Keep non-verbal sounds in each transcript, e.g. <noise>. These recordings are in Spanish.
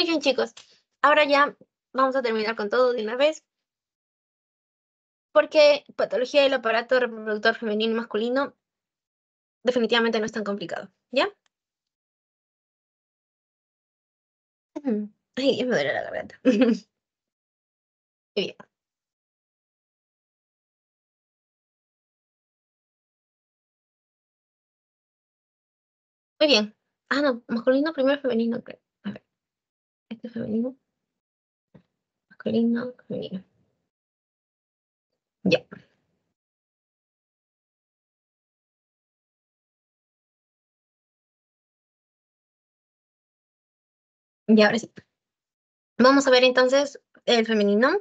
Muy bien, chicos. Ahora ya vamos a terminar con todo de una vez. Porque patología del aparato reproductor femenino y masculino definitivamente no es tan complicado, ¿ya? <clears throat> Ay, me duele la garganta. <laughs> Muy bien. Muy bien. Ah, no, masculino primero, femenino creo femenino, masculino, femenino. Ya. Y ahora sí. Vamos a ver entonces el femenino.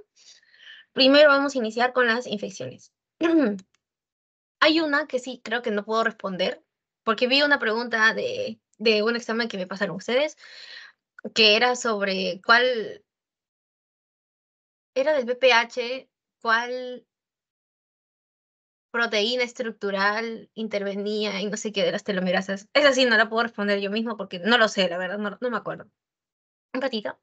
Primero vamos a iniciar con las infecciones. <clears throat> Hay una que sí creo que no puedo responder, porque vi una pregunta de un examen que me pasaron ustedes que era sobre cuál era del BPH, cuál proteína estructural intervenía y no sé qué de las telomerasas. Esa sí no la puedo responder yo mismo porque no lo sé, la verdad, no, no me acuerdo. Un ratito.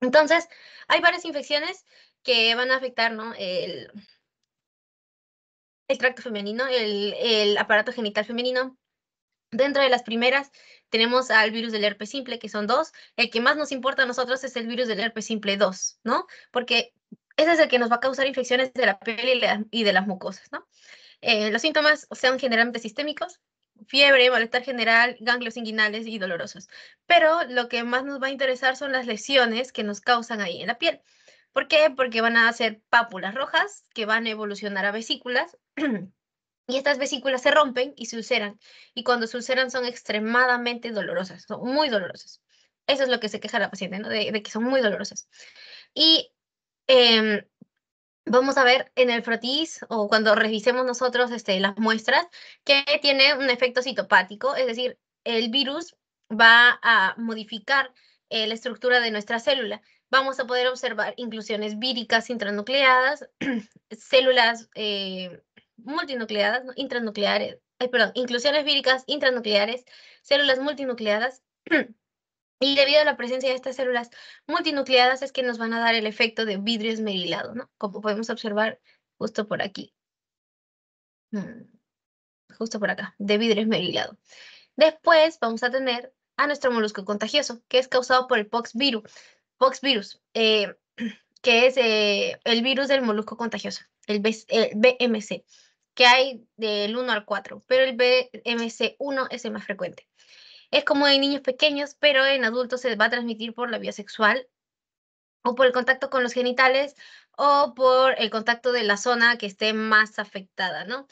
Entonces, hay varias infecciones que van a afectar el, el tracto femenino, el, el, aparato genital femenino. Dentro de las primeras tenemos al virus del herpes simple, que son dos. El que más nos importa a nosotros es el virus del herpes simple 2, ¿no? Porque ese es el que nos va a causar infecciones de la piel y, de las mucosas, ¿no? Eh, los síntomas son generalmente sistémicos, fiebre, malestar general, ganglios inguinales y dolorosos. Pero lo que más nos va a interesar son las lesiones que nos causan ahí en la piel. ¿Por qué? Porque van a ser pápulas rojas que van a evolucionar a vesículas. <clears throat> Y estas vesículas se rompen y se ulceran. Y cuando se ulceran son extremadamente dolorosas, son muy dolorosas. Eso es lo que se queja la paciente, ¿no? de, que son muy dolorosas. Y em, vamos a ver en el frotis o cuando revisemos nosotros este, las muestras que tiene un efecto citopático, es decir, el virus va a modificar eh, la estructura de nuestra célula. Vamos a poder observar inclusiones víricas intranucleadas, <clears throat> células eh, multinucleadas, intranucleares, perdón, inclusiones víricas intranucleares, células multinucleadas. <clears throat> Y debido a la presencia de estas células multinucleadas es que nos van a dar el efecto de vidrio esmerilado, ¿no? Como podemos observar justo por aquí. Mm, justo por acá, de vidrio esmerilado. Después vamos a tener a nuestro molusco contagioso, que es causado por el poxvirus, poxvirus eh, <clears throat> que es eh, el virus del molusco contagioso, el, el BMC, que hay del 1 al 4, pero el BMC1 es el más frecuente es como en niños pequeños, pero en adultos se va a transmitir por la vía sexual o por el contacto con los genitales o por el contacto de la zona que esté más afectada, ¿no?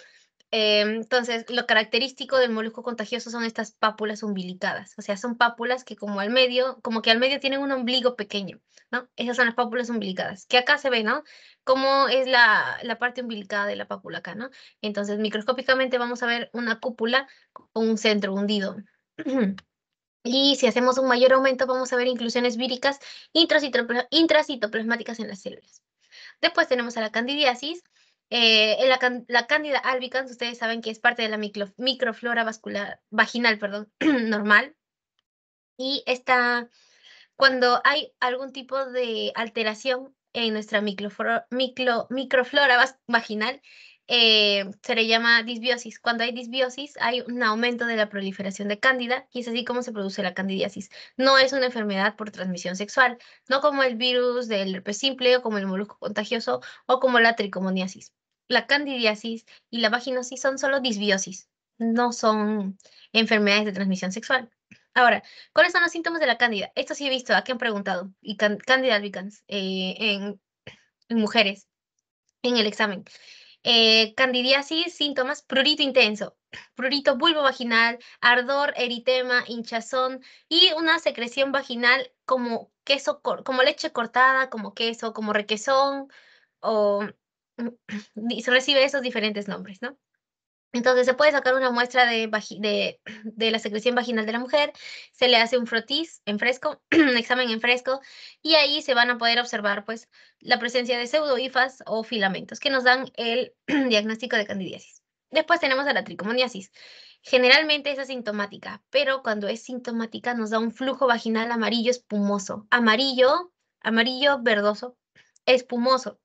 Em, entonces, lo característico del molusco contagioso son estas pápulas umbilicadas, o sea, son pápulas que como al medio, como que al medio tienen un ombligo pequeño, ¿no? Esas son las pápulas umbilicadas, que acá se ve, ¿no? Cómo es la, parte umbilicada de la pápula acá, ¿no? Entonces, microscópicamente vamos a ver una cúpula con un centro hundido, y si hacemos un mayor aumento, vamos a ver inclusiones víricas intracitoplasmáticas en las células. Después tenemos a la candidiasis. Eh, la, la cándida albicans, ustedes saben que es parte de la microflora vaginal <clears throat> normal. Y esta, cuando hay algún tipo de alteración en nuestra microflora vaginal, eh, se le llama disbiosis. Cuando hay disbiosis hay un aumento de la proliferación de cándida y es así como se produce la candidiasis. No es una enfermedad por transmisión sexual, no como el virus del herpes simple o como el molusco contagioso o como la tricomoniasis. La candidiasis y la vaginosis son solo disbiosis, no son enfermedades de transmisión sexual. Ahora, ¿cuáles son los síntomas de la cándida? Esto sí he visto, aquí han preguntado, y albicans eh, en mujeres en el examen. Eh, candidiasis, síntomas, prurito intenso, prurito bulbo vaginal, ardor, eritema, hinchazón y una secreción vaginal como queso, como leche cortada, como queso, como requesón, o mm, <clears throat> se recibe esos diferentes nombres, ¿no? Entonces se puede sacar una muestra <clears throat> de, la secreción vaginal de la mujer, se le hace un frotis en fresco, <clears throat> un examen en fresco, y ahí se van a poder observar pues la presencia de pseudoifas o filamentos que nos dan el <clears throat> diagnóstico de candidiasis. Después tenemos a la tricomoniasis. Generalmente es asintomática, pero cuando es sintomática nos da un flujo vaginal amarillo espumoso, amarillo, amarillo verdoso, espumoso.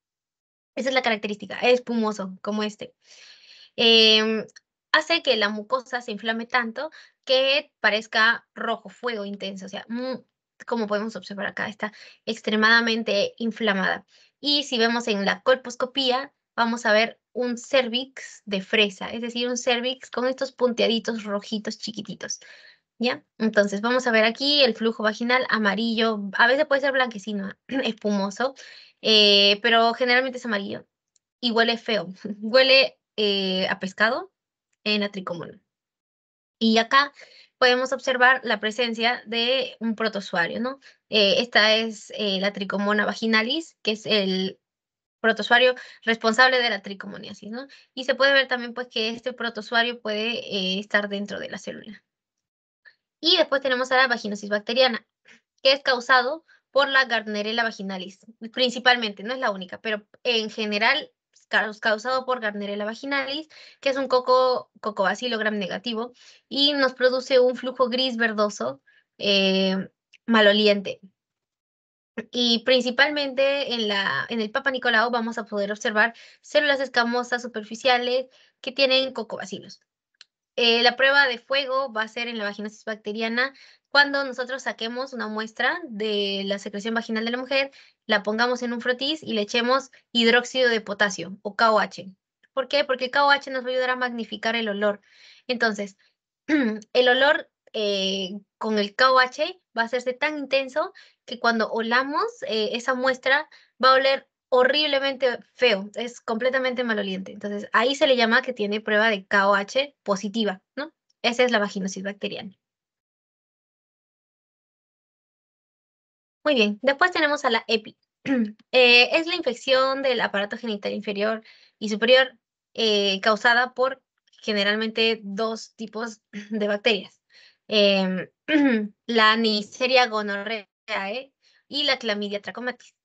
Esa es la característica, espumoso, como este. Em, hace que la mucosa se inflame tanto que parezca rojo fuego intenso, o sea, como podemos observar acá, está extremadamente inflamada. Y si vemos en la colposcopía, vamos a ver un cervix de fresa, es decir, un cervix con estos punteaditos rojitos chiquititos. ¿Ya? Entonces vamos a ver aquí el flujo vaginal amarillo, a veces puede ser blanquecino, <clears throat> espumoso, eh, pero generalmente es amarillo y <laughs> huele feo, huele eh, a pescado en la tricomona. Y acá podemos observar la presencia de un protozoario, ¿no? Eh, esta es eh, la tricomona vaginalis, que es el protozoario responsable de la tricomoniasis, ¿no? Y se puede ver también pues que este protozoario puede estar dentro de la célula. Y después tenemos a la vaginosis bacteriana, que es causado por la Gardnerella vaginalis, principalmente, no es la única, pero en general causado por Gardnerella vaginalis, que es un coco, cocobacilo negativo, y nos produce un flujo gris verdoso eh, maloliente. Y principalmente en, la, en el Papa Nicolau vamos a poder observar células escamosas superficiales que tienen cocobacilos. Eh, la prueba de fuego va a ser en la vaginosis bacteriana cuando nosotros saquemos una muestra de la secreción vaginal de la mujer, la pongamos en un frotis y le echemos hidróxido de potasio o KOH. ¿Por qué? Porque el KOH nos va a ayudar a magnificar el olor. Entonces, <clears throat> el olor eh, con el KOH va a hacerse tan intenso que cuando olamos eh, esa muestra va a oler horriblemente feo, es completamente maloliente. Entonces, ahí se le llama que tiene prueba de KOH positiva, ¿no? Esa es la vaginosis bacteriana. Muy bien, después tenemos a la EPI. <clears throat> Eh, es la infección del aparato genital inferior y superior eh, causada por generalmente dos tipos <clears throat> de bacterias, em, <clears throat> la Neisseria gonorreae eh, y la Clamidia trachomatis.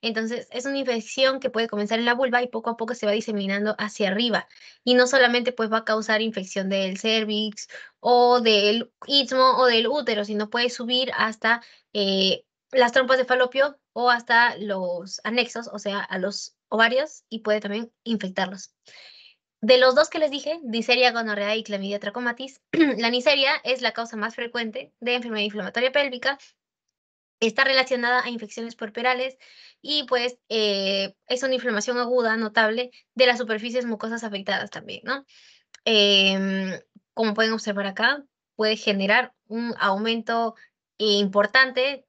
Entonces, es una infección que puede comenzar en la vulva y poco a poco se va diseminando hacia arriba. Y no solamente pues va a causar infección del cervix o del istmo o del útero, sino puede subir hasta eh, las trompas de falopio o hasta los anexos, o sea, a los ovarios y puede también infectarlos. De los dos que les dije, diseria gonorrea y Clamidia trachomatis, <clears throat> la Niseria es la causa más frecuente de enfermedad inflamatoria pélvica Está relacionada a infecciones puerperales y pues eh, es una inflamación aguda notable de las superficies mucosas afectadas también, ¿no? Em, como pueden observar acá, puede generar un aumento importante,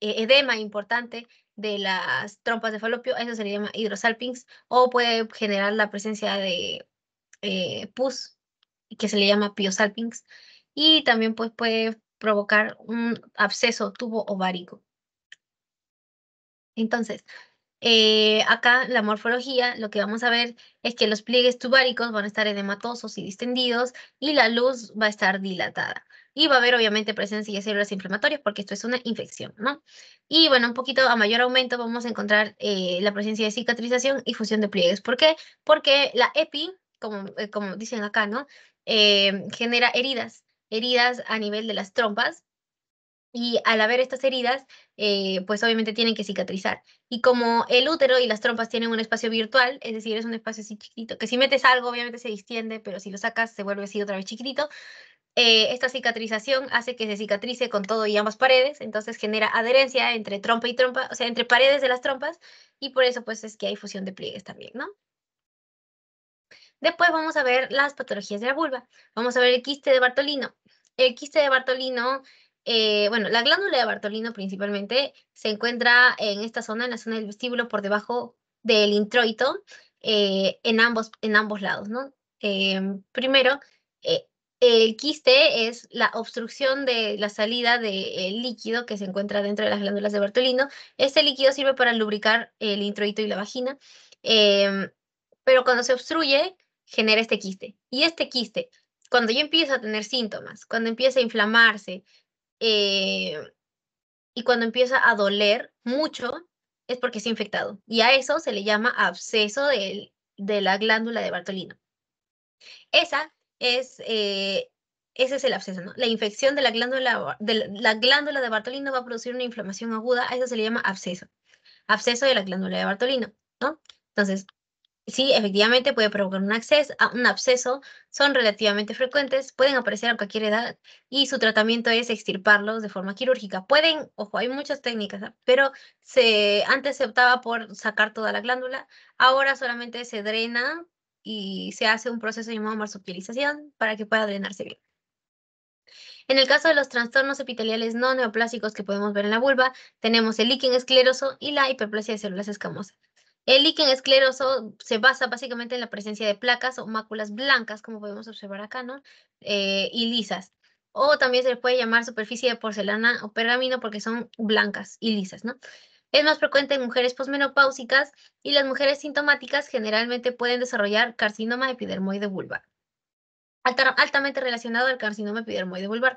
e-, edema importante de las trompas de falopio, eso se le llama hidrosalpings, o puede generar la presencia de eh, pus, que se le llama piosalpinx, y también pues, puede provocar un absceso tubo ovárico. Entonces, eh, acá la morfología, lo que vamos a ver es que los pliegues tubáricos van a estar edematosos y distendidos y la luz va a estar dilatada. Y va a haber obviamente presencia de células inflamatorias porque esto es una infección, ¿no? Y bueno, un poquito a mayor aumento vamos a encontrar eh, la presencia de cicatrización y fusión de pliegues. ¿Por qué? Porque la EPI, como, eh, como dicen acá, ¿no? genera heridas heridas a nivel de las trompas y al haber estas heridas, eh, pues obviamente tienen que cicatrizar. Y como el útero y las trompas tienen un espacio virtual, es decir, es un espacio así chiquitito, que si metes algo obviamente se distiende, pero si lo sacas se vuelve así otra vez chiquitito, eh, esta cicatrización hace que se cicatrice con todo y ambas paredes, entonces genera adherencia entre trompa y trompa, o sea, entre paredes de las trompas, y por eso pues es que hay fusión de pliegues también, ¿no? Después vamos a ver las patologías de la vulva. Vamos a ver el quiste de Bartolino el quiste de Bartolino, eh, bueno, la glándula de Bartolino principalmente se encuentra en esta zona, en la zona del vestíbulo, por debajo del introito, eh, en, ambos, en ambos lados, ¿no? Eh, primero, el quiste es la obstrucción de la salida del líquido que se encuentra dentro de las glándulas de Bartolino. Este líquido sirve para lubricar el introito y la vagina, pero cuando se obstruye, genera este quiste. Y este quiste, cuando ya empieza a tener síntomas, cuando empieza a inflamarse eh, y cuando empieza a doler mucho, es porque ha infectado. Y a eso se le llama absceso de, la glándula de Bartolino. Esa es, eh, ese es el absceso, ¿no? La infección de la glándula de, la glándula de Bartolino va a producir una inflamación aguda, a eso se le llama absceso. Absceso de la glándula de Bartolino, ¿no? Entonces, Sí, efectivamente puede provocar un, acceso, ah, un absceso, son relativamente frecuentes, pueden aparecer a cualquier edad y su tratamiento es extirparlos de forma quirúrgica. Pueden, ojo, hay muchas técnicas, ah, pero se, antes se optaba por sacar toda la glándula, ahora solamente se drena y se hace un proceso llamado marsupialización para que pueda drenarse bien. En el caso de los trastornos epiteliales no neoplásicos que podemos ver en la vulva, tenemos el líquen escleroso y la hiperplasia de células escamosas. El líquen escleroso se basa básicamente en la presencia de placas o máculas blancas, como podemos observar acá, ¿no? Eh, y lisas. O también se le puede llamar superficie de porcelana o pergamino porque son blancas y lisas, ¿no? Es más frecuente en mujeres posmenopáusicas y las mujeres sintomáticas generalmente pueden desarrollar carcinoma epidermoide vulvar. altamente relacionado al carcinoma epidermoide vulvar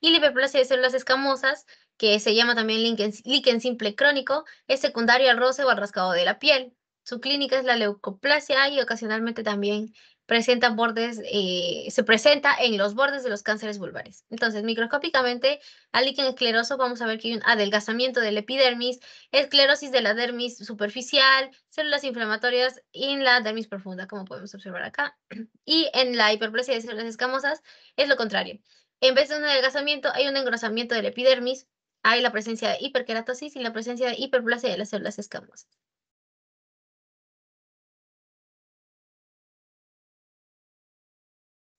y la hiperplasia de células escamosas que se llama también líquen, simple crónico, es secundario al roce o al rascado de la piel. Su clínica es la leucoplasia y ocasionalmente también presenta bordes, eh, se presenta en los bordes de los cánceres vulvares. Entonces, microscópicamente, al líquen escleroso vamos a ver que hay un adelgazamiento del epidermis, esclerosis de la dermis superficial, células inflamatorias en la dermis profunda, como podemos observar acá. <clears throat> Y en la hiperplasia de células escamosas es lo contrario. En vez de un adelgazamiento, hay un engrosamiento del epidermis, hay la presencia de hiperkeratosis y la presencia de hiperplasia de las células escamosas.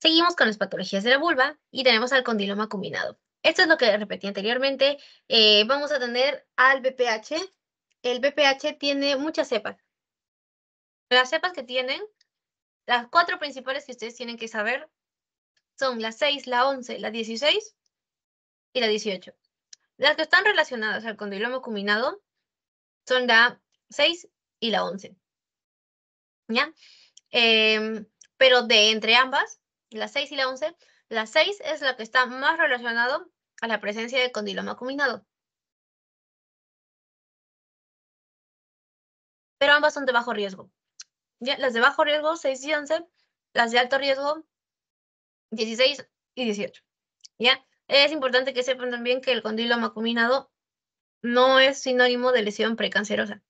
Seguimos con las patologías de la vulva y tenemos al condiloma combinado. Esto es lo que repetí anteriormente. Eh, vamos a tener al BPH. El BPH tiene muchas cepas. Las cepas que tienen, las cuatro principales que ustedes tienen que saber son la 6, la 11, la 16 y la 18. Las que están relacionadas al condiloma acuminado son la 6 y la 11. ¿Ya? Em, pero de entre ambas, la 6 y la 11, la 6 es la que está más relacionada a la presencia de condiloma acuminado. Pero ambas son de bajo riesgo. ¿Ya? Las de bajo riesgo, 6 y 11, las de alto riesgo, 16 y 18. ¿Ya? Es importante que sepan también que el condilo macuminado no es sinónimo de lesión precancerosa.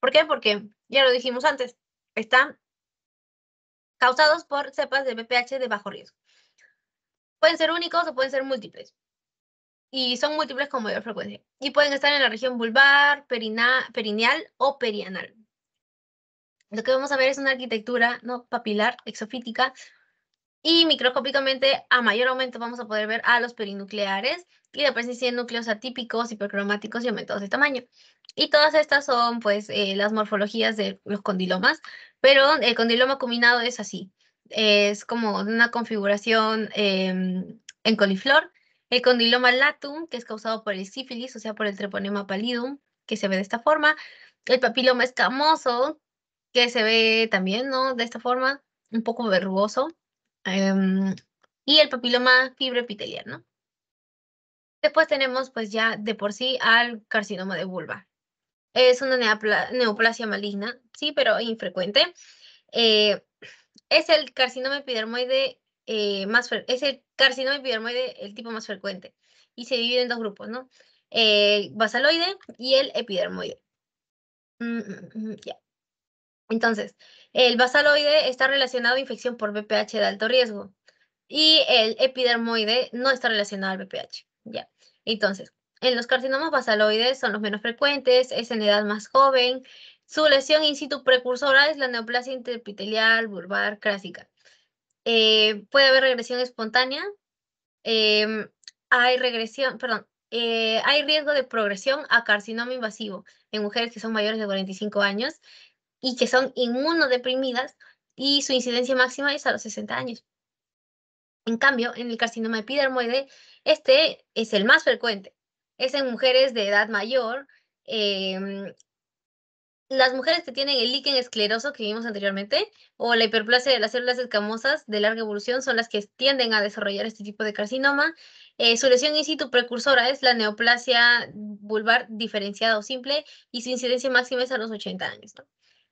¿Por qué? Porque, ya lo dijimos antes, están causados por cepas de BPH de bajo riesgo. Pueden ser únicos o pueden ser múltiples. Y son múltiples con mayor frecuencia. Y pueden estar en la región vulvar, perineal o perianal. Lo que vamos a ver es una arquitectura no papilar exofítica y microscópicamente, a mayor aumento vamos a poder ver a los perinucleares y la presencia de núcleos atípicos, hipercromáticos y aumentados de tamaño. Y todas estas son, pues, eh, las morfologías de los condilomas, pero el condiloma combinado es así. Es como una configuración em, en coliflor. El condiloma latum, que es causado por el sífilis, o sea, por el treponema pallidum, que se ve de esta forma. El papiloma escamoso, que se ve también, ¿no? De esta forma, un poco verrugoso Em, y el papiloma fibroepitelial, ¿no? Después tenemos pues ya de por sí al carcinoma de vulva. Es una neoplasia maligna, sí, pero infrecuente. Eh, es el carcinoma epidermoide eh, más es el carcinoma epidermoide el tipo más frecuente y se divide en dos grupos, ¿no? El basaloide y el epidermoide. Mm, mm, mm, ya. Entonces, el basaloide está relacionado a infección por BPH de alto riesgo y el epidermoide no está relacionado al BPH. Ya. Entonces, en los carcinomas basaloides son los menos frecuentes, es en edad más joven. Su lesión in situ precursora es la neoplasia interepitelial vulvar clásica. Eh, puede haber regresión espontánea. Em, hay regresión, perdón, eh, hay riesgo de progresión a carcinoma invasivo en mujeres que son mayores de 45 años y que son inmunodeprimidas y su incidencia máxima es a los 60 años. En cambio, en el carcinoma epidermoide, este es el más frecuente. Es en mujeres de edad mayor. Em, las mujeres que tienen el líquen escleroso que vimos anteriormente o la hiperplasia de las células escamosas de larga evolución son las que tienden a desarrollar este tipo de carcinoma. Eh, su lesión in situ precursora es la neoplasia vulvar diferenciada o simple y su incidencia máxima es a los 80 años.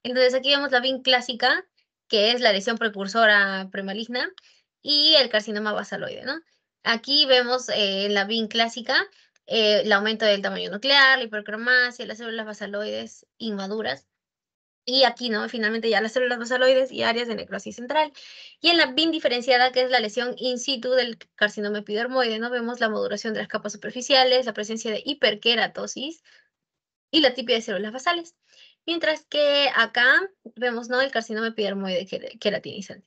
Entonces aquí vemos la BIN clásica, que es la lesión precursora premaligna, y el carcinoma basaloide, ¿no? Aquí vemos en eh, la BIN clásica, eh, el aumento del tamaño nuclear, la hipercromasia, las células basaloides inmaduras, y aquí, ¿no? Finalmente ya las células basaloides y áreas de necrosis central. Y en la BIN diferenciada, que es la lesión in situ del carcinoma epidermoide, ¿no? Vemos la modulación de las capas superficiales, la presencia de hiperqueratosis y la tipia de células basales. Mientras que acá vemos ¿no? el carcinoma epidermoide queratinizante.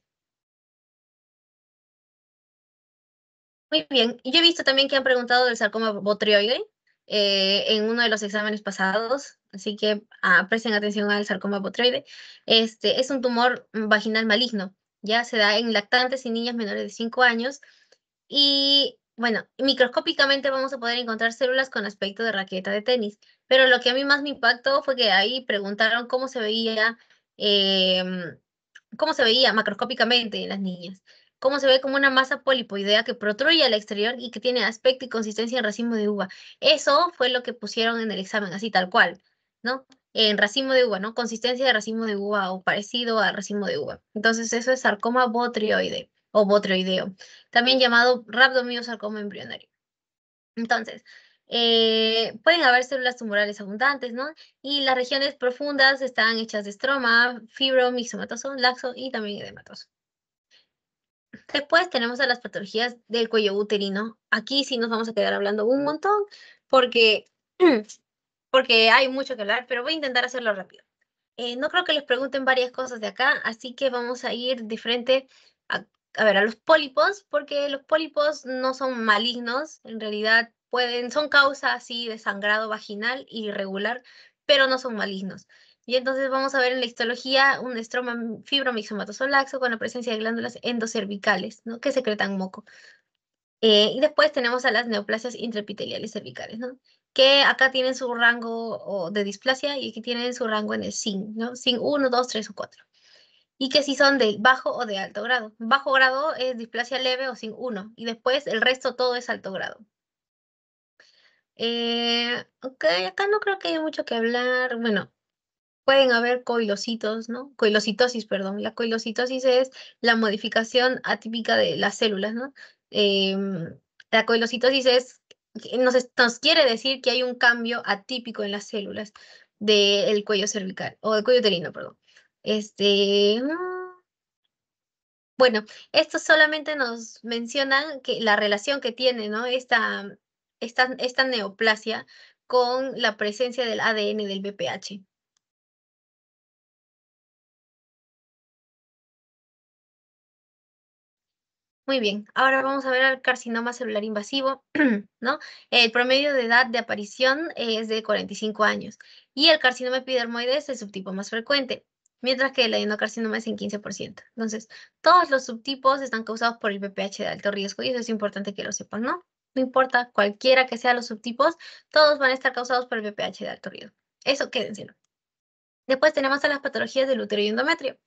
Muy bien, yo he visto también que han preguntado del sarcoma botrioide eh, en uno de los exámenes pasados, así que ah, presten atención al sarcoma botrioide. Este es un tumor vaginal maligno, ya se da en lactantes y niñas menores de 5 años y bueno, microscópicamente vamos a poder encontrar células con aspecto de raqueta de tenis, pero lo que a mí más me impactó fue que ahí preguntaron cómo se veía, em, cómo se veía macroscópicamente en las niñas, cómo se ve como una masa polipoidea que protruye al exterior y que tiene aspecto y consistencia en racimo de uva. Eso fue lo que pusieron en el examen, así tal cual, ¿no? En racimo de uva, ¿no? Consistencia de racimo de uva o parecido a racimo de uva. Entonces eso es sarcoma botrioide o video también llamado rhabdomiosarcoma embrionario. Entonces, eh, pueden haber células tumorales abundantes, ¿no? Y las regiones profundas están hechas de estroma, fibro, laxo y también edematoso. Después tenemos a las patologías del cuello uterino. Aquí sí nos vamos a quedar hablando un montón porque, <clears throat> porque hay mucho que hablar, pero voy a intentar hacerlo rápido. Eh, no creo que les pregunten varias cosas de acá, así que vamos a ir de frente a a ver, a los pólipos, porque los pólipos no son malignos, en realidad pueden, son causa así de sangrado vaginal irregular, pero no son malignos. Y entonces vamos a ver en la histología un estroma fibromixomatosolaxo laxo con la presencia de glándulas endocervicales, ¿no? Que secretan moco. Eh, y después tenemos a las neoplasias intraepiteliales cervicales, ¿no? Que acá tienen su rango de displasia y aquí tienen su rango en el SIN, ¿no? SIN 1, 2, 3 o 4 y que si son de bajo o de alto grado. Bajo grado es displasia leve o sin uno, y después el resto todo es alto grado. Eh, ok, acá no creo que haya mucho que hablar. Bueno, pueden haber coilocitos, ¿no? Coilocitosis, perdón. La coilocitosis es la modificación atípica de las células, ¿no? Em, la coilocitosis es, nos, nos quiere decir que hay un cambio atípico en las células del cuello cervical, o del cuello uterino, perdón. Este, mm, bueno, esto solamente nos menciona que la relación que tiene esta, esta, neoplasia con la presencia del ADN del BPH. Muy bien, ahora vamos a ver al carcinoma celular invasivo, <clears throat> ¿no? El promedio de edad de aparición es de 45 años y el carcinoma epidermoide es el subtipo más frecuente mientras que la endocarcinoma es en 15%. Entonces, todos los subtipos están causados por el BPH de alto riesgo y eso es importante que lo sepan, ¿no? No importa cualquiera que sean los subtipos, todos van a estar causados por el BPH de alto riesgo. Eso quédenselo. Después tenemos a las patologías del útero y endometrio.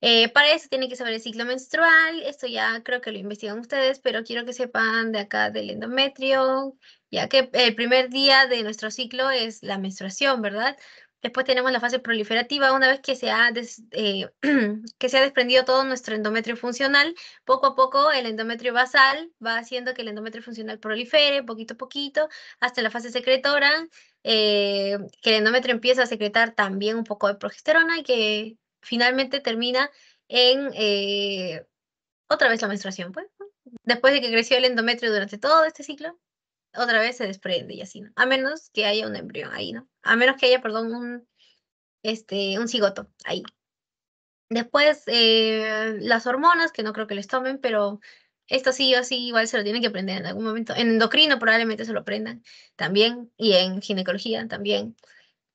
Eh, para eso tienen que saber el ciclo menstrual, esto ya creo que lo investigan ustedes, pero quiero que sepan de acá del endometrio, ya que el primer día de nuestro ciclo es la menstruación, ¿verdad? Después tenemos la fase proliferativa, una vez que se ha, eh, <clears throat> que se ha desprendido todo nuestro endometrio funcional, poco a poco el endometrio basal va haciendo que el endometrio funcional prolifere poquito a poquito hasta la fase secretora, eh, que el endometrio empieza a secretar también un poco de progesterona y que finalmente termina en eh, otra vez la menstruación. Pues, después de que creció el endometrio durante todo este ciclo, otra vez se desprende y así, ¿no? A menos que haya un embrión ahí, ¿no? A menos que haya, perdón, un, este, un cigoto ahí. Después, eh, las hormonas, que no creo que les tomen, pero esto sí o sí igual se lo tienen que aprender en algún momento. En endocrino probablemente se lo aprendan también y en ginecología también.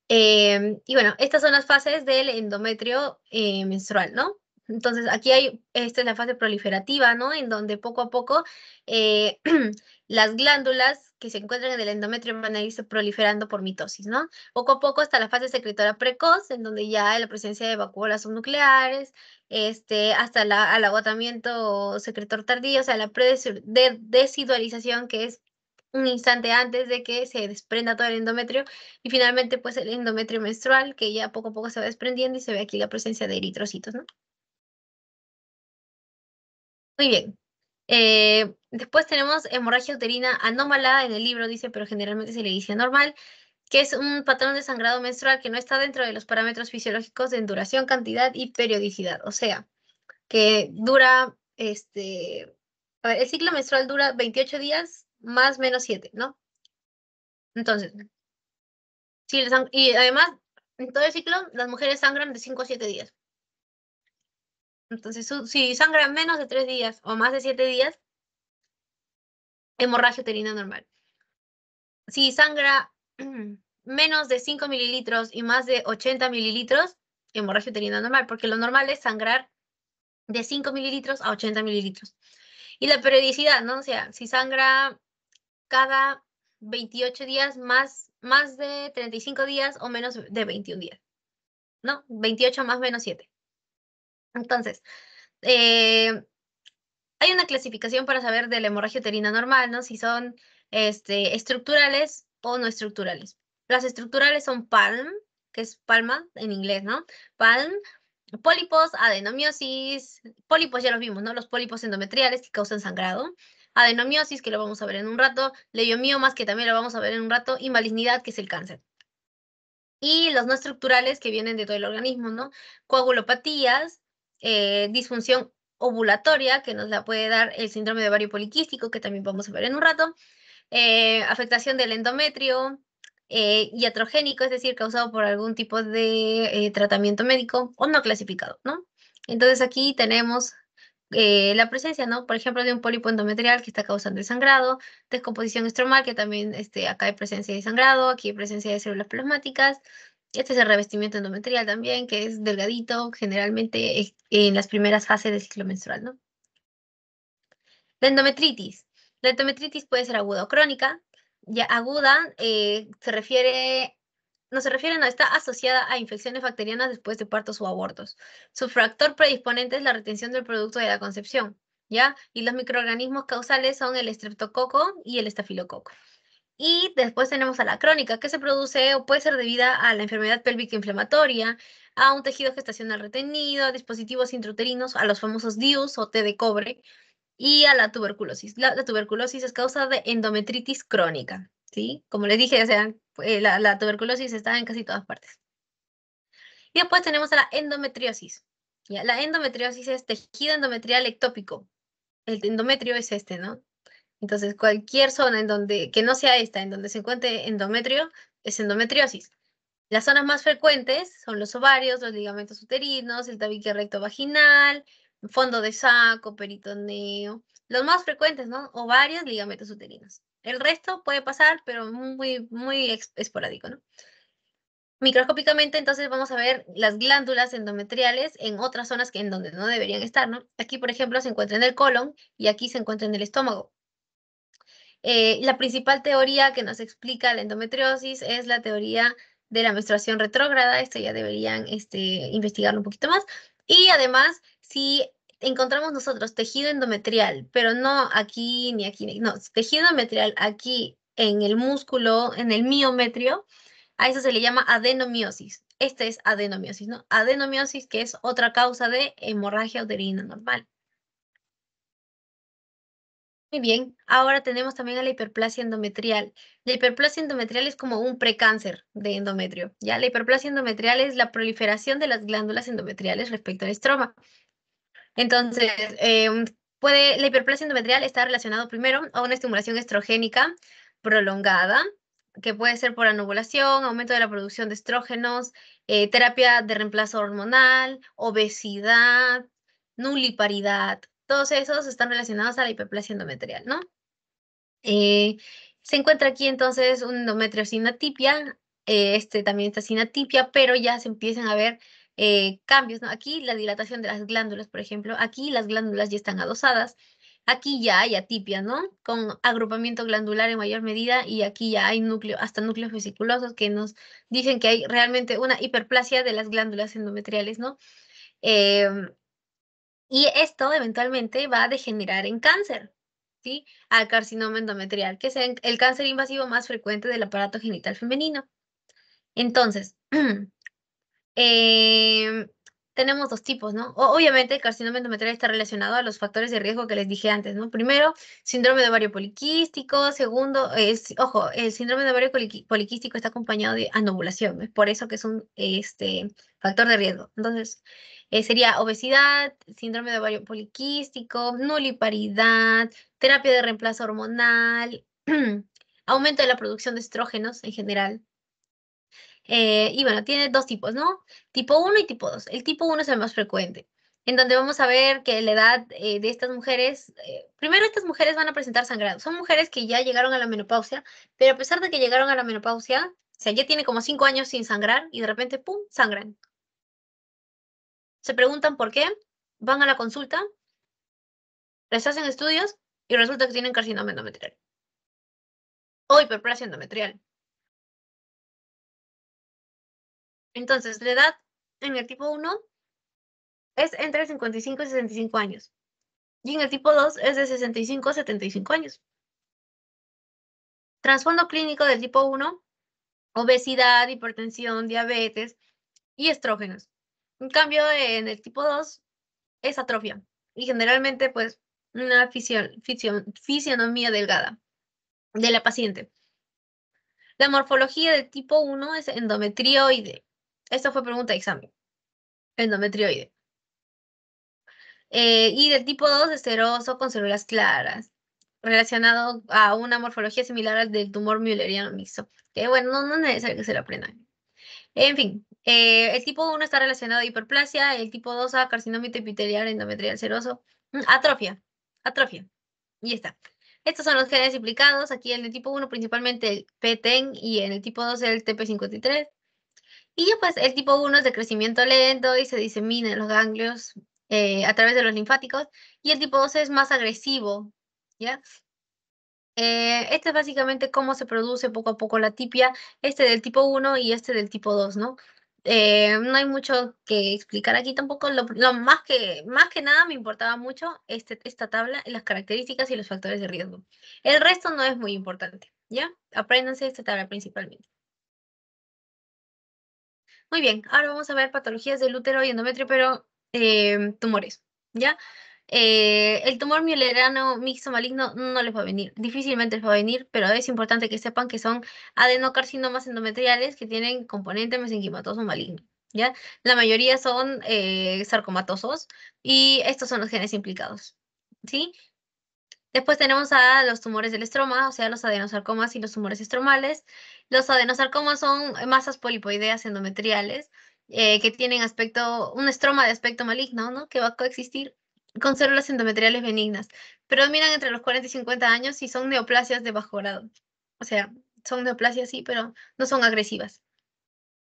Eh, y bueno, estas son las fases del endometrio eh, menstrual, ¿no? Entonces, aquí hay, esta es la fase proliferativa, ¿no? En donde poco a poco eh, <clears throat> las glándulas que se encuentran en el endometrio van a irse proliferando por mitosis, ¿no? Poco a poco hasta la fase secretora precoz, en donde ya hay la presencia de vacuolas subnucleares, este, hasta la, el agotamiento secretor tardío, o sea, la predesidualización, que es un instante antes de que se desprenda todo el endometrio y finalmente pues el endometrio menstrual que ya poco a poco se va desprendiendo y se ve aquí la presencia de eritrocitos, ¿no? Muy bien. Eh, después tenemos hemorragia uterina anómala, en el libro dice, pero generalmente se le dice normal, que es un patrón de sangrado menstrual que no está dentro de los parámetros fisiológicos de duración, cantidad y periodicidad. O sea, que dura, este, el ciclo menstrual dura 28 días más menos 7, ¿no? Entonces, sí, y además, en todo el ciclo, las mujeres sangran de 5 a 7 días. Entonces, si sangra menos de tres días o más de siete días, hemorragia uterina normal. Si sangra <clears throat> menos de 5 mililitros y más de 80 mililitros, hemorragia uterina normal, porque lo normal es sangrar de 5 mililitros a 80 mililitros. Y la periodicidad, ¿no? O sea, si sangra cada 28 días, más, más de 35 días o menos de 21 días. ¿No? 28 más menos 7. Entonces, eh, hay una clasificación para saber de la hemorragia uterina normal, ¿no? Si son este, estructurales o no estructurales. Las estructurales son PALM, que es palma en inglés, ¿no? PALM, pólipos, adenomiosis, pólipos ya los vimos, ¿no? Los pólipos endometriales que causan sangrado, adenomiosis, que lo vamos a ver en un rato, leiomiomas, que también lo vamos a ver en un rato, y malignidad, que es el cáncer. Y los no estructurales que vienen de todo el organismo, ¿no? Coagulopatías, eh, disfunción ovulatoria, que nos la puede dar el síndrome de ovario poliquístico, que también vamos a ver en un rato, eh, afectación del endometrio eh, y iatrogénico, es decir, causado por algún tipo de tratamiento médico o no clasificado, ¿no? Entonces aquí tenemos la presencia, ¿no? Por ejemplo, de un pólipo endometrial que está causando el sangrado, descomposición estromal, que también este, acá hay presencia de sangrado, aquí hay presencia de células plasmáticas, este es el revestimiento endometrial también, que es delgadito, generalmente en las primeras fases del ciclo menstrual, ¿no? La endometritis. La endometritis puede ser aguda o crónica. Ya aguda eh, se refiere, no se refiere, no, está asociada a infecciones bacterianas después de partos o abortos. Su factor predisponente es la retención del producto de la concepción, ¿ya? Y los microorganismos causales son el estreptococo y el estafilococo. Y después tenemos a la crónica, que se produce o puede ser debida a la enfermedad pélvica inflamatoria, a un tejido gestacional retenido, a dispositivos intrauterinos, a los famosos DIUs o t de cobre y a la tuberculosis. La, tuberculosis es causa de endometritis crónica, ¿sí? Como les dije, o sea, eh, la, tuberculosis está en casi todas partes. Y después tenemos a la endometriosis. La endometriosis es tejido endometrial ectópico. El endometrio es este, ¿no? Entonces, cualquier zona en donde, que no sea esta, en donde se encuentre endometrio, es endometriosis. Las zonas más frecuentes son los ovarios, los ligamentos uterinos, el tabique recto vaginal, fondo de saco, peritoneo. Los más frecuentes, ¿no? Ovarios, ligamentos uterinos. El resto puede pasar, pero muy, muy esporádico, ¿no? Microscópicamente, entonces vamos a ver las glándulas endometriales en otras zonas que en donde no deberían estar, ¿no? Aquí, por ejemplo, se encuentra en el colon y aquí se encuentra en el estómago. Eh, la principal teoría que nos explica la endometriosis es la teoría de la menstruación retrógrada, esto ya deberían este, investigarlo un poquito más. Y además, si encontramos nosotros tejido endometrial, pero no aquí ni aquí, no, tejido endometrial aquí en el músculo, en el miometrio, a eso se le llama adenomiosis. Esta es adenomiosis, ¿no? Adenomiosis que es otra causa de hemorragia uterina normal. Muy bien, ahora tenemos también a la hiperplasia endometrial. La hiperplasia endometrial es como un precáncer de endometrio. Ya la hiperplasia endometrial es la proliferación de las glándulas endometriales respecto al estroma. Entonces, em, puede, la hiperplasia endometrial está relacionada primero a una estimulación estrogénica prolongada, que puede ser por anovulación, aumento de la producción de estrógenos, eh, terapia de reemplazo hormonal, obesidad, nuliparidad, todos esos están relacionados a la hiperplasia endometrial, ¿no? Eh, se encuentra aquí entonces un endometrio sin atipia, eh, este también está sin atipia, pero ya se empiezan a ver eh, cambios, ¿no? Aquí la dilatación de las glándulas, por ejemplo, aquí las glándulas ya están adosadas, aquí ya hay atipia, ¿no? Con agrupamiento glandular en mayor medida y aquí ya hay núcleo, hasta núcleos vesiculosos que nos dicen que hay realmente una hiperplasia de las glándulas endometriales, ¿no? Eh, y esto eventualmente va a degenerar en cáncer, ¿sí? Al carcinoma endometrial, que es el cáncer invasivo más frecuente del aparato genital femenino. Entonces, <clears throat> em, tenemos dos tipos, ¿no? obviamente el carcinoma endometrial está relacionado a los factores de riesgo que les dije antes, ¿no? Primero, síndrome de ovario poliquístico, segundo, es, ojo, el síndrome de ovario poliquístico está acompañado de anovulación, es por eso que es un este, factor de riesgo. Entonces, eh, sería obesidad, síndrome de ovario poliquístico, nuliparidad, terapia de reemplazo hormonal, <clears throat> aumento de la producción de estrógenos en general. Eh, y bueno, tiene dos tipos, ¿no? Tipo 1 y tipo 2. El tipo 1 es el más frecuente, en donde vamos a ver que la edad eh, de estas mujeres, primero estas mujeres van a presentar sangrado. Son mujeres que ya llegaron a la menopausia, pero a pesar de que llegaron a la menopausia, o sea, ya tiene como 5 años sin sangrar y de repente, ¡pum!, sangran se preguntan por qué, van a la consulta, les hacen estudios y resulta que tienen carcinoma endometrial o hiperplasia endometrial. Entonces, la edad en el tipo 1 es entre 55 y 65 años. Y en el tipo 2 es de 65 a 75 años. Trasfondo clínico del tipo 1, obesidad, hipertensión, diabetes y estrógenos. Un cambio en el tipo 2 es atrofia y generalmente pues una fisionomía delgada de la paciente. La morfología del tipo 1 es endometrioide. Esta fue pregunta de examen. Endometrioide. Eh, y del tipo 2 es seroso con células claras, relacionado a una morfología similar al del tumor mülleriano mixto. Que bueno, no, no es necesario que se lo aprendan. En fin, eh, el tipo 1 está relacionado a hiperplasia, el tipo 2 a carcinoma epitelial endometrial seroso, mm, atrofia, atrofia. Y está. Estos son los genes implicados. Aquí en el tipo 1 principalmente el PTEN y en el tipo 2 el TP53. Y ya pues el tipo 1 es de crecimiento lento y se disemina en los ganglios eh, a través de los linfáticos. Y el tipo 2 es más agresivo, ¿ya? Eh, este es básicamente cómo se produce poco a poco la tipia, este del tipo 1 y este del tipo 2, ¿no? Eh, no hay mucho que explicar aquí tampoco, lo, más, que, más que nada me importaba mucho este, esta tabla, las características y los factores de riesgo. El resto no es muy importante, ¿ya? Apréndanse esta tabla principalmente. Muy bien, ahora vamos a ver patologías del útero y endometrio, pero eh, tumores, ¿ya? Eh, el tumor mielerano mixto maligno no les va a venir, difícilmente les va a venir, pero es importante que sepan que son adenocarcinomas endometriales que tienen componente mesenquimatoso maligno. ¿ya? La mayoría son eh, sarcomatosos y estos son los genes implicados. ¿sí? Después tenemos a los tumores del estroma, o sea, los adenosarcomas y los tumores estromales. Los adenosarcomas son masas polipoideas endometriales eh, que tienen aspecto, un estroma de aspecto maligno, ¿no? Que va a coexistir con células endometriales benignas. pero Predominan entre los 40 y 50 años y son neoplasias de bajo grado. O sea, son neoplasias sí, pero no son agresivas.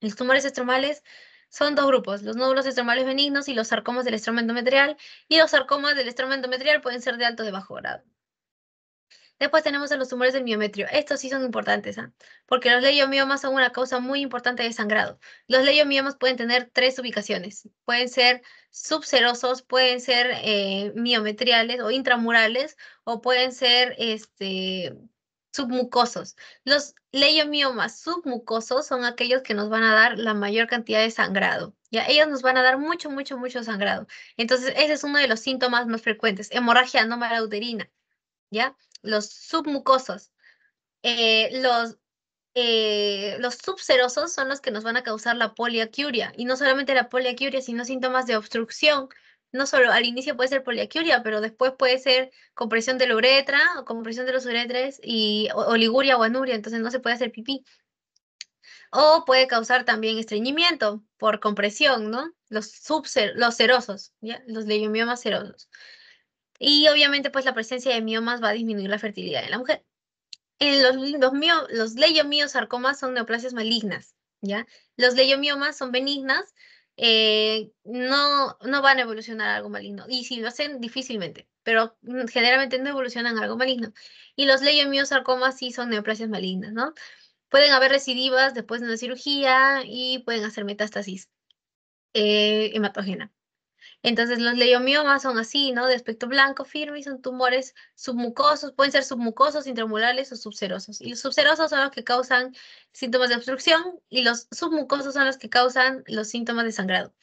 Los tumores estromales son dos grupos, los nódulos estromales benignos y los sarcomas del estroma endometrial, y los sarcomas del estroma endometrial pueden ser de alto o de bajo grado. Después tenemos a los tumores del miometrio. Estos sí son importantes, ¿ah? porque los leiomiomas son una causa muy importante de sangrado. Los leiomiomas pueden tener tres ubicaciones. Pueden ser subserosos, pueden ser eh, miometriales o intramurales, o pueden ser este, submucosos. Los leiomiomas submucosos son aquellos que nos van a dar la mayor cantidad de sangrado. Ya ellos nos van a dar mucho, mucho, mucho sangrado. Entonces, ese es uno de los síntomas más frecuentes, hemorragia anómala uterina. ¿Ya? los submucosos. Eh, los, eh, los subserosos son los que nos van a causar la poliacuria. Y no solamente la poliacuria, sino síntomas de obstrucción. No solo al inicio puede ser poliacuria, pero después puede ser compresión de la uretra, o compresión de los uretres y oliguria o anuria, entonces no se puede hacer pipí. O puede causar también estreñimiento por compresión, ¿no? Los, los serosos, los leiomiomas serosos. Y obviamente pues la presencia de miomas va a disminuir la fertilidad de la mujer. En los, los, son neoplasias malignas, ¿ya? Los leyomiomas son benignas, eh, no, no van a evolucionar algo maligno. Y si lo hacen, difícilmente, pero generalmente no evolucionan algo maligno. Y los sarcomas sí son neoplasias malignas, ¿no? Pueden haber recidivas después de una cirugía y pueden hacer metástasis eh, hematógena. Entonces los leiomiomas son así, ¿no? De aspecto blanco firme y son tumores submucosos, pueden ser submucosos, intramurales o subserosos. Y los subserosos son los que causan síntomas de obstrucción y los submucosos son los que causan los síntomas de sangrado.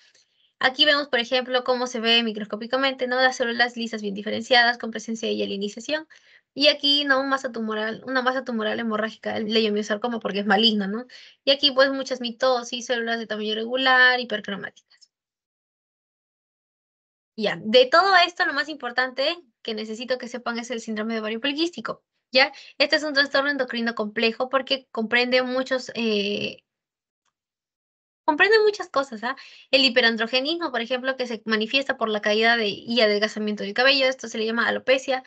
Aquí vemos, por ejemplo, cómo se ve microscópicamente, ¿no? Las células lisas bien diferenciadas con presencia de hialinización. Y aquí, ¿no? Masa tumoral, una masa tumoral hemorrágica, el leiomiosarcoma porque es maligno, ¿no? Y aquí, pues, muchas mitosis, células de tamaño regular, hipercromática. Ya, de todo esto lo más importante que necesito que sepan es el síndrome de ovario poliquístico. ¿ya? Este es un trastorno endocrino complejo porque comprende muchos, eh, comprende muchas cosas, ¿ah? El hiperandrogenismo, por ejemplo, que se manifiesta por la caída de, y adelgazamiento del cabello, esto se le llama alopecia,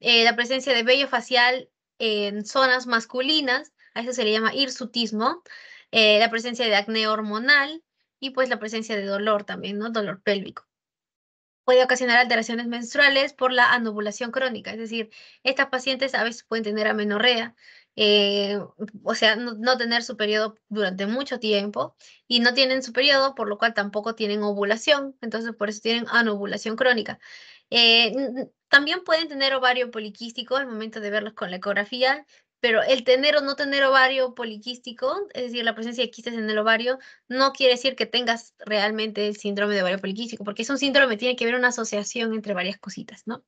eh, la presencia de vello facial en zonas masculinas, a eso se le llama hirsutismo, eh, la presencia de acné hormonal y pues la presencia de dolor también, ¿no? Dolor pélvico puede ocasionar alteraciones menstruales por la anovulación crónica, es decir, estas pacientes a veces pueden tener amenorrea, eh, o sea, no, tener su periodo durante mucho tiempo y no tienen su periodo, por lo cual tampoco tienen ovulación, entonces por eso tienen anovulación crónica. Eh, también pueden tener ovario poliquístico al momento de verlos con la ecografía, pero el tener o no tener ovario poliquístico, es decir, la presencia de quistes en el ovario, no quiere decir que tengas realmente el síndrome de ovario poliquístico, porque es un síndrome, tiene que haber una asociación entre varias cositas, ¿no?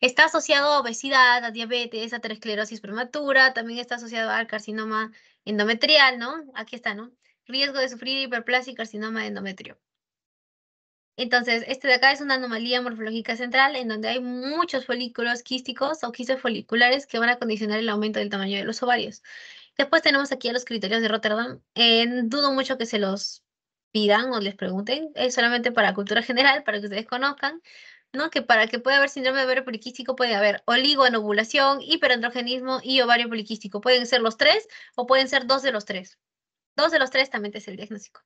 Está asociado a obesidad, a diabetes, a aterosclerosis prematura, también está asociado al carcinoma endometrial, ¿no? Aquí está, ¿no? Riesgo de sufrir hiperplasia y carcinoma de endometrio. Entonces, este de acá es una anomalía morfológica central en donde hay muchos folículos quísticos o quistes foliculares que van a condicionar el aumento del tamaño de los ovarios. Después tenemos aquí a los criterios de Rotterdam. Eh, dudo mucho que se los pidan o les pregunten, es solamente para cultura general, para que ustedes conozcan, ¿no? Que para que pueda haber síndrome de ovario poliquístico puede haber oligoanovulación, hiperandrogenismo y ovario poliquístico. Pueden ser los tres o pueden ser dos de los tres. Dos de los tres también es el diagnóstico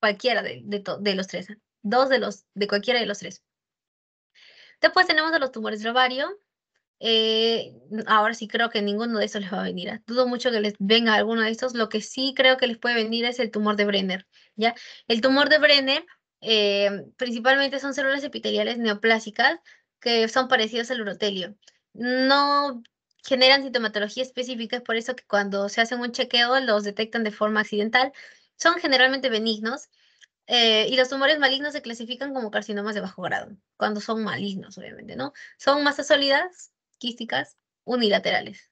cualquiera de, los tres, ¿eh? dos de los, de cualquiera de los tres. Después tenemos a los tumores de ovario. Eh, ahora sí creo que ninguno de esos les va a venir. ¿eh? Dudo mucho que les venga alguno de estos. Lo que sí creo que les puede venir es el tumor de Brenner. ¿ya? El tumor de Brenner principalmente son células epiteliales neoplásicas que son parecidas al urotelio. No generan sintomatología específica, es por eso que cuando se hacen un chequeo los detectan de forma accidental son generalmente benignos eh, y los tumores malignos se clasifican como carcinomas de bajo grado, cuando son malignos, obviamente, ¿no? Son masas sólidas, quísticas, unilaterales.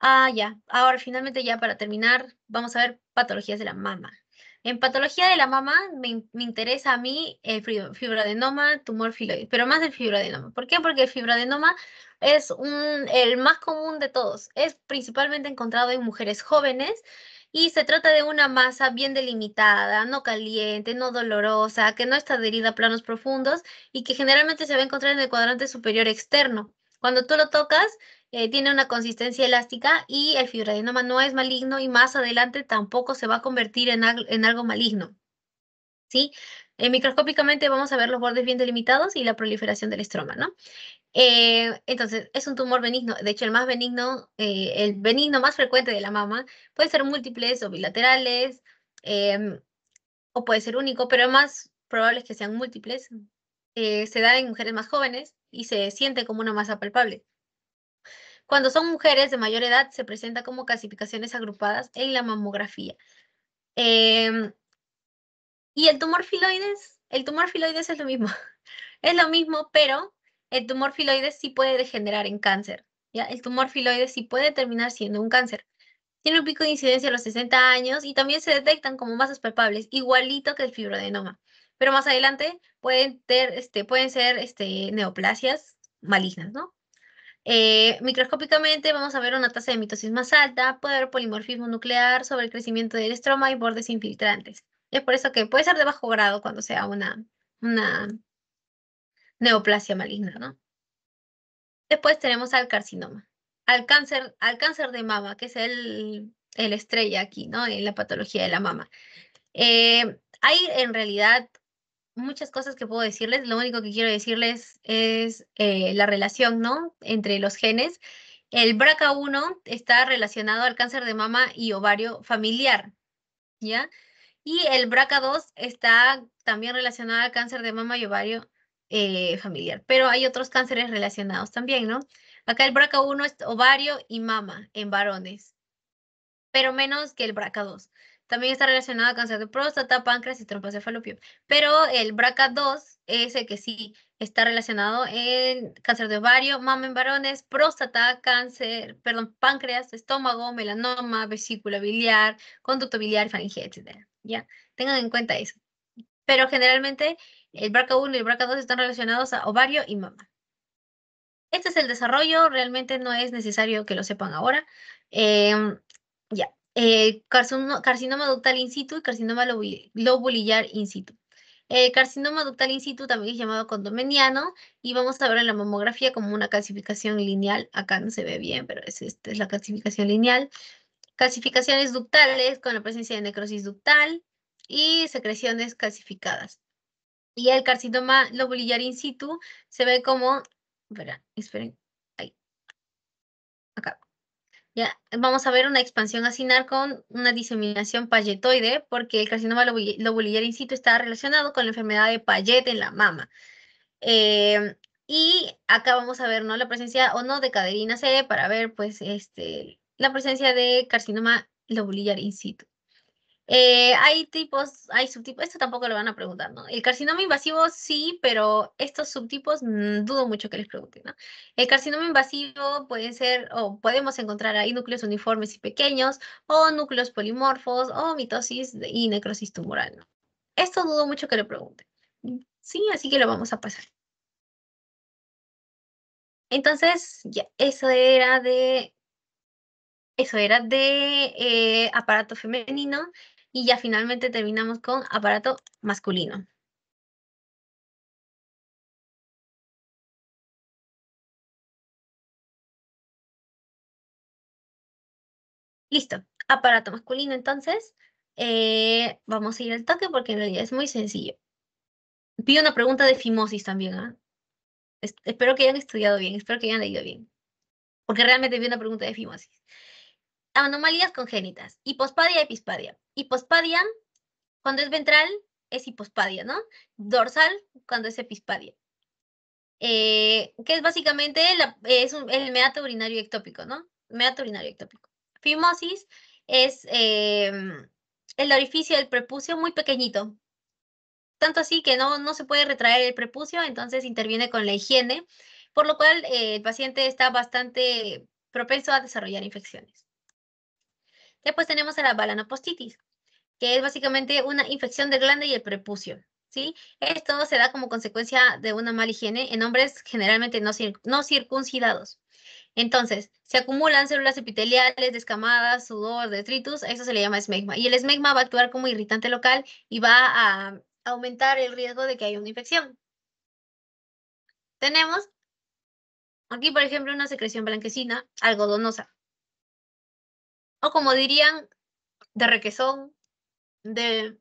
Ah, ya. Ahora, finalmente, ya para terminar, vamos a ver patologías de la mama. En patología de la mama me, interesa a mí el fibroadenoma, tumor filoides, pero más el fibroadenoma. ¿Por qué? Porque el fibroadenoma es el más común de todos. Es principalmente encontrado en mujeres jóvenes y se trata de una masa bien delimitada, no caliente, no dolorosa, que no está adherida a planos profundos y que generalmente se va a encontrar en el cuadrante superior externo. Cuando tú lo tocas, eh, tiene una consistencia elástica y el fibroadenoma no es maligno y más adelante tampoco se va a convertir en, algo maligno. ¿Sí? Eh, microscópicamente vamos a ver los bordes bien delimitados y la proliferación del estroma, ¿no? Eh, entonces, es un tumor benigno. De hecho, el más benigno, eh, el benigno más frecuente de la mama, puede ser múltiples o bilaterales, em, o puede ser único, pero más probable es que sean múltiples. Eh, se da en mujeres más jóvenes y se siente como una masa palpable. Cuando son mujeres de mayor edad, se presenta como calcificaciones agrupadas en la mamografía. Em, y el tumor filoides, el tumor filoides es lo mismo. <laughs> Es lo mismo, pero el tumor filoides sí puede degenerar en cáncer. ¿ya? El tumor filoides sí puede terminar siendo un cáncer. Tiene un pico de incidencia a los 60 años y también se detectan como masas palpables, igualito que el fibroadenoma. Pero más adelante pueden, este, pueden ser este, neoplasias malignas, ¿no? Eh, microscópicamente vamos a ver una tasa de mitosis más alta, puede haber polimorfismo nuclear sobre el crecimiento del estroma y bordes infiltrantes. Es por eso que puede ser de bajo grado cuando sea una, una neoplasia maligna, ¿no? Después tenemos al carcinoma, al cáncer, al cáncer de mama, que es el, estrella aquí, ¿no? En la patología de la mama. Eh, hay en realidad muchas cosas que puedo decirles. Lo único que quiero decirles es eh, la relación, ¿no? Entre los genes. El BRCA1 está relacionado al cáncer de mama y ovario familiar, ¿ya? Y el BRCA2 está también relacionado al cáncer de mama y ovario eh, familiar. Pero hay otros cánceres relacionados también, ¿no? Acá el BRCA1 es ovario y mama en varones, pero menos que el BRCA2. También está relacionado a cáncer de próstata, páncreas y trompas de Pero el BRCA2 es el que sí está relacionado en cáncer de ovario, mama en varones, próstata, cáncer, perdón, páncreas, estómago, melanoma, vesícula biliar, conducto biliar, faringe, etc. ¿Ya? Tengan en cuenta eso. Pero generalmente el BRCA1 y el BRCA2 están relacionados a ovario y mama. Este es el desarrollo, realmente no es necesario que lo sepan ahora. Em, ya, eh, carcinoma ductal in situ y carcinoma lobulillar in situ. carcinoma ductal in situ también es llamado condomeniano y vamos a ver en la mamografía como una calcificación lineal. Acá no se ve bien, pero es, esta es la calcificación lineal. Calcificaciones ductales con la presencia de necrosis ductal y secreciones calcificadas. Y el carcinoma lobulillar in situ se ve como, espera, esperen, ahí, acá. Ya, vamos a ver una expansión acinar con una diseminación payetoide porque el carcinoma lobulillar in situ está relacionado con la enfermedad de Payet en la mama. Em, y acá vamos a ver, ¿no? La presencia o no de caderina C para ver, pues, este, la presencia de carcinoma lobulillar in situ. Eh, hay tipos, hay subtipos, esto tampoco lo van a preguntar, ¿no? El carcinoma invasivo sí, pero estos subtipos mm, dudo mucho que les pregunten, ¿no? El carcinoma invasivo pueden ser, o podemos encontrar ahí núcleos uniformes y pequeños, o núcleos polimorfos, o mitosis y necrosis tumoral, ¿no? Esto dudo mucho que le pregunten. Sí, así que lo vamos a pasar. Entonces, ya, eso era de eso era de eh, aparato femenino y ya finalmente terminamos con aparato masculino. Listo, aparato masculino entonces. Eh, vamos a ir al toque porque en realidad es muy sencillo. Pido una pregunta de fimosis también. ¿ah? espero que hayan estudiado bien, espero que hayan leído bien. Porque realmente pido una pregunta de fimosis anomalías congénitas, hipospadia, y epispadia. Hipospadia, cuando es ventral, es hipospadia, ¿no? Dorsal, cuando es epispadia. Eh, que es básicamente es el meato urinario ectópico, ¿no? Meato urinario ectópico. Fimosis es eh, el orificio del prepucio muy pequeñito, tanto así que no, no se puede retraer el prepucio, entonces interviene con la higiene, por lo cual eh, el paciente está bastante propenso a desarrollar infecciones. Después tenemos a la balanopostitis, que es básicamente una infección de glande y el prepucio. ¿sí? Esto se da como consecuencia de una mala higiene en hombres generalmente no, no circuncidados. Entonces, se acumulan células epiteliales, descamadas, sudor, detritus, eso se le llama esmegma. Y el esmegma va a actuar como irritante local y va a aumentar el riesgo de que haya una infección. Tenemos aquí, por ejemplo, una secreción blanquecina, algodonosa o como dirían, de requesón, de,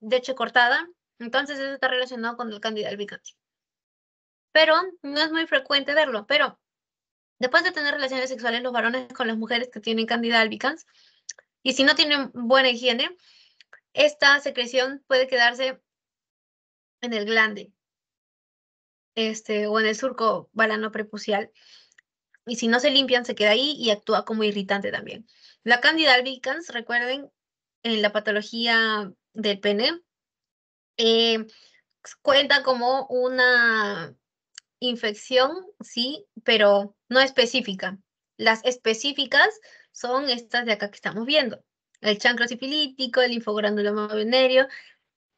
de cortada. Entonces eso está relacionado con el candida albicans. Pero no es muy frecuente verlo, pero después de tener relaciones sexuales los varones con las mujeres que tienen candida albicans, y si no tienen buena higiene, esta secreción puede quedarse en el glande este, o en el surco balano prepucial y si no se limpian se queda ahí y actúa como irritante también. La Candida albicans, recuerden, en la patología del pene, eh, cuenta como una infección, sí, pero no específica. Las específicas son estas de acá que estamos viendo. El chancro sifilítico, el infogranuloma venéreo.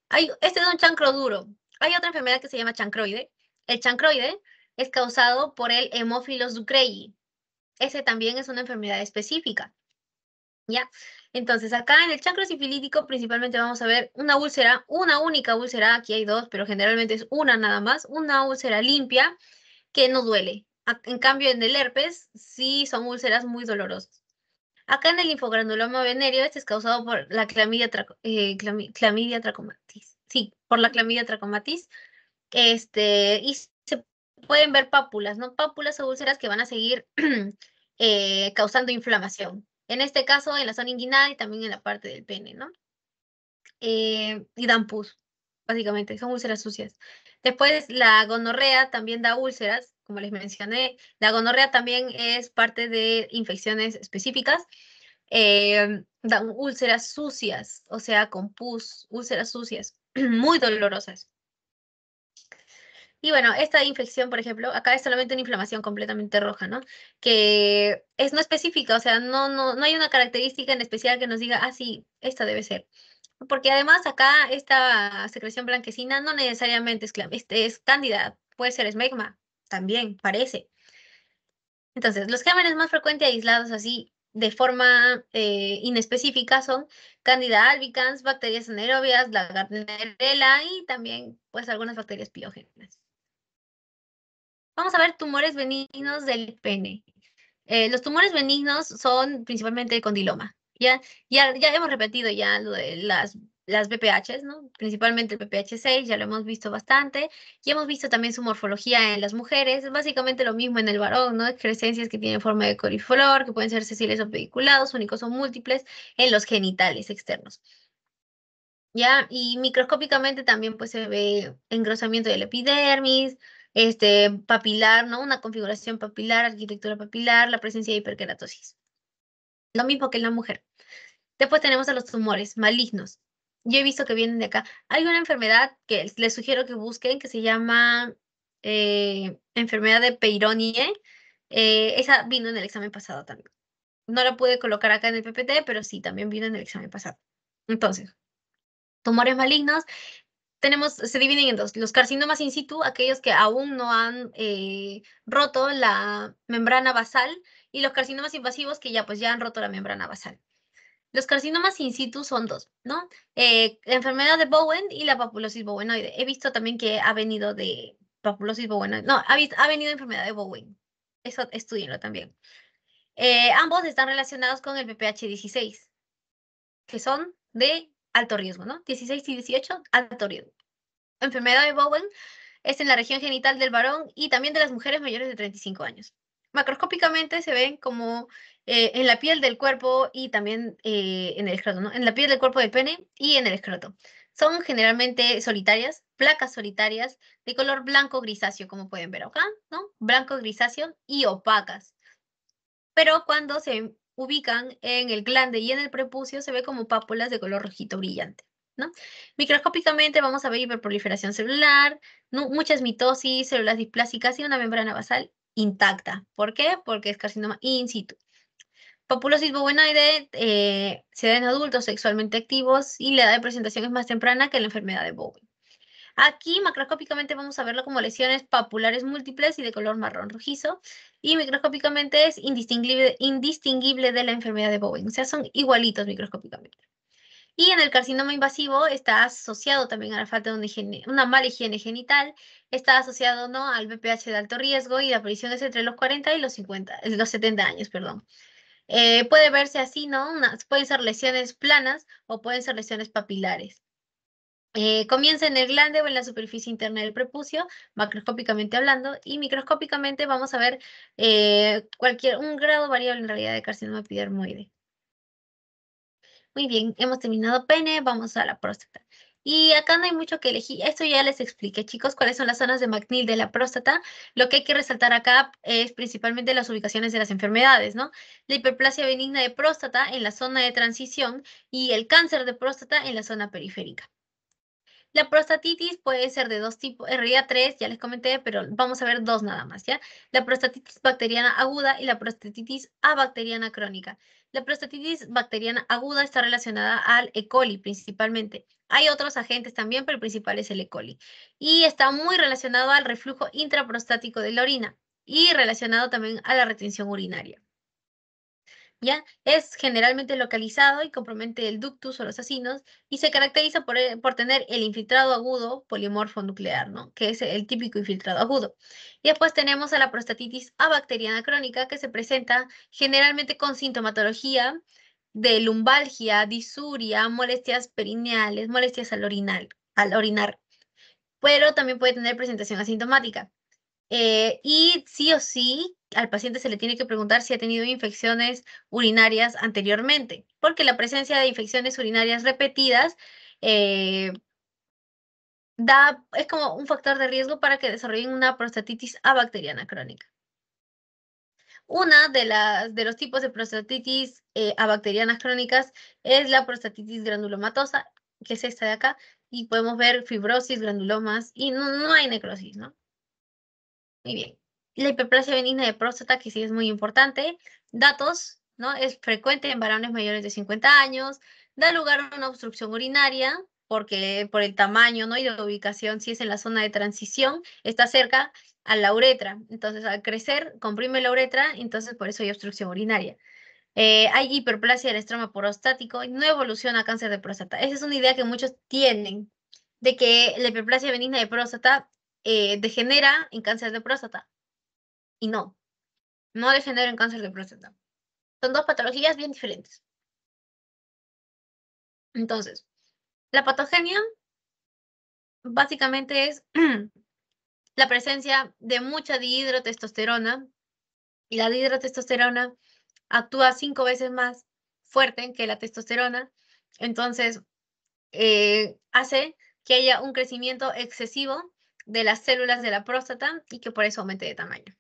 Hay, este es un chancro duro. Hay otra enfermedad que se llama chancroide. El chancroide es causado por el hemófilos ducreyi. Ese también es una enfermedad específica. ¿Ya? Entonces, acá en el chancro sifilítico principalmente vamos a ver una úlcera, una única úlcera, aquí hay dos, pero generalmente es una nada más, una úlcera limpia que no duele. En cambio, en el herpes sí son úlceras muy dolorosas. Acá en el infogranuloma venéreo, este es causado por la clamidia, eh, clamidia trachomatis. Sí, por la clamidia trachomatis. Este, pueden ver pápulas, ¿no? Pápulas o úlceras que van a seguir <clears throat> eh, causando inflamación. En este caso, en la zona inguinal y también en la parte del pene, ¿no? Eh, y dan pus, básicamente, son úlceras sucias. Después, la gonorrea también da úlceras, como les mencioné. La gonorrea también es parte de infecciones específicas. Eh, dan úlceras sucias, o sea, con pus, úlceras sucias, <clears throat> muy dolorosas. Y bueno, esta infección, por ejemplo, acá es solamente una inflamación completamente roja, ¿no? Que es no específica, o sea, no, no, no hay una característica en especial que nos diga, ah, sí, esta debe ser. Porque además acá esta secreción blanquecina no necesariamente es, este, cándida, puede ser esmegma, también parece. Entonces, los gérmenes más frecuentes aislados así de forma eh, inespecífica son Candida albicans, bacterias anaerobias, la gardnerella y también pues algunas bacterias piógenas. Vamos a ver tumores benignos del pene. Eh, los tumores benignos son principalmente condiloma. Ya, ya, ya hemos repetido ya lo de las, las BPHs, ¿no? principalmente el BPH6, ya lo hemos visto bastante, y hemos visto también su morfología en las mujeres, básicamente lo mismo en el varón, ¿no? crecencias que tienen forma de coriflor, que pueden ser sesiles o pediculados, únicos o múltiples, en los genitales externos. ¿Ya? Y microscópicamente también pues, se ve engrosamiento del epidermis, este, papilar, ¿no? Una configuración papilar, arquitectura papilar, la presencia de hiperkeratosis. Lo mismo que en la mujer. Después tenemos a los tumores malignos. Yo he visto que vienen de acá. Hay una enfermedad que les sugiero que busquen que se llama eh, enfermedad de Peyronie. Eh, esa vino en el examen pasado también. No la pude colocar acá en el PPT, pero sí, también vino en el examen pasado. Entonces, tumores malignos se dividen en dos, los carcinomas in situ, aquellos que aún no han eh, roto la membrana basal, y los carcinomas invasivos que ya pues ya han roto la membrana basal. Los carcinomas in situ son dos, ¿no? Eh, la enfermedad de Bowen y la papulosis bowenoide. He visto también que ha venido de papulosis bowenoide, no, ha, venido enfermedad de Bowen. Eso estudienlo también. Eh, ambos están relacionados con el PPH16, que son de alto riesgo, ¿no? 16 y 18, alto riesgo. Enfermedad de Bowen es en la región genital del varón y también de las mujeres mayores de 35 años. Macroscópicamente se ven como eh, en la piel del cuerpo y también eh, en el escroto, ¿no? En la piel del cuerpo del pene y en el escroto. Son generalmente solitarias, placas solitarias de color blanco grisáceo, como pueden ver acá, ¿no? Blanco grisáceo y opacas. Pero cuando se ubican en el glande y en el prepucio, se ve como pápulas de color rojito brillante. ¿no? Microscópicamente vamos a ver hiperproliferación celular, muchas mitosis, células displásicas y una membrana basal intacta. ¿Por qué? Porque es carcinoma in situ. Papulosis bovenoide eh, se da en adultos sexualmente activos y la edad de presentación es más temprana que la enfermedad de Bowen. Aquí macroscópicamente vamos a verlo como lesiones papulares múltiples y de color marrón rojizo. Y microscópicamente es indistinguible, indistinguible de la enfermedad de Bowen. O sea, son igualitos microscópicamente. Y en el carcinoma invasivo está asociado también a la falta de una, mala higiene genital, está asociado ¿no? al BPH de alto riesgo y la apariciones entre los 40 y los, 50, los 70 años. Perdón. Eh, puede verse así, ¿no? pueden ser lesiones planas o pueden ser lesiones papilares. Eh, comienza en el glande o en la superficie interna del prepucio, macroscópicamente hablando, y microscópicamente vamos a ver eh, cualquier, un grado variable en realidad de carcinoma epidermoide. Muy bien, hemos terminado pene, vamos a la próstata. Y acá no hay mucho que elegir, esto ya les expliqué, chicos, cuáles son las zonas de macnil de la próstata. Lo que hay que resaltar acá es principalmente las ubicaciones de las enfermedades, ¿no? La hiperplasia benigna de próstata en la zona de transición y el cáncer de próstata en la zona periférica. La prostatitis puede ser de dos tipos, en realidad tres, ya les comenté, pero vamos a ver dos nada más, ¿ya? La prostatitis bacteriana aguda y la prostatitis abacteriana crónica. La prostatitis bacteriana aguda está relacionada al E. coli principalmente. Hay otros agentes también, pero el principal es el E. coli. Y está muy relacionado al reflujo intraprostático de la orina y relacionado también a la retención urinaria. Es generalmente localizado y compromete el ductus o los asinos y se caracteriza eh, por, tener el infiltrado agudo polimorfo nuclear, Que es el típico infiltrado agudo. Y después tenemos a la prostatitis abacteriana crónica que se presenta generalmente con sintomatología de lumbalgia, disuria, molestias perineales, molestias al orinar, al pero también puede tener presentación asintomática. Eh, y sí o sí, al paciente se le tiene que preguntar si ha tenido infecciones urinarias anteriormente, porque la presencia de infecciones urinarias repetidas eh, da, es como un factor de riesgo para que desarrollen una prostatitis abacteriana crónica. Una de, las, de los tipos de prostatitis eh, abacterianas crónicas es la prostatitis granulomatosa, que es esta de acá, y podemos ver fibrosis, granulomas, y no, no hay necrosis, ¿no? Muy bien la hiperplasia benigna de próstata, que sí es muy importante. Datos, ¿no? Es frecuente en varones mayores de 50 años. Da lugar a una obstrucción urinaria, porque por el tamaño, ¿no? Y la ubicación, si es en la zona de transición, está cerca a la uretra. Entonces, al crecer, comprime la uretra, entonces por eso hay obstrucción urinaria. Eh, hay hiperplasia del estroma prostático y no evoluciona cáncer de próstata. Esa es una idea que muchos tienen, de que la hiperplasia benigna de próstata eh, degenera en cáncer de próstata y no. No defender cáncer de próstata. Son dos patologías bien diferentes. Entonces, la patogenia básicamente es <clears throat> la presencia de mucha dihidrotestosterona y la dihidrotestosterona actúa cinco veces más fuerte que la testosterona, entonces eh, hace que haya un crecimiento excesivo de las células de la próstata y que por eso aumente de tamaño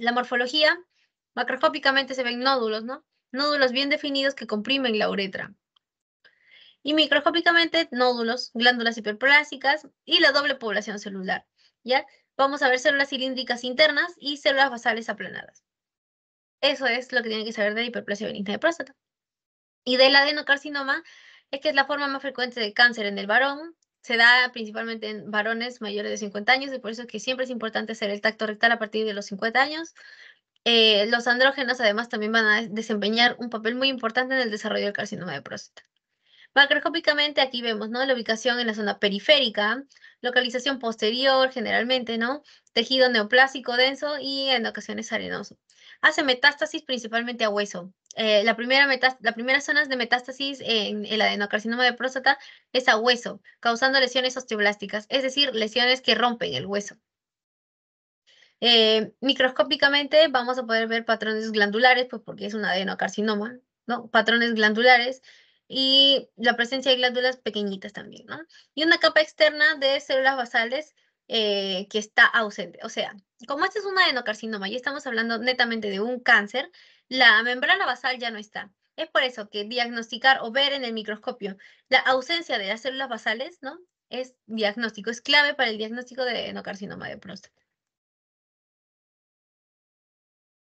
la morfología, macroscópicamente se ven nódulos, ¿no? Nódulos bien definidos que comprimen la uretra. Y microscópicamente, nódulos, glándulas hiperplásicas y la doble población celular. ¿Ya? Vamos a ver células cilíndricas internas y células basales aplanadas. Eso es lo que tienen que saber de la hiperplasia benigna de próstata. Y del adenocarcinoma es que es la forma más frecuente de cáncer en el varón, se da principalmente en varones mayores de 50 años, y por eso es que siempre es importante hacer el tacto rectal a partir de los 50 años. Eh, los andrógenos además también van a desempeñar un papel muy importante en el desarrollo del carcinoma de próstata. Macroscópicamente aquí vemos, ¿no? La ubicación en la zona periférica, localización posterior generalmente, ¿no? Tejido neoplásico denso y en ocasiones arenoso hace metástasis principalmente a hueso. Eh, la, primera la primera zona de metástasis en el adenocarcinoma de próstata es a hueso, causando lesiones osteoblásticas, es decir, lesiones que rompen el hueso. Eh, microscópicamente vamos a poder ver patrones glandulares, pues porque es un adenocarcinoma, ¿no? Patrones glandulares y la presencia de glándulas pequeñitas también, ¿no? Y una capa externa de células basales eh, que está ausente. O sea, como este es un adenocarcinoma y estamos hablando netamente de un cáncer, la membrana basal ya no está. Es por eso que diagnosticar o ver en el microscopio la ausencia de las células basales, ¿no? Es diagnóstico, es clave para el diagnóstico de adenocarcinoma de próstata.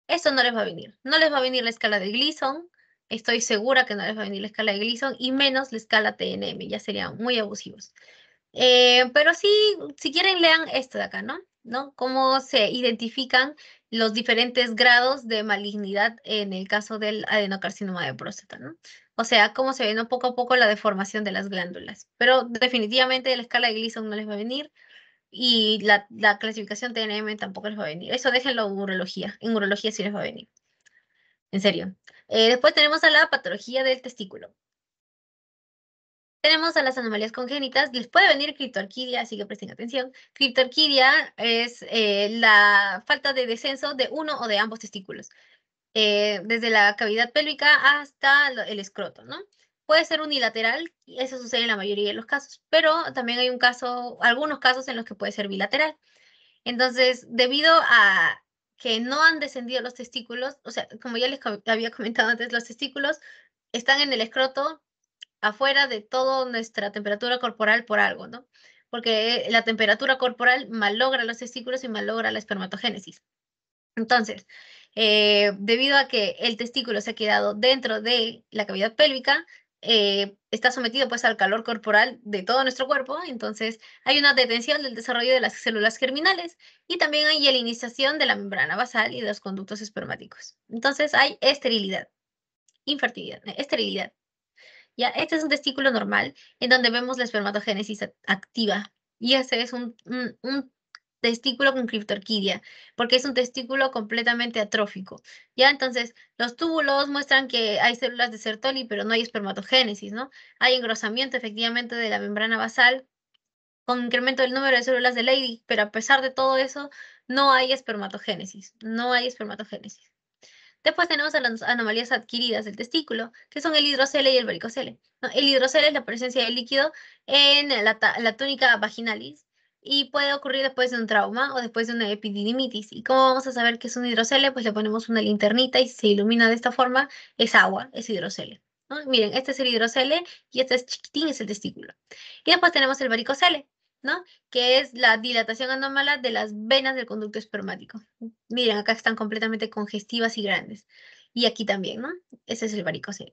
Eso no les va a venir. No les va a venir la escala de Gleason, estoy segura que no les va a venir la escala de Gleason y menos la escala TNM, ya serían muy abusivos. Eh, pero sí, si quieren, lean esto de acá, ¿no? ¿no? Cómo se identifican los diferentes grados de malignidad en el caso del adenocarcinoma de próstata, ¿no? O sea, cómo se ve ¿no? poco a poco la deformación de las glándulas. Pero definitivamente la escala de Gleason no les va a venir y la, clasificación TNM tampoco les va a venir. Eso déjenlo en urología. En urología sí les va a venir. En serio. Eh, después tenemos a la patología del testículo. Tenemos a las anomalías congénitas, les puede venir criptorquidia, así que presten atención. Criptorquidia es eh, la falta de descenso de uno o de ambos testículos, eh, desde la cavidad pélvica hasta el escroto, ¿no? Puede ser unilateral, eso sucede en la mayoría de los casos, pero también hay un caso, algunos casos en los que puede ser bilateral. Entonces, debido a que no han descendido los testículos, o sea, como ya les había comentado antes, los testículos están en el escroto, afuera de toda nuestra temperatura corporal por algo, ¿no? Porque la temperatura corporal malogra los testículos y malogra la espermatogénesis. Entonces, eh, debido a que el testículo se ha quedado dentro de la cavidad pélvica, eh, está sometido pues al calor corporal de todo nuestro cuerpo, entonces hay una detención del desarrollo de las células germinales y también hay iniciación de la membrana basal y de los conductos espermáticos. Entonces hay esterilidad, infertilidad, esterilidad este es un testículo normal en donde vemos la espermatogénesis activa. Y ese es un, testículo con criptorquidia, porque es un testículo completamente atrófico. ¿Ya? Entonces, los túbulos muestran que hay células de Sertoli, pero no hay espermatogénesis, ¿no? Hay engrosamiento efectivamente de la membrana basal con incremento del número de células de Leydig, pero a pesar de todo eso, no hay espermatogénesis, no hay espermatogénesis. Después tenemos a las anomalías adquiridas del testículo, que son el hidrocele y el varicocele. El hidrocele es la presencia de líquido en la, túnica vaginalis y puede ocurrir después de un trauma o después de una epididimitis. ¿Y cómo vamos a saber que es un hidrocele? Pues le ponemos una linternita y se ilumina de esta forma, es agua, es hidrocele. Miren, este es el hidrocele y este es chiquitín, es el testículo. Y después tenemos el varicocele, que es la dilatación anómala de las venas del conducto espermático. Miren, acá están completamente congestivas y grandes. Y aquí también, ¿no? Ese es el varicocele.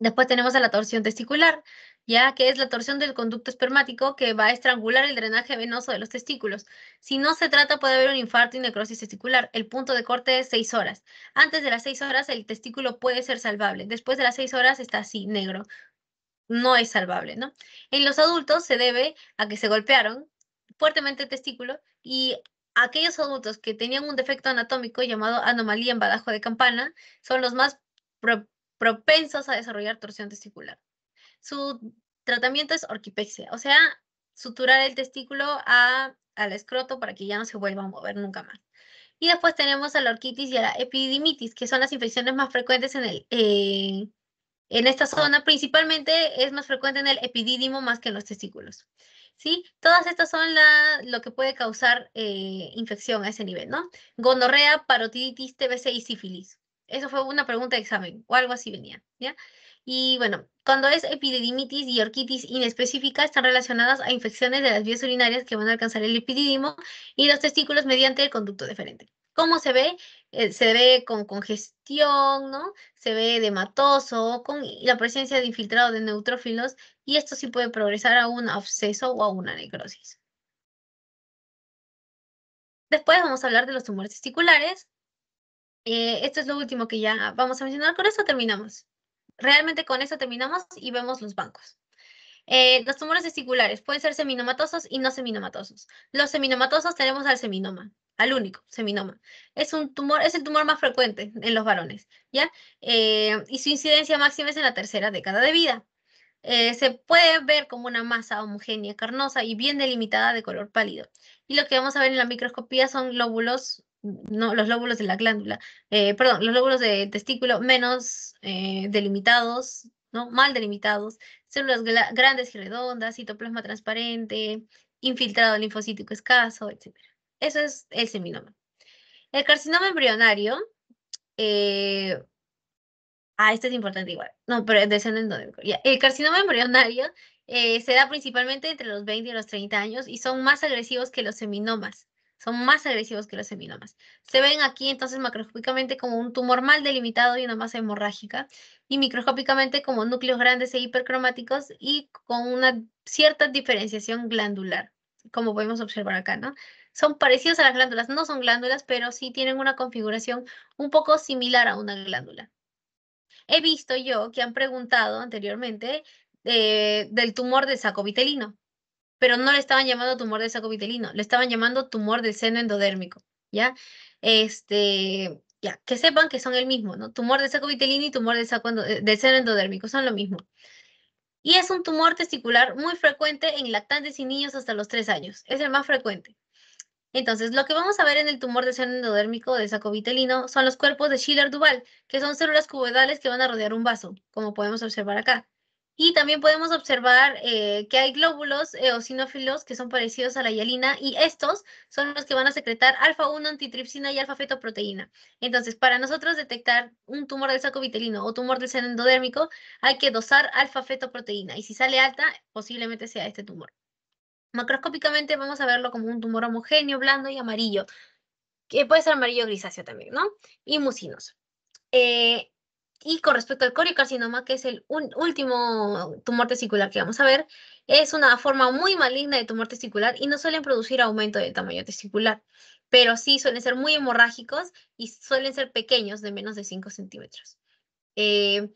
Después tenemos a la torsión testicular, ya que es la torsión del conducto espermático que va a estrangular el drenaje venoso de los testículos. Si no se trata, puede haber un infarto y necrosis testicular. El punto de corte es seis horas. Antes de las seis horas, el testículo puede ser salvable. Después de las seis horas, está así, negro no es salvable, ¿no? En los adultos se debe a que se golpearon fuertemente el testículo y aquellos adultos que tenían un defecto anatómico llamado anomalía en badajo de campana son los más propensos a desarrollar torsión testicular. Su tratamiento es orquipexia, o sea, suturar el testículo al escroto para que ya no se vuelva a mover nunca más. Y después tenemos a la orquitis y a la epidimitis, que son las infecciones más frecuentes en el, eh, en esta zona principalmente es más frecuente en el epidídimo más que en los testículos. ¿Sí? Todas estas son lo que puede causar eh, infección a ese nivel, ¿no? Gonorrea, parotiditis, TBC y sífilis. Eso fue una pregunta de examen o algo así venía, Y bueno, cuando es epididimitis y orquitis inespecífica, están relacionadas a infecciones de las vías urinarias que van a alcanzar el epididimo y los testículos mediante el conducto deferente. ¿Cómo se ve? Eh, se ve con congestión, ¿no? Se ve dematoso, con la presencia de infiltrado de neutrófilos y esto sí puede progresar a un absceso o a una necrosis. Después vamos a hablar de los tumores testiculares. Eh, esto es lo último que ya vamos a mencionar. Con eso terminamos. Realmente con eso terminamos y vemos los bancos. Eh, los tumores testiculares pueden ser seminomatosos y no seminomatosos. Los seminomatosos tenemos al seminoma al único, seminoma. Es un tumor, es el tumor más frecuente en los varones, ¿ya? Eh, y su incidencia máxima es en la tercera década de vida. Eh, se puede ver como una masa homogénea, carnosa y bien delimitada de color pálido. Y lo que vamos a ver en la microscopía son lóbulos, no, los lóbulos de la glándula, eh, perdón, los lóbulos de testículo menos delimitados, ¿no? mal delimitados, células grandes y redondas, citoplasma transparente, infiltrado linfocítico escaso, etcétera. Eso es el seminoma. El carcinoma embrionario, eh, ah, este es importante igual, no, pero de seno El carcinoma embrionario eh, se da principalmente entre los 20 y los 30 años y son más agresivos que los seminomas. Son más agresivos que los seminomas. Se ven aquí entonces macroscópicamente como un tumor mal delimitado y una masa hemorrágica y microscópicamente como núcleos grandes e hipercromáticos y con una cierta diferenciación glandular, como podemos observar acá, ¿no? son parecidos a las glándulas, no son glándulas, pero sí tienen una configuración un poco similar a una glándula. He visto yo que han preguntado anteriormente eh, del tumor de saco vitelino, pero no le estaban llamando tumor de saco vitelino, le estaban llamando tumor del seno endodérmico, ¿ya? Este, ya, que sepan que son el mismo, ¿no? Tumor de saco vitelino y tumor de saco eh, seno endodérmico son lo mismo. Y es un tumor testicular muy frecuente en lactantes y niños hasta los 3 años. Es el más frecuente. Entonces, lo que vamos a ver en el tumor de seno endodérmico de saco vitelino son los cuerpos de Schiller-Duval, que son células cuboidales que van a rodear un vaso, como podemos observar acá. Y también podemos observar eh, que hay glóbulos eh, eosinófilos que son parecidos a la hialina y estos son los que van a secretar alfa-1 antitripsina y alfa-fetoproteína. Entonces, para nosotros detectar un tumor del saco vitelino o tumor del seno endodérmico, hay que dosar alfa-fetoproteína y si sale alta, posiblemente sea este tumor. Macroscópicamente vamos a verlo como un tumor homogéneo, blando y amarillo, que puede ser amarillo grisáceo también, ¿no? Y mucinos. Eh, y con respecto al coriocarcinoma, que es el último tumor testicular que vamos a ver, es una forma muy maligna de tumor testicular y no suelen producir aumento del tamaño testicular, pero sí suelen ser muy hemorrágicos y suelen ser pequeños, de menos de 5 centímetros. Eh,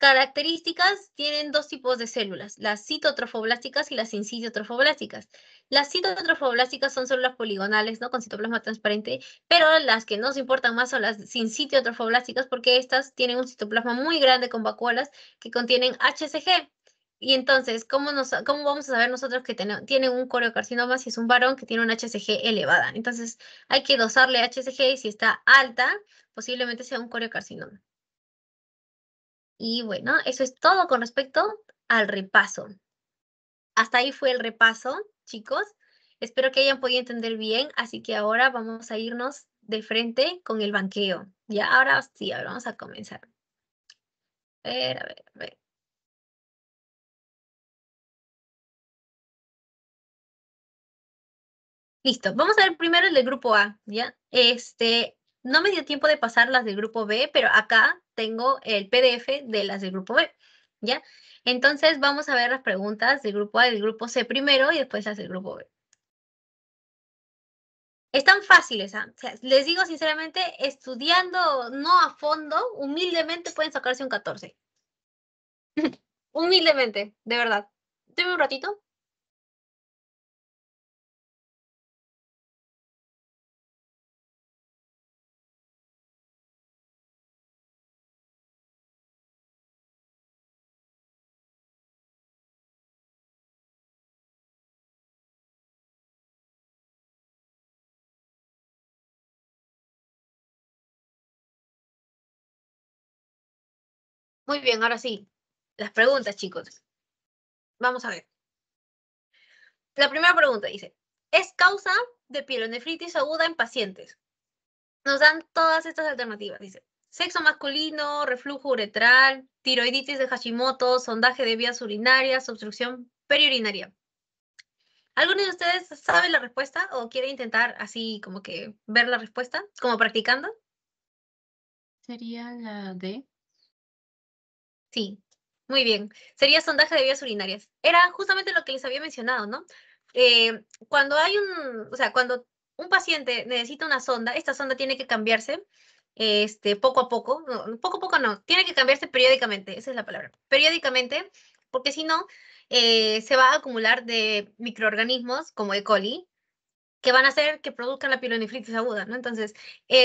Características tienen dos tipos de células, las citotrofoblásticas y las sincitiotrofoblásticas Las citotrofoblásticas son células poligonales, ¿no? Con citoplasma transparente, pero las que nos importan más son las sin porque estas tienen un citoplasma muy grande con vacuolas que contienen HCG. Y entonces, ¿cómo, nos, cómo vamos a saber nosotros que tiene tienen un coreocarcinoma si es un varón que tiene una HCG elevada? Entonces, hay que dosarle HCG y si está alta, posiblemente sea un coreocarcinoma. Y bueno, eso es todo con respecto al repaso. Hasta ahí fue el repaso, chicos. Espero que hayan podido entender bien, así que ahora vamos a irnos de frente con el banqueo. Ya, ahora sí, ahora vamos a comenzar. A ver, a ver, a ver. Listo, vamos a ver primero el del grupo A, ¿ya? Este, no me dio tiempo de pasar las del grupo B, pero acá tengo el PDF de las del grupo B, ¿ya? Entonces vamos a ver las preguntas del grupo A y del grupo C primero y después las del grupo B. Están fáciles, fácil ¿ah? o les digo sinceramente, estudiando no a fondo, humildemente pueden sacarse un 14. <laughs> humildemente, de verdad. Deme un ratito. Muy bien, ahora sí. Las preguntas, chicos. Vamos a ver. La primera pregunta dice, ¿es causa de pielonefritis aguda en pacientes? Nos dan todas estas alternativas. Dice, sexo masculino, reflujo uretral, tiroiditis de Hashimoto, sondaje de vías urinarias, obstrucción periurinaria. ¿Alguno de ustedes sabe la respuesta o quiere intentar así como que ver la respuesta, como practicando? Sería la D. Sí, muy bien. Sería sondaje de vías urinarias. Era justamente lo que les había mencionado, ¿no? Eh, cuando hay un, o sea, cuando un paciente necesita una sonda, esta sonda tiene que cambiarse este, poco a poco, poco a poco no, tiene que cambiarse periódicamente, esa es la palabra, periódicamente, porque si no, eh, se va a acumular de microorganismos como E. coli, que van a hacer que produzcan la pielonefritis aguda, ¿no? Entonces,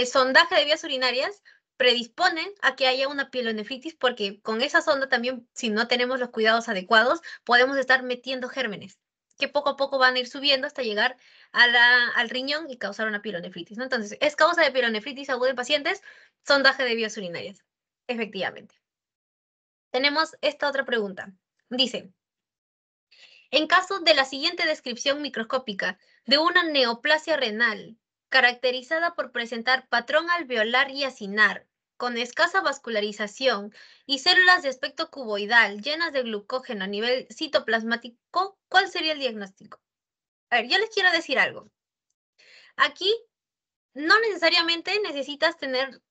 sondaje de vías urinarias predisponen a que haya una pielonefritis porque con esa sonda también, si no tenemos los cuidados adecuados, podemos estar metiendo gérmenes que poco a poco van a ir subiendo hasta llegar al riñón y causar una pielonefritis. Entonces, es causa de pielonefritis aguda en pacientes, sondaje de vías urinarias, efectivamente. Tenemos esta otra pregunta. Dice, en caso de la siguiente descripción microscópica de una neoplasia renal caracterizada por presentar patrón alveolar y acinar, con escasa vascularización y células de aspecto cuboidal llenas de glucógeno a nivel citoplasmático, ¿cuál sería el diagnóstico? A ver, yo les quiero decir algo. Aquí no necesariamente necesitas tener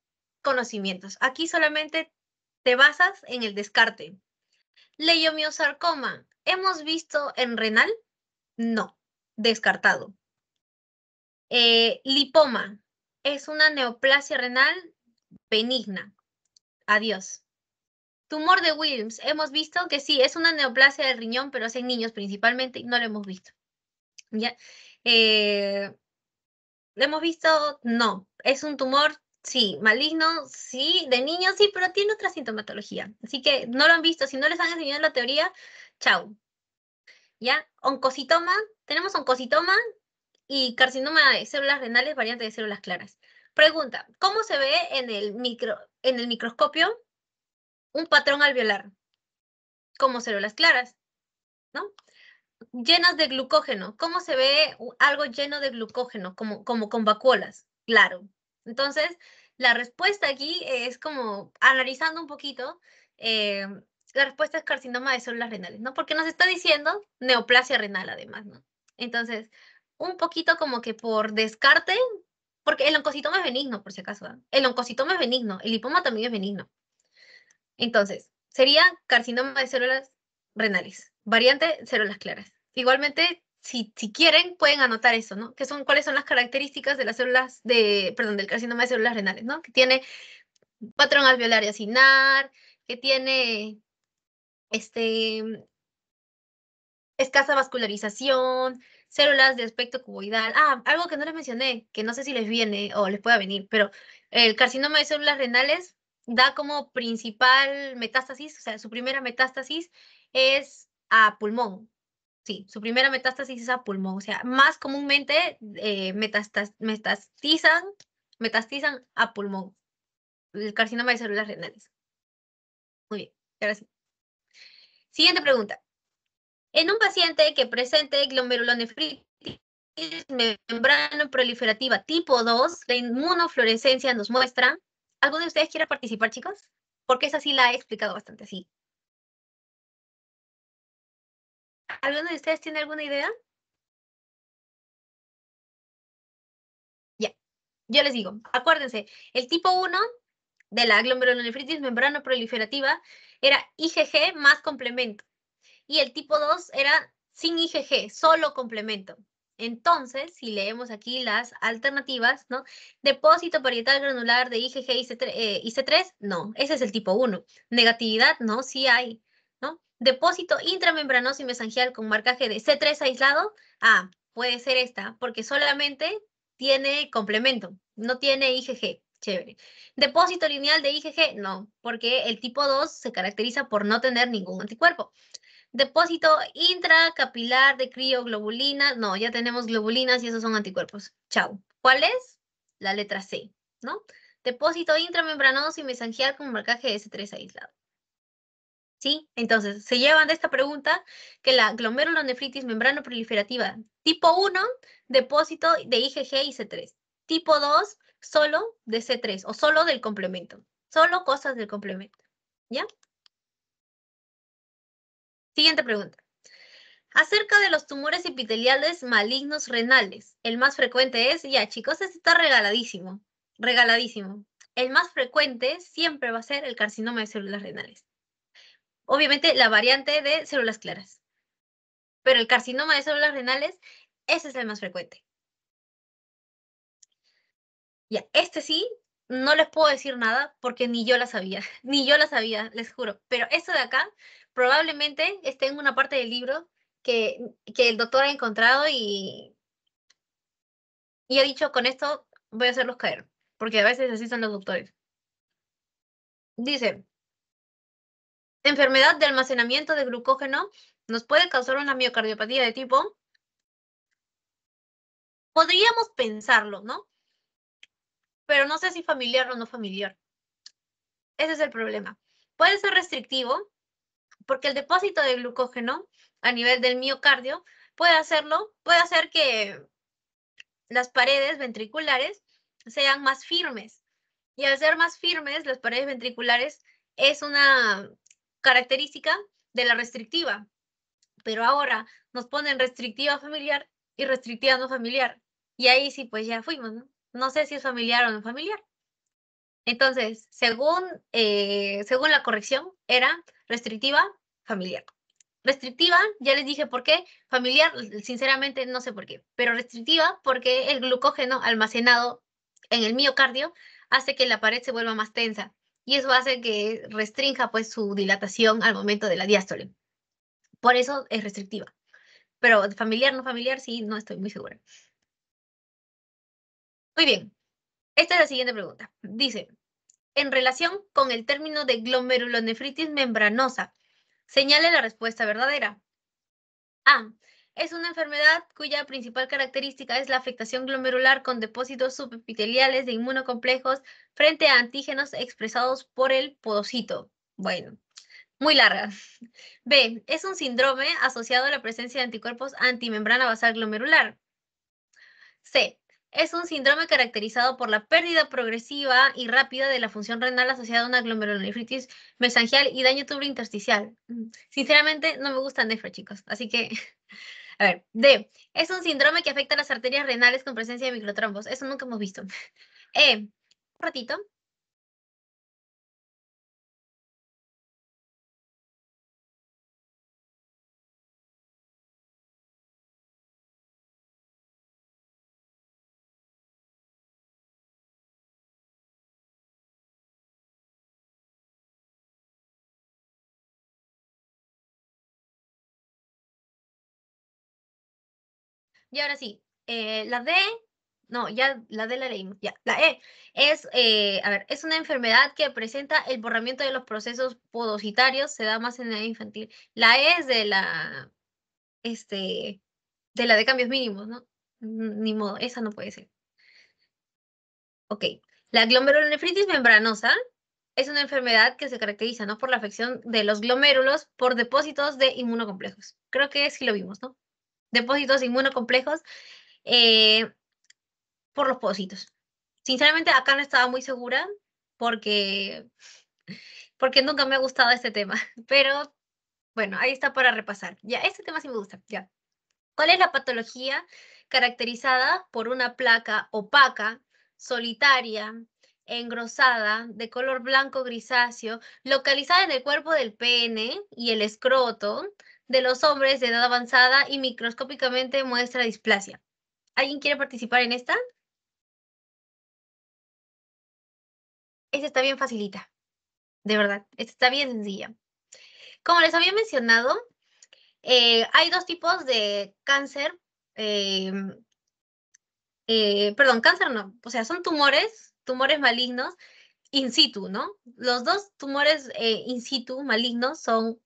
conocimientos. Aquí solamente te basas en el descarte. Leiomiosarcoma, ¿hemos visto en renal? No, descartado. Eh, lipoma es una neoplasia renal benigna. Adiós. Tumor de Wilms, hemos visto que sí, es una neoplasia del riñón, pero es en niños principalmente y no lo hemos visto. ¿Ya? ¿Lo eh, hemos visto? No. ¿Es un tumor? Sí. ¿Maligno? Sí. ¿De niños? Sí, pero tiene otra sintomatología. Así que no lo han visto. Si no les han enseñado la teoría, chao. ¿Ya? Oncocitoma. Tenemos oncocitoma y carcinoma de células renales variante de células claras. Pregunta, ¿cómo se ve en el, micro, en el microscopio un patrón alveolar? Como células claras, ¿no? Llenas de glucógeno. ¿Cómo se ve algo lleno de glucógeno, como, como con vacuolas? Claro. Entonces, la respuesta aquí es como, analizando un poquito, em, la respuesta es carcinoma de células renales, ¿no? Porque nos está diciendo neoplasia renal además, ¿no? Entonces, un poquito como que por descarte, porque el oncocitoma es benigno, por si acaso. El oncocitoma es benigno, el lipoma también es benigno. Entonces, sería carcinoma de células renales, variante células claras. Igualmente, si, si quieren, pueden anotar eso, ¿no? Que son, cuáles son las características de las células, de, perdón, del carcinoma de células renales, ¿no? Que tiene patrón alveolar y asinar, que tiene este, escasa vascularización, células de aspecto cuboidal. Ah, algo que no les mencioné, que no sé si les viene o les pueda venir, pero el carcinoma de células renales da como principal metástasis, o sea, su primera metástasis es a pulmón. Sí, su primera metástasis es a pulmón, o sea, más comúnmente eh, metastizan, metastizan a pulmón, el carcinoma de células renales. Muy bien, gracias. Siguiente pregunta. En un paciente que presente glomerulonefritis membrano proliferativa tipo 2, la inmunofluorescencia nos muestra. ¿Alguno de ustedes quiere participar, chicos? Porque esa sí la he explicado bastante así. ¿Alguno de ustedes tiene alguna idea? Ya, yo les digo, acuérdense, el tipo 1 de la glomerulonefritis membrano proliferativa era IgG más complemento y el tipo 2 era sin IgG, solo complemento. Entonces, si leemos aquí las alternativas, ¿no? Depósito parietal granular de IgG y C3, no, ese es el tipo 1. Negatividad, no, sí hay, ¿no? Depósito intramembranoso y mesangial con marcaje de C3 aislado, ah, puede ser esta, porque solamente tiene complemento, no tiene IgG, chévere. Depósito lineal de IgG, no, porque el tipo 2 se caracteriza por no tener ningún anticuerpo. Depósito intracapilar de crioglobulina. No, ya tenemos globulinas y esos son anticuerpos. Chao. ¿Cuál es? La letra C, ¿no? Depósito intramembranoso y mesangial con marcaje S3 aislado. ¿Sí? Entonces, se llevan de esta pregunta que la glomerulonefritis membrana proliferativa tipo 1, depósito de IgG y C3. Tipo 2, solo de C3 o solo del complemento. Solo cosas del complemento. ¿Ya? Siguiente pregunta. Acerca de los tumores epiteliales malignos renales, el más frecuente es, ya chicos, este está regaladísimo, regaladísimo. El más frecuente siempre va a ser el carcinoma de células renales. Obviamente la variante de células claras. Pero el carcinoma de células renales, ese es el más frecuente. Ya, este sí, no les puedo decir nada porque ni yo la sabía, <laughs> ni yo la sabía, les juro. Pero esto de acá, probablemente esté en una parte del libro que, el doctor ha encontrado y, y ha dicho, con esto voy a hacerlos caer, porque a veces así son los doctores. Dice, enfermedad de almacenamiento de glucógeno nos puede causar una miocardiopatía de tipo... Podríamos pensarlo, ¿no? Pero no sé si familiar o no familiar. Ese es el problema. Puede ser restrictivo porque el depósito de glucógeno a nivel del miocardio puede hacerlo, puede hacer que las paredes ventriculares sean más firmes. Y al ser más firmes, las paredes ventriculares es una característica de la restrictiva. Pero ahora nos ponen restrictiva familiar y restrictiva no familiar. Y ahí sí, pues ya fuimos, ¿no? sé si es familiar o no familiar. Entonces, según, eh, según la corrección, era restrictiva, familiar. Restrictiva, ya les dije por qué, familiar, sinceramente no sé por qué, pero restrictiva porque el glucógeno almacenado en el miocardio hace que la pared se vuelva más tensa y eso hace que restrinja pues su dilatación al momento de la diástole. Por eso es restrictiva. Pero familiar, no familiar, sí, no estoy muy segura. Muy bien, esta es la siguiente pregunta. Dice, en relación con el término de glomerulonefritis membranosa. Señale la respuesta verdadera. A. Es una enfermedad cuya principal característica es la afectación glomerular con depósitos subepiteliales de inmunocomplejos frente a antígenos expresados por el podocito. Bueno, muy larga. B. Es un síndrome asociado a la presencia de anticuerpos antimembrana basal glomerular. C es un síndrome caracterizado por la pérdida progresiva y rápida de la función renal asociada a una glomerulonefritis mesangial y daño intersticial. Sinceramente, no me gustan nefro, chicos, así que... <laughs> A ver, D. Es un síndrome que afecta a las arterias renales con presencia de microtrombos. Eso nunca hemos visto. <laughs> E. Un ratito. Y ahora sí, eh, la D, no, ya la D la leímos, ya, la E, es, eh, a ver, es una enfermedad que presenta el borramiento de los procesos podocitarios, se da más en la edad infantil. La E es de la, este, de la de cambios mínimos, ¿no? Ni modo, esa no puede ser. Ok, la glomerulonefritis membranosa es una enfermedad que se caracteriza, ¿no? Por la afección de los glomérulos por depósitos de inmunocomplejos. Creo que sí lo vimos, ¿no? depósitos inmunocomplejos eh, por los pósitos. Sinceramente, acá no estaba muy segura porque, porque nunca me ha gustado este tema, <laughs> pero bueno, ahí está para repasar. Ya, este tema sí me gusta, ya. ¿Cuál es la patología caracterizada por una placa opaca, solitaria, engrosada, de color blanco grisáceo, localizada en el cuerpo del pene y el escroto, de los hombres de edad avanzada y microscópicamente muestra displasia. ¿Alguien quiere participar en esta? Esta está bien facilita, de verdad, esta está bien sencilla. Como les había mencionado, eh, hay dos tipos de cáncer, em, eh, perdón, cáncer no, o sea, son tumores, tumores malignos in situ, ¿no? Los dos tumores eh, in situ malignos son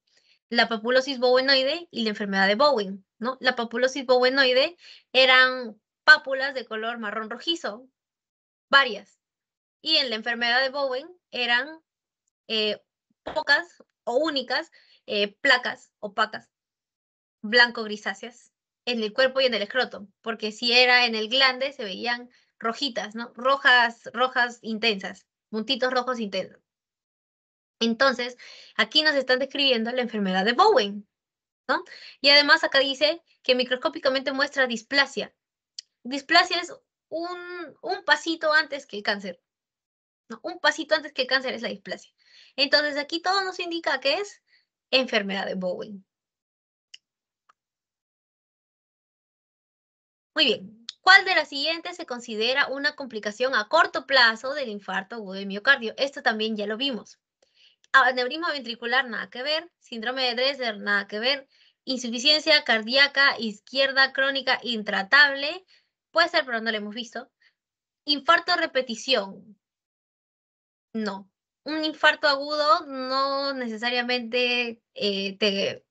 la papulosis bovenoide y la enfermedad de Bowen, ¿no? La papulosis bovenoide eran pápulas de color marrón rojizo, varias. Y en la enfermedad de Bowen eran eh, pocas o únicas eh, placas opacas, blanco-grisáceas, en el cuerpo y en el escroto, porque si era en el glande se veían rojitas, ¿no? Rojas, rojas intensas, puntitos rojos intensos. Entonces, aquí nos están describiendo la enfermedad de Bowen, ¿no? Y además acá dice que microscópicamente muestra displasia. Displasia es un, pasito antes que el cáncer. un pasito antes que el cáncer es la displasia. Entonces, aquí todo nos indica que es enfermedad de Bowen. Muy bien. ¿Cuál de las siguientes se considera una complicación a corto plazo del infarto o de miocardio? Esto también ya lo vimos aneurisma ah, ventricular, nada que ver, síndrome de Dresser, nada que ver, insuficiencia cardíaca izquierda crónica intratable, puede ser, pero no lo hemos visto, infarto repetición, no. Un infarto agudo no necesariamente eh, te,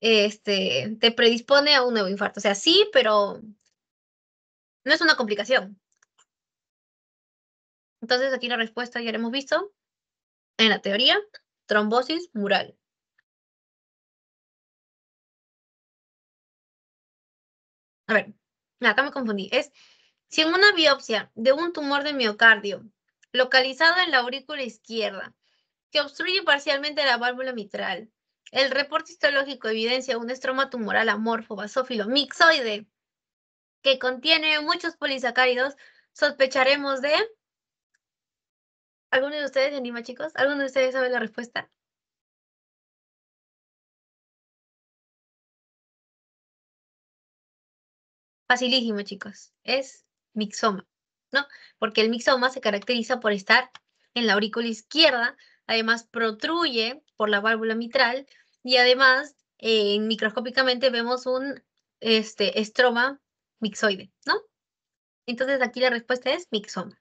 este, te predispone a un nuevo infarto. O sea, sí, pero no es una complicación. Entonces, aquí la respuesta ya la hemos visto en la teoría, trombosis mural. A ver, acá me confundí. Es si en una biopsia de un tumor de miocardio localizado en la aurícula izquierda que obstruye parcialmente la válvula mitral, el reporte histológico evidencia un estroma tumoral amorfo basófilo mixoide que contiene muchos polisacáridos, sospecharemos de ¿Alguno de ustedes anima, chicos? ¿Alguno de ustedes sabe la respuesta? Facilísimo, chicos. Es mixoma, ¿no? Porque el mixoma se caracteriza por estar en la aurícula izquierda, además protruye por la válvula mitral y además eh, microscópicamente vemos un este, estroma mixoide, ¿no? Entonces aquí la respuesta es mixoma.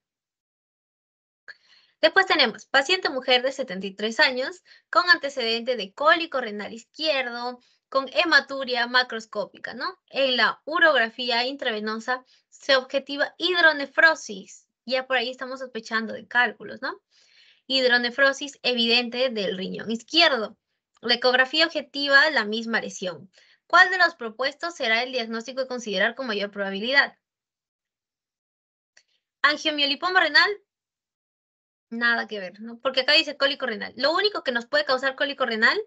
Después tenemos paciente mujer de 73 años con antecedente de cólico renal izquierdo, con hematuria macroscópica, ¿no? En la urografía intravenosa se objetiva hidronefrosis. Ya por ahí estamos sospechando de cálculos, ¿no? Hidronefrosis evidente del riñón izquierdo. La ecografía objetiva, la misma lesión. ¿Cuál de los propuestos será el diagnóstico de considerar con mayor probabilidad? Angiomiolipoma renal Nada que ver, ¿no? Porque acá dice cólico renal. Lo único que nos puede causar cólico renal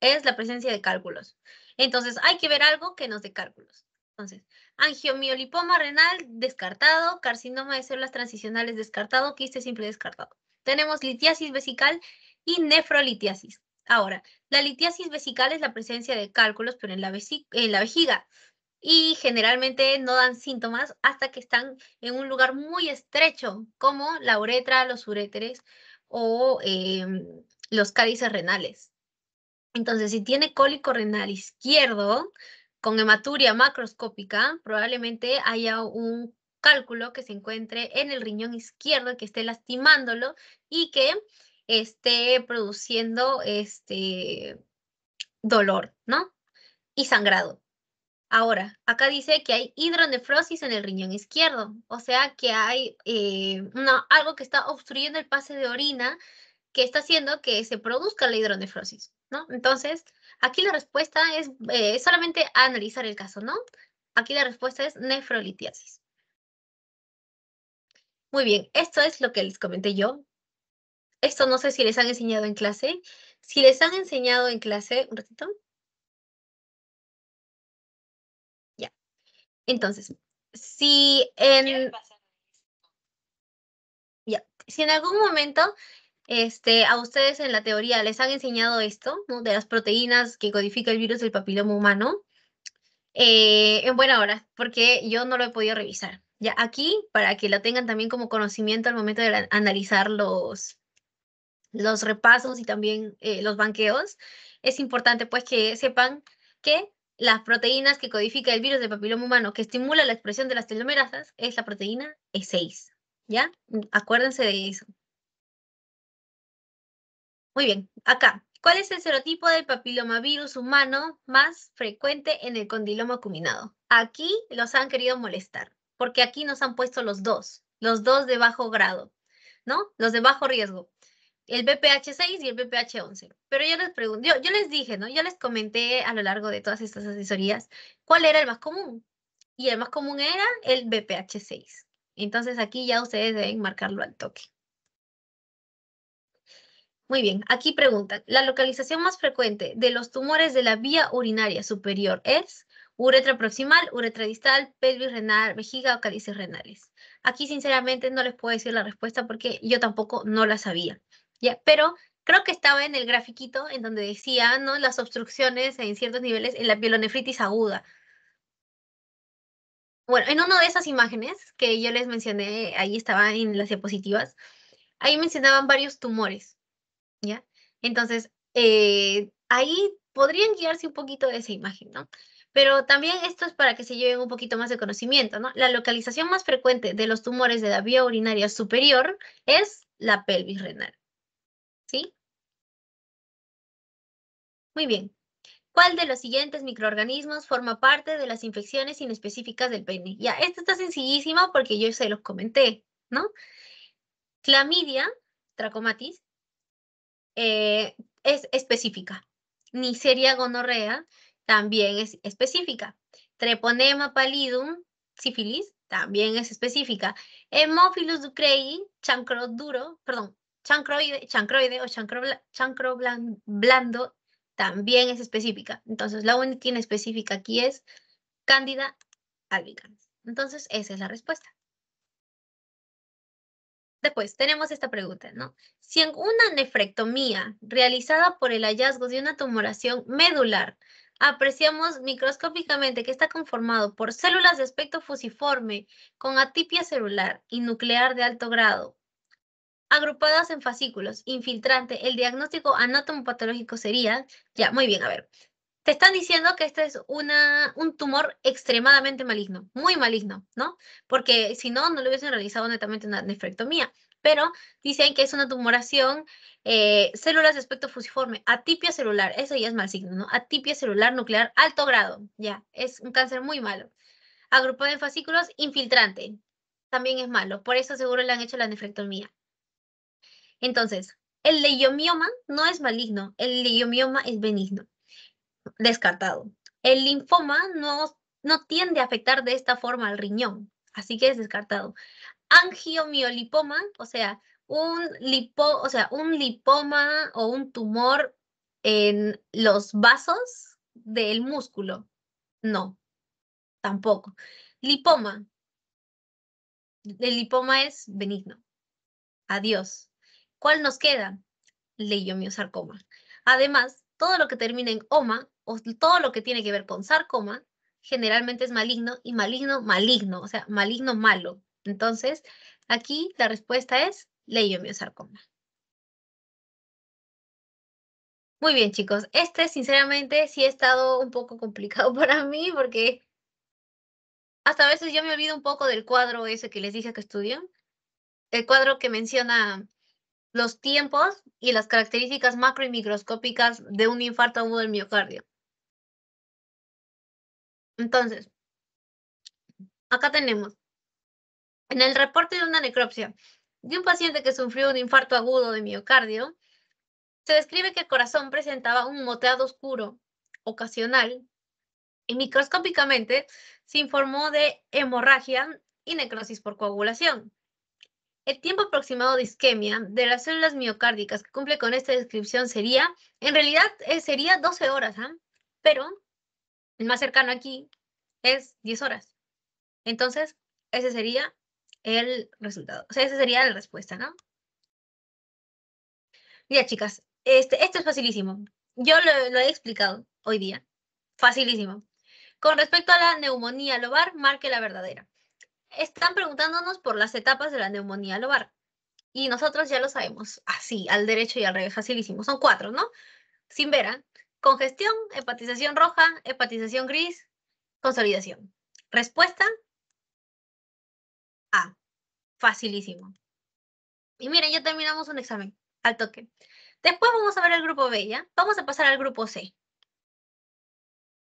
es la presencia de cálculos. Entonces, hay que ver algo que nos dé cálculos. Entonces, angiomiolipoma renal descartado, carcinoma de células transicionales descartado, quiste simple descartado. Tenemos litiasis vesical y nefrolitiasis. Ahora, la litiasis vesical es la presencia de cálculos, pero en la, en la vejiga y generalmente no dan síntomas hasta que están en un lugar muy estrecho, como la uretra, los uréteres o em, los cálices renales. Entonces, si tiene cólico renal izquierdo con hematuria macroscópica, probablemente haya un cálculo que se encuentre en el riñón izquierdo que esté lastimándolo y que esté produciendo este dolor, ¿no? Y sangrado. Ahora, acá dice que hay hidronefrosis en el riñón izquierdo, o sea que hay eh, algo que está obstruyendo el pase de orina que está haciendo que se produzca la hidronefrosis, ¿no? Entonces, aquí la respuesta eh, es solamente analizar el caso, ¿no? Aquí la respuesta es nefrolitiasis. Muy bien, esto es lo que les comenté yo. Esto no sé si les han enseñado en clase. Si les han enseñado en clase, un ratito, Entonces, si en, ya, si en algún momento este, a ustedes en la teoría les han enseñado esto, ¿no? de las proteínas que codifica el virus del papiloma humano, eh, en buena hora, porque yo no lo he podido revisar. Ya aquí, para que la tengan también como conocimiento al momento de analizar los, los repasos y también eh, los banqueos, es importante pues que sepan que las proteínas que codifica el virus del papiloma humano que estimula la expresión de las telomerasas es la proteína E6. ¿Ya? Acuérdense de eso. Muy bien, acá. ¿Cuál es el serotipo del papilomavirus humano más frecuente en el condiloma acuminado? Aquí los han querido molestar, porque aquí nos han puesto los dos, los dos de bajo grado, ¿no? Los de bajo riesgo el BPH 6 y el BPH 11. Pero yo les pregunté, yo, les dije, ¿no? Yo les comenté a lo largo de todas estas asesorías cuál era el más común. Y el más común era el BPH 6. Entonces aquí ya ustedes deben marcarlo al toque. Muy bien, aquí pregunta: la localización más frecuente de los tumores de la vía urinaria superior es uretra proximal, uretra distal, pelvis renal, vejiga o cálices renales. Aquí sinceramente no les puedo decir la respuesta porque yo tampoco no la sabía. Pero creo que estaba en el grafiquito en donde decía, ¿no? Las obstrucciones en ciertos niveles en la pielonefritis aguda. Bueno, en una de esas imágenes que yo les mencioné, ahí estaba en las diapositivas, ahí mencionaban varios tumores, ¿ya? Entonces, eh, ahí podrían guiarse un poquito de esa imagen, ¿no? Pero también esto es para que se lleven un poquito más de conocimiento, ¿no? La localización más frecuente de los tumores de la vía urinaria superior es la pelvis renal. ¿Sí? Muy bien. ¿Cuál de los siguientes microorganismos forma parte de las infecciones inespecíficas del pene? Ya, esto está sencillísimo porque yo se los comenté, ¿no? Clamidia, trachomatis, eh, es específica. Niseria gonorrea también es específica. Treponema pallidum, sífilis, también es específica. Hemophilus ducrei, chancro duro, perdón, chancroide, o chancro, blando también es específica. Entonces, la única específica aquí es cándida albicans. Entonces, esa es la respuesta. Después, tenemos esta pregunta, ¿no? Si en una nefrectomía realizada por el hallazgo de una tumoración medular, apreciamos microscópicamente que está conformado por células de aspecto fusiforme con atipia celular y nuclear de alto grado, agrupadas en fascículos, infiltrante, el diagnóstico anatomopatológico sería, ya, muy bien, a ver, te están diciendo que este es una, un tumor extremadamente maligno, muy maligno, ¿no? Porque si no, no le hubiesen realizado netamente una nefrectomía. Pero dicen que es una tumoración, eh, células de aspecto fusiforme, atipia celular, eso ya es mal signo, ¿no? Atipia celular nuclear alto grado, ya, es un cáncer muy malo. Agrupado en fascículos, infiltrante, también es malo, por eso seguro le han hecho la nefrectomía. Entonces, el leiomioma no es maligno, el leiomioma es benigno. Descartado. El linfoma no, no tiende a afectar de esta forma al riñón, así que es descartado. Angiomiolipoma, o sea, un, o sea, un lipoma o un tumor en los vasos del músculo. No, tampoco. Lipoma. El lipoma es benigno. Adiós. ¿Cuál nos queda? Leiomiosarcoma. Además, todo lo que termina en oma o todo lo que tiene que ver con sarcoma generalmente es maligno y maligno, maligno, o sea, maligno, malo. Entonces, aquí la respuesta es leiomiosarcoma. Muy bien, chicos. Este, sinceramente, sí ha estado un poco complicado <laughs> para mí porque hasta a veces yo me olvido un poco del cuadro ese que les dije que estudió. El cuadro que menciona los tiempos y las características macro y microscópicas de un infarto agudo del miocardio. Entonces, acá tenemos, en el reporte de una necropsia de un paciente que sufrió un infarto agudo de miocardio, se describe que el corazón presentaba un moteado oscuro ocasional y microscópicamente se informó de hemorragia y necrosis por coagulación. El tiempo aproximado de isquemia de las células miocárdicas que cumple con esta descripción sería, en realidad eh, sería 12 horas, ¿ah? pero el más cercano aquí es 10 horas. Entonces, ese sería el resultado. O sea, esa sería la respuesta, ¿no? Ya, chicas, este, esto es facilísimo. Yo lo he explicado hoy día. Facilísimo. Con respecto a la neumonía lobar, marque la verdadera están preguntándonos por las etapas de la neumonía lobar. Y nosotros ya lo sabemos, así, al derecho y al revés, facilísimo. Son cuatro, ¿no? Sin vera, congestión, hepatización roja, hepatización gris, consolidación. Respuesta A. Facilísimo. Y miren, ya terminamos un examen al toque. Después vamos a ver el grupo B, ¿ya? Vamos a pasar al grupo C.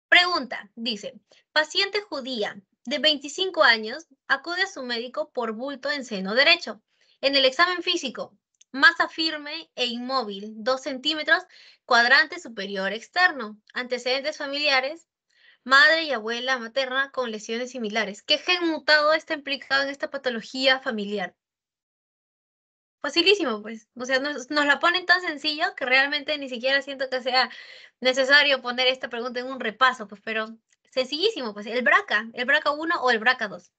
Pregunta, dice, paciente judía de 25 años, acude a su médico por bulto en seno derecho. En el examen físico, masa firme e inmóvil, 2 centímetros, cuadrante superior externo, antecedentes familiares, madre y abuela materna con lesiones similares. ¿Qué gen mutado está implicado en esta patología familiar? Facilísimo, pues. O sea, nos, nos la ponen tan sencillo que realmente ni siquiera siento que sea necesario poner esta pregunta en un repaso, pues, pero Sencillísimo, pues el BRCA, el BRCA 1 o el BRCA 2.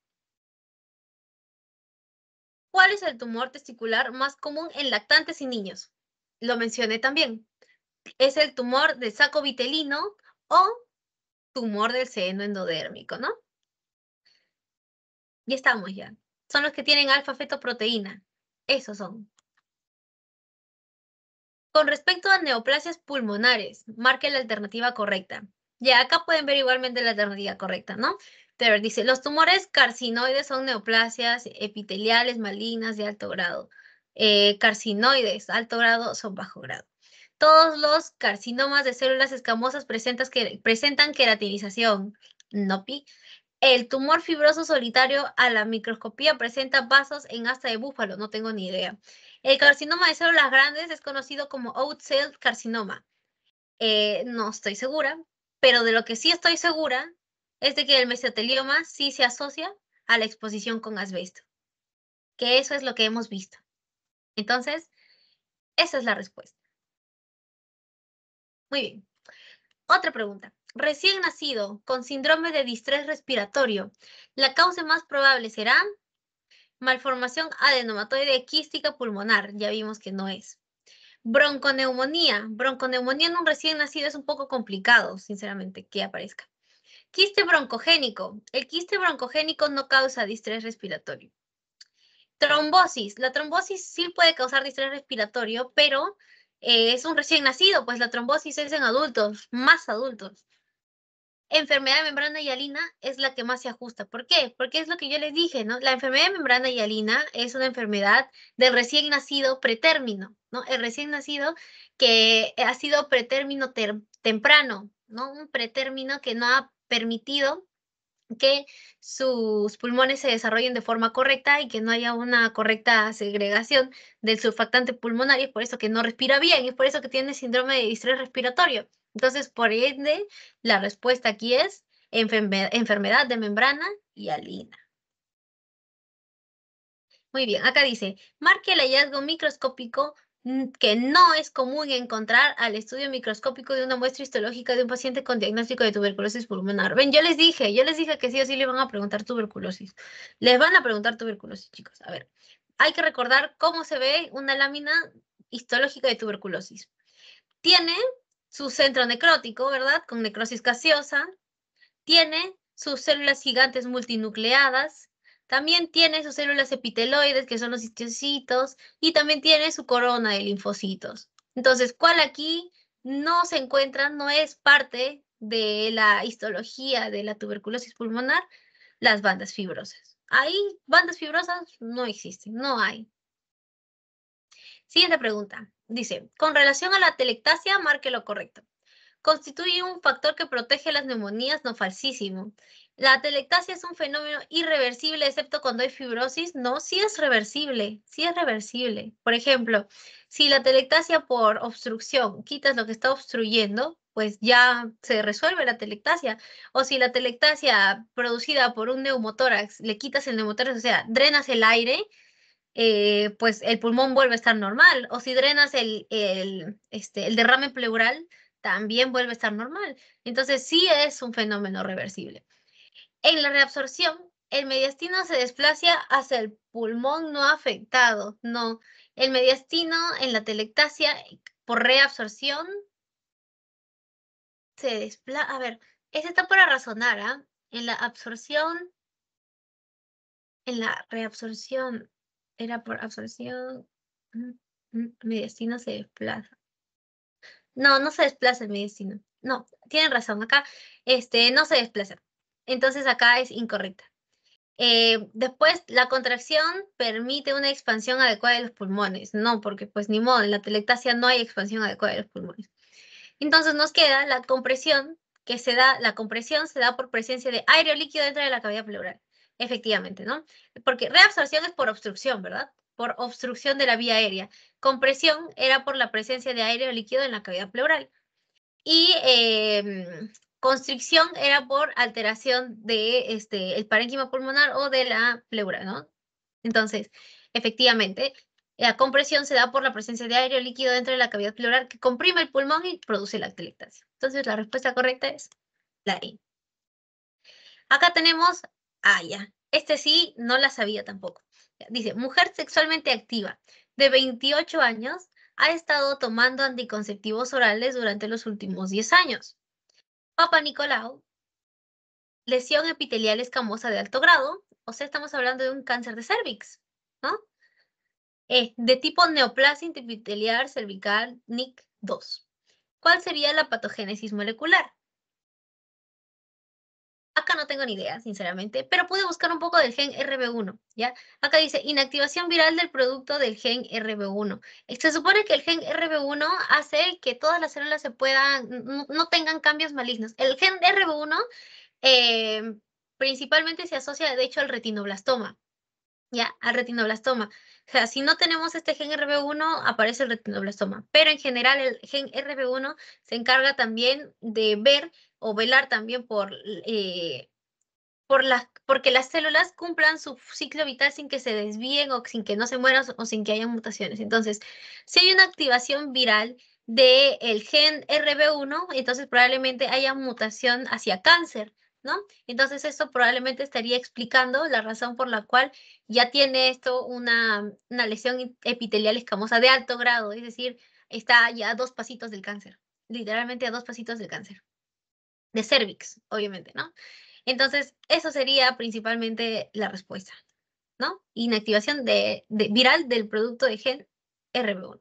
¿Cuál es el tumor testicular más común en lactantes y niños? Lo mencioné también. Es el tumor de saco vitelino o tumor del seno endodérmico, ¿no? Ya estamos ya. Son los que tienen alfa-fetoproteína. Esos son. Con respecto a neoplasias pulmonares, marque la alternativa correcta. Ya, acá pueden ver igualmente la alternativa correcta, ¿no? Pero dice, los tumores carcinoides son neoplasias epiteliales malignas de alto grado. Eh, carcinoides, alto grado, son bajo grado. Todos los carcinomas de células escamosas presentas que, presentan queratinización, no pi. El tumor fibroso solitario a la microscopía presenta vasos en asta de búfalo, no tengo ni idea. El carcinoma de células grandes es conocido como out cell carcinoma. Eh, no estoy segura pero de lo que sí estoy segura es de que el mesotelioma sí se asocia a la exposición con asbesto, que eso es lo que hemos visto. Entonces, esa es la respuesta. Muy bien. Otra pregunta. Recién nacido con síndrome de distrés respiratorio, la causa más probable será malformación adenomatoide quística pulmonar. Ya vimos que no es. Bronconeumonía. Bronconeumonía en un recién nacido es un poco complicado, sinceramente, que aparezca. Quiste broncogénico. El quiste broncogénico no causa distrés respiratorio. Trombosis. La trombosis sí puede causar distrés respiratorio, pero eh, es un recién nacido, pues la trombosis es en adultos, más adultos enfermedad de membrana alina es la que más se ajusta. ¿Por qué? Porque es lo que yo les dije, ¿no? La enfermedad de membrana alina es una enfermedad del recién nacido pretérmino, ¿no? El recién nacido que ha sido pretérmino temprano, ¿no? Un pretérmino que no ha permitido que sus pulmones se desarrollen de forma correcta y que no haya una correcta segregación del surfactante pulmonar y es por eso que no respira bien, y es por eso que tiene síndrome de distrés respiratorio. Entonces, por ende, la respuesta aquí es enfermedad de membrana y alina. Muy bien, acá dice, marque el hallazgo microscópico que no es común encontrar al estudio microscópico de una muestra histológica de un paciente con diagnóstico de tuberculosis pulmonar. Ven, yo les dije, yo les dije que sí o sí le van a preguntar tuberculosis. Les van a preguntar tuberculosis, chicos. A ver, hay que recordar cómo se ve una lámina histológica de tuberculosis. Tiene su centro necrótico, ¿verdad? Con necrosis gaseosa. Tiene sus células gigantes multinucleadas. También tiene sus células epiteloides, que son los histocitos. y también tiene su corona de linfocitos. Entonces, ¿cuál aquí no se encuentra, no es parte de la histología de la tuberculosis pulmonar? Las bandas fibrosas. Ahí bandas fibrosas no existen, no hay. Siguiente pregunta. Dice, con relación a la telectasia, marque lo correcto. Constituye un factor que protege las neumonías no falsísimo. La telectasia es un fenómeno irreversible, excepto cuando hay fibrosis. No, sí es reversible, sí es reversible. Por ejemplo, si la telectasia por obstrucción quitas lo que está obstruyendo, pues ya se resuelve la telectasia. O si la telectasia producida por un neumotórax, le quitas el neumotórax, o sea, drenas el aire, eh, pues el pulmón vuelve a estar normal. O si drenas el, este, el derrame pleural, también vuelve a estar normal. Entonces sí es un fenómeno reversible. En la reabsorción, el mediastino se desplaza hacia el pulmón no afectado. No, el mediastino en la telectasia por reabsorción se desplaza. A ver, ese está para razonar, ¿ah? En la absorción, en la reabsorción, era por absorción. Mm, mm, mi destino se desplaza. No, no se desplaza mi destino. No, tienen razón. Acá este, no se desplaza. Entonces acá es incorrecta. Eh, después, la contracción permite una expansión adecuada de los pulmones. No, porque pues ni modo, en la telectasia no hay expansión adecuada de los pulmones. Entonces nos queda la compresión, que se da, la compresión se da por presencia de aire líquido dentro de la cavidad pleural. Efectivamente, ¿no? Porque reabsorción es por obstrucción, ¿verdad? Por obstrucción de la vía aérea. Compresión era por la presencia de aire o líquido en la cavidad pleural. Y em, constricción era por alteración de este, el parénquima pulmonar o de la pleura, ¿no? Entonces, efectivamente, la compresión se da por la presencia de aire o líquido dentro de la cavidad pleural que comprime el pulmón y produce la Entonces, la respuesta correcta es la E. Acá tenemos Ah, ya. Este sí, no la sabía tampoco. Dice, mujer sexualmente activa de 28 años ha estado tomando anticonceptivos orales durante los últimos 10 años. Papa Nicolau, lesión epitelial escamosa de alto grado, o sea, estamos hablando de un cáncer de cervix, ¿no? Eh, de tipo neoplasia epiteliar cervical NIC2. ¿Cuál sería la patogénesis molecular? Acá no tengo ni idea, sinceramente, pero pude buscar un poco del gen RB1, ¿ya? Acá dice inactivación viral del producto del gen RB1. Eh, se supone que el gen RB1 hace que todas las células se puedan, no, tengan cambios malignos. El gen RB1 eh, principalmente se asocia, de hecho, al retinoblastoma, ¿ya? Al retinoblastoma. O sea, si no tenemos este gen RB1, aparece el retinoblastoma. Pero en general, el gen RB1 se encarga también de ver o velar también por, eh, por las, porque las células cumplan su ciclo vital sin que se desvíen o sin que no se mueran o sin que haya mutaciones. Entonces, si hay una activación viral del el gen RB1, entonces probablemente haya mutación hacia cáncer. ¿No? Entonces esto probablemente estaría explicando la razón por la cual ya tiene esto una, una lesión epitelial escamosa de alto grado, es decir, está ya a dos pasitos del cáncer, literalmente a dos pasitos del cáncer de cervix, obviamente, ¿no? Entonces, eso sería principalmente la respuesta, ¿no? Inactivación de, viral del producto de gen RB1.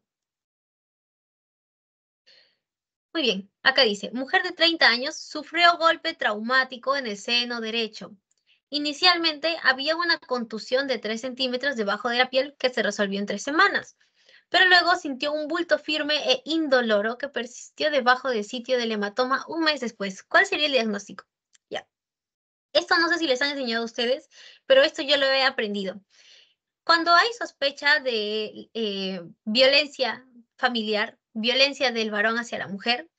Muy bien, acá dice, mujer de 30 años sufrió golpe traumático en el seno derecho. Inicialmente había una contusión de 3 centímetros debajo de la piel que se resolvió en 3 semanas pero luego sintió un bulto firme e indoloro que persistió debajo del sitio del hematoma un mes después. ¿Cuál sería el diagnóstico? Ya. Esto no sé si les han enseñado a ustedes, pero esto yo lo he aprendido. Cuando hay sospecha de eh, violencia familiar, violencia del varón hacia la mujer,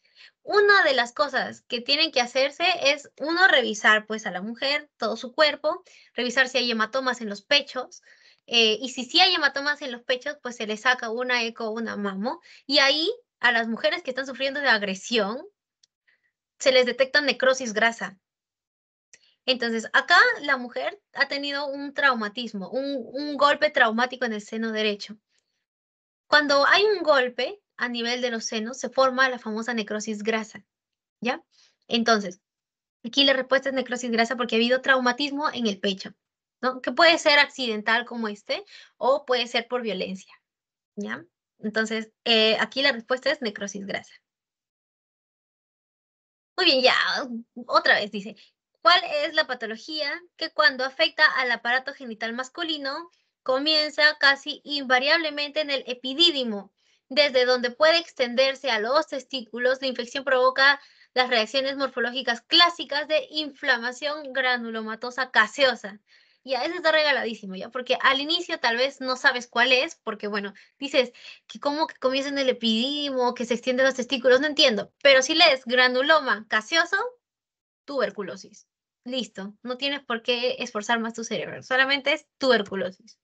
una de las cosas que tienen que hacerse es uno revisar pues a la mujer todo su cuerpo, revisar si hay hematomas en los pechos, eh, y si sí hay hematomas en los pechos, pues se le saca una eco, una mamo. Y ahí a las mujeres que están sufriendo de agresión, se les detecta necrosis grasa. Entonces, acá la mujer ha tenido un traumatismo, un, un golpe traumático en el seno derecho. Cuando hay un golpe a nivel de los senos, se forma la famosa necrosis grasa. ¿Ya? Entonces, aquí la respuesta es necrosis grasa porque ha habido traumatismo en el pecho. Que puede ser accidental como este o puede ser por violencia, ¿ya? Entonces, eh, aquí la respuesta es necrosis grasa. Muy bien, ya, otra vez dice, ¿cuál es la patología que cuando afecta al aparato genital masculino comienza casi invariablemente en el epidídimo, desde donde puede extenderse a los testículos? La infección provoca las reacciones morfológicas clásicas de inflamación granulomatosa caseosa, a ese está regaladísimo, ya, porque al inicio tal vez no sabes cuál es, porque bueno, dices que cómo que comienza el epidimo, que se extienden los testículos, no entiendo, pero si lees granuloma caseoso, tuberculosis. Listo, no tienes por qué esforzar más tu cerebro, solamente es tuberculosis.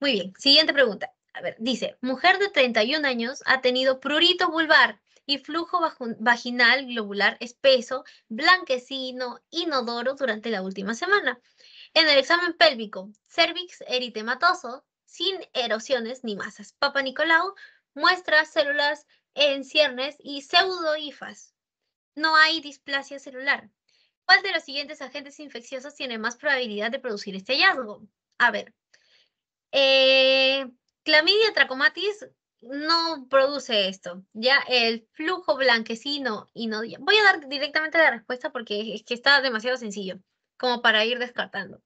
Muy bien, siguiente pregunta. A ver, dice, mujer de 31 años ha tenido prurito vulvar y flujo vaginal globular espeso, blanquecino, inodoro durante la última semana. En el examen pélvico, cervix eritematoso, sin erosiones ni masas. Papa Nicolau muestra células en ciernes y pseudoifas. No hay displasia celular. ¿Cuál de los siguientes agentes infecciosos tiene más probabilidad de producir este hallazgo? A ver, eh, clamidia trachomatis no produce esto. Ya el flujo blanquecino y no. Voy a dar directamente la respuesta porque es que está demasiado sencillo, como para ir descartando.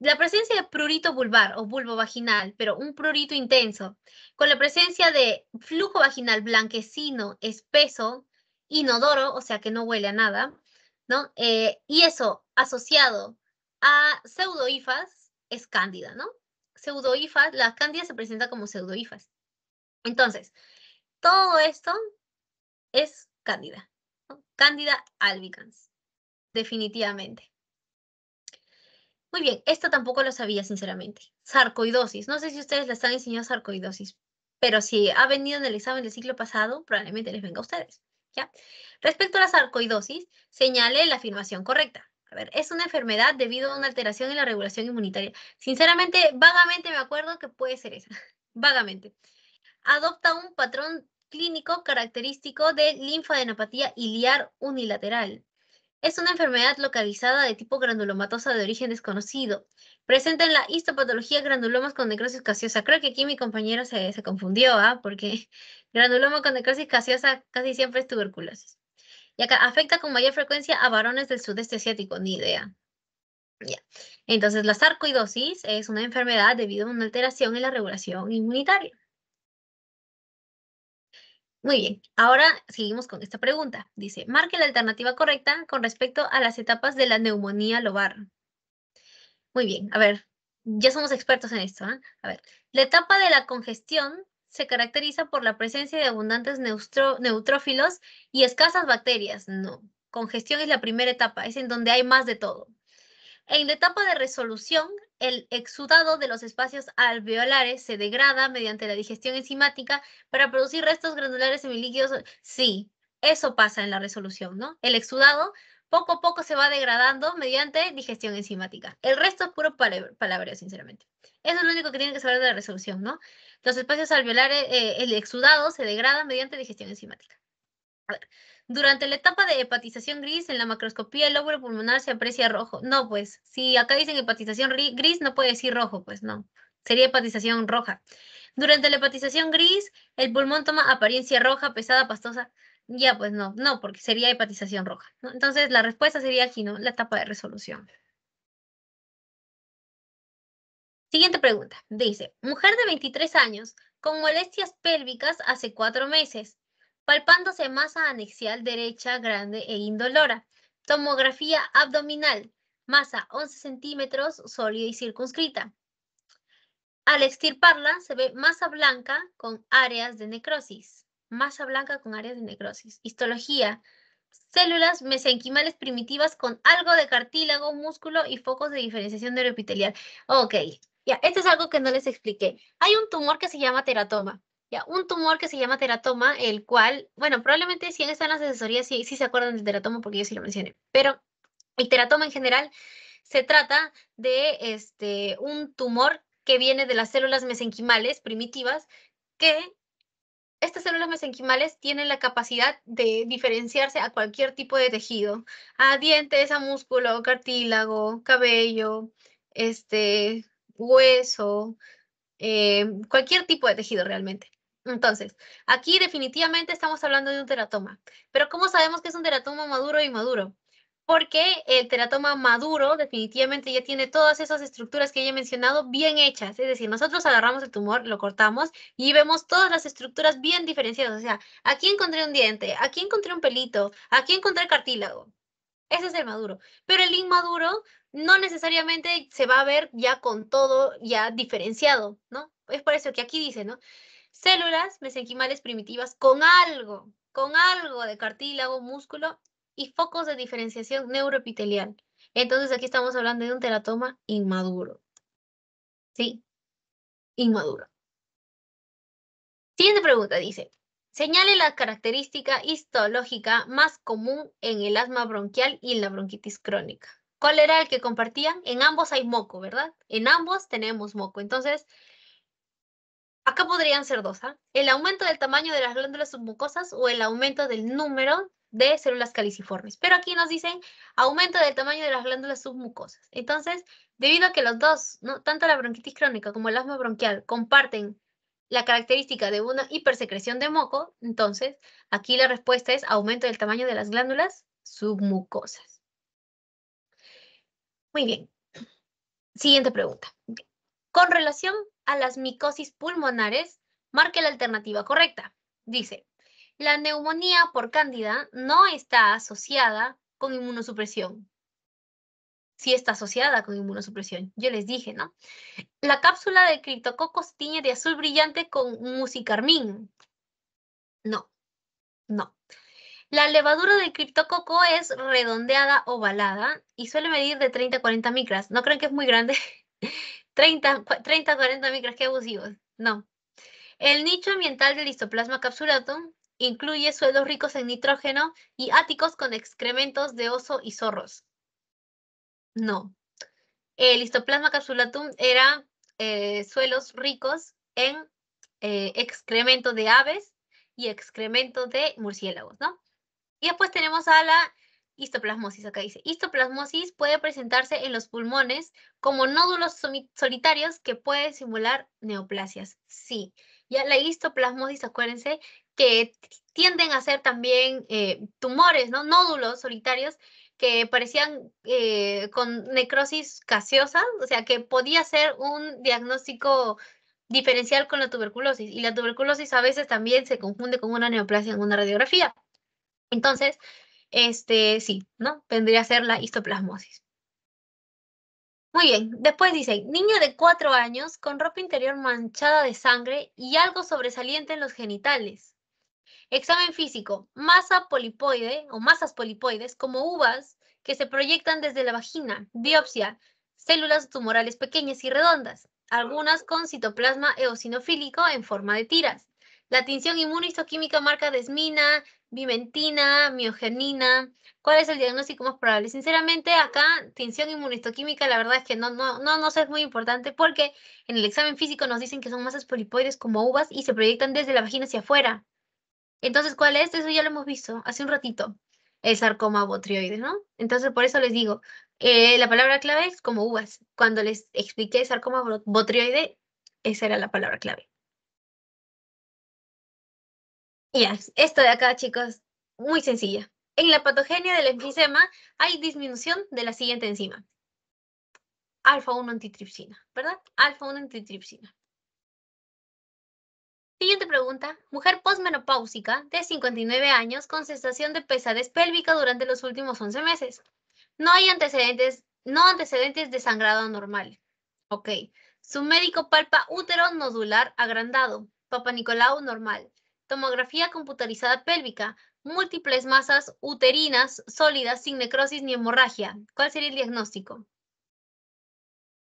La presencia de prurito vulvar o vulvo vaginal, pero un prurito intenso, con la presencia de flujo vaginal blanquecino, espeso, inodoro, o sea que no huele a nada, ¿no? Eh, y eso asociado a pseudoifas es cándida, ¿no? Pseudoifas, la cándida se presenta como pseudoifas. Entonces, todo esto es Cándida. Cándida albicans, definitivamente. Muy bien, esto tampoco lo sabía, sinceramente. Sarcoidosis. No sé si ustedes les han enseñado sarcoidosis, pero si ha venido en el examen del siglo pasado, probablemente les venga a ustedes. ¿ya? Respecto a la sarcoidosis, señale la afirmación correcta. A ver, es una enfermedad debido a una alteración en la regulación inmunitaria. Sinceramente, vagamente me acuerdo que puede ser esa. <laughs> Vagamente adopta un patrón clínico característico de linfadenopatía iliar unilateral. Es una enfermedad localizada de tipo granulomatosa de origen desconocido. Presenta en la histopatología granulomas con necrosis casiosa. Creo que aquí mi compañero se, confundió, ¿ah? porque <laughs> granuloma con necrosis casiosa casi siempre es tuberculosis. Y acá afecta con mayor frecuencia a varones del sudeste asiático, ni idea. Entonces, la sarcoidosis es una enfermedad debido a una alteración en la regulación inmunitaria. Muy bien, ahora seguimos con esta pregunta. Dice, marque la alternativa correcta con respecto a las etapas de la neumonía lobar. Muy bien, a ver, ya somos expertos en esto. ¿eh? A ver, la etapa de la congestión se caracteriza por la presencia de abundantes neutrófilos y escasas bacterias. No, congestión es la primera etapa, es en donde hay más de todo. En la etapa de resolución, el exudado de los espacios alveolares se degrada mediante la digestión enzimática para producir restos granulares semilíquidos. Sí, eso pasa en la resolución, ¿no? El exudado poco a poco se va degradando mediante digestión enzimática. El resto es puro palabreo, sinceramente. Eso es lo único que tienen que saber de la resolución, ¿no? Los espacios alveolares, eh, el exudado se degrada mediante digestión enzimática. A ver, durante la etapa de hepatización gris, en la macroscopía el lóbulo pulmonar se aprecia rojo. No, pues, si acá dicen hepatización gris, no puede decir rojo, pues no. Sería hepatización roja. Durante la hepatización gris, el pulmón toma apariencia roja, pesada, pastosa. Ya, pues no, no, porque sería hepatización roja. Entonces, la respuesta sería aquí, ¿no? La etapa de resolución. Siguiente pregunta. Dice, mujer de 23 años con molestias pélvicas hace cuatro meses palpándose masa anexial derecha grande e indolora. Tomografía abdominal, masa 11 centímetros, sólida y circunscrita. Al extirparla se ve masa blanca con áreas de necrosis. Masa blanca con áreas de necrosis. Histología. Células mesenquimales primitivas con algo de cartílago, músculo y focos de diferenciación neuroepitelial. Ok, ya, esto es algo que no les expliqué. Hay un tumor que se llama teratoma un tumor que se llama teratoma, el cual, bueno, probablemente si están en las asesorías sí, se acuerdan del teratoma porque yo sí lo mencioné, pero el teratoma en general se trata de este, un tumor que viene de las células mesenquimales primitivas que estas células mesenquimales tienen la capacidad de diferenciarse a cualquier tipo de tejido, a dientes, a músculo, cartílago, cabello, este, hueso, eh, cualquier tipo de tejido realmente. Entonces, aquí definitivamente estamos hablando de un teratoma. Pero ¿cómo sabemos que es un teratoma maduro y maduro? Porque el teratoma maduro definitivamente ya tiene todas esas estructuras que ya he mencionado bien hechas. Es decir, nosotros agarramos el tumor, lo cortamos y vemos todas las estructuras bien diferenciadas. O sea, aquí encontré un diente, aquí encontré un pelito, aquí encontré cartílago. Ese es el maduro. Pero el inmaduro no necesariamente se va a ver ya con todo ya diferenciado, ¿no? Es por eso que aquí dice, ¿no? Células mesenquimales primitivas con algo, con algo de cartílago, músculo y focos de diferenciación neuroepitelial. Entonces aquí estamos hablando de un teratoma inmaduro. ¿Sí? Inmaduro. Siguiente pregunta dice, señale la característica histológica más común en el asma bronquial y en la bronquitis crónica. ¿Cuál era el que compartían? En ambos hay moco, ¿verdad? En ambos tenemos moco. Entonces, Acá podrían ser dos, ¿ah? el aumento del tamaño de las glándulas submucosas o el aumento del número de células caliciformes. Pero aquí nos dicen aumento del tamaño de las glándulas submucosas. Entonces, debido a que los dos, ¿no? tanto la bronquitis crónica como el asma bronquial, comparten la característica de una hipersecreción de moco, entonces aquí la respuesta es aumento del tamaño de las glándulas submucosas. Muy bien. Siguiente pregunta. Con relación a las micosis pulmonares, marque la alternativa correcta. Dice, la neumonía por cándida no está asociada con inmunosupresión. sí está asociada con inmunosupresión, yo les dije, ¿no? La cápsula de criptococos tiñe de azul brillante con musicarmín. No, no. La levadura de criptococo es redondeada ovalada y suele medir de 30 a 40 micras. ¿No creen que es muy grande? <laughs> 30, 30 40 micras, qué abusivos. No. El nicho ambiental del histoplasma capsulatum incluye suelos ricos en nitrógeno y áticos con excrementos de oso y zorros. No. El histoplasma capsulatum era eh, suelos ricos en excrementos eh, excremento de aves y excremento de murciélagos, ¿no? Y después tenemos a la histoplasmosis, acá dice, histoplasmosis puede presentarse en los pulmones como nódulos solitarios que pueden simular neoplasias. Sí, ya la histoplasmosis, acuérdense, que tienden a ser también eh, tumores, ¿no? Nódulos solitarios que parecían eh, con necrosis caseosa, o sea, que podía ser un diagnóstico diferencial con la tuberculosis. Y la tuberculosis a veces también se confunde con una neoplasia en una radiografía. Entonces, este sí, ¿no? Vendría a ser la histoplasmosis. Muy bien, después dice, niño de cuatro años con ropa interior manchada de sangre y algo sobresaliente en los genitales. Examen físico, masa polipoide o masas polipoides como uvas que se proyectan desde la vagina, biopsia, células tumorales pequeñas y redondas, algunas con citoplasma eosinofílico en forma de tiras. La tinción inmunohistoquímica marca desmina, vimentina, miogenina, cuál es el diagnóstico más probable. Sinceramente, acá tensión inmunistoquímica, la verdad es que no, no, no nos es muy importante porque en el examen físico nos dicen que son masas polipoides como uvas y se proyectan desde la vagina hacia afuera. Entonces, ¿cuál es? Eso ya lo hemos visto hace un ratito, el sarcoma botrioides, ¿no? Entonces, por eso les digo, eh, la palabra clave es como uvas. Cuando les expliqué sarcoma botrioide, esa era la palabra clave. Ya, esto de acá, chicos, muy sencilla. En la patogenia del enfisema hay disminución de la siguiente enzima. Alfa-1 antitripsina, ¿verdad? Alfa-1 antitripsina. Siguiente pregunta. Mujer posmenopáusica de 59 años con sensación de pesadez pélvica durante los últimos 11 meses. No hay antecedentes, no antecedentes de sangrado normal. Ok. Su médico palpa útero nodular agrandado, Nicolau normal, tomografía computarizada pélvica, múltiples masas uterinas sólidas sin necrosis ni hemorragia. ¿Cuál sería el diagnóstico?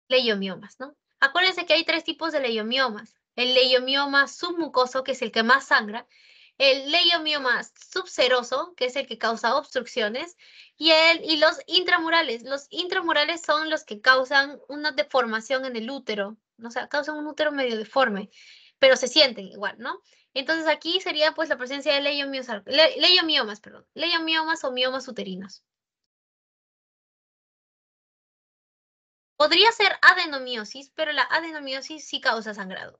Leiomiomas, ¿no? Acuérdense que hay tres tipos de leiomiomas. El leiomioma submucoso, que es el que más sangra, el leiomioma subseroso, que es el que causa obstrucciones, y, el, y los intramurales. Los intramurales son los que causan una deformación en el útero, o sea, causan un útero medio deforme, pero se sienten igual, ¿no? Entonces aquí sería pues la presencia de leiomiomas, perdón, leiomiomas o miomas uterinos. Podría ser adenomiosis, pero la adenomiosis sí causa sangrado.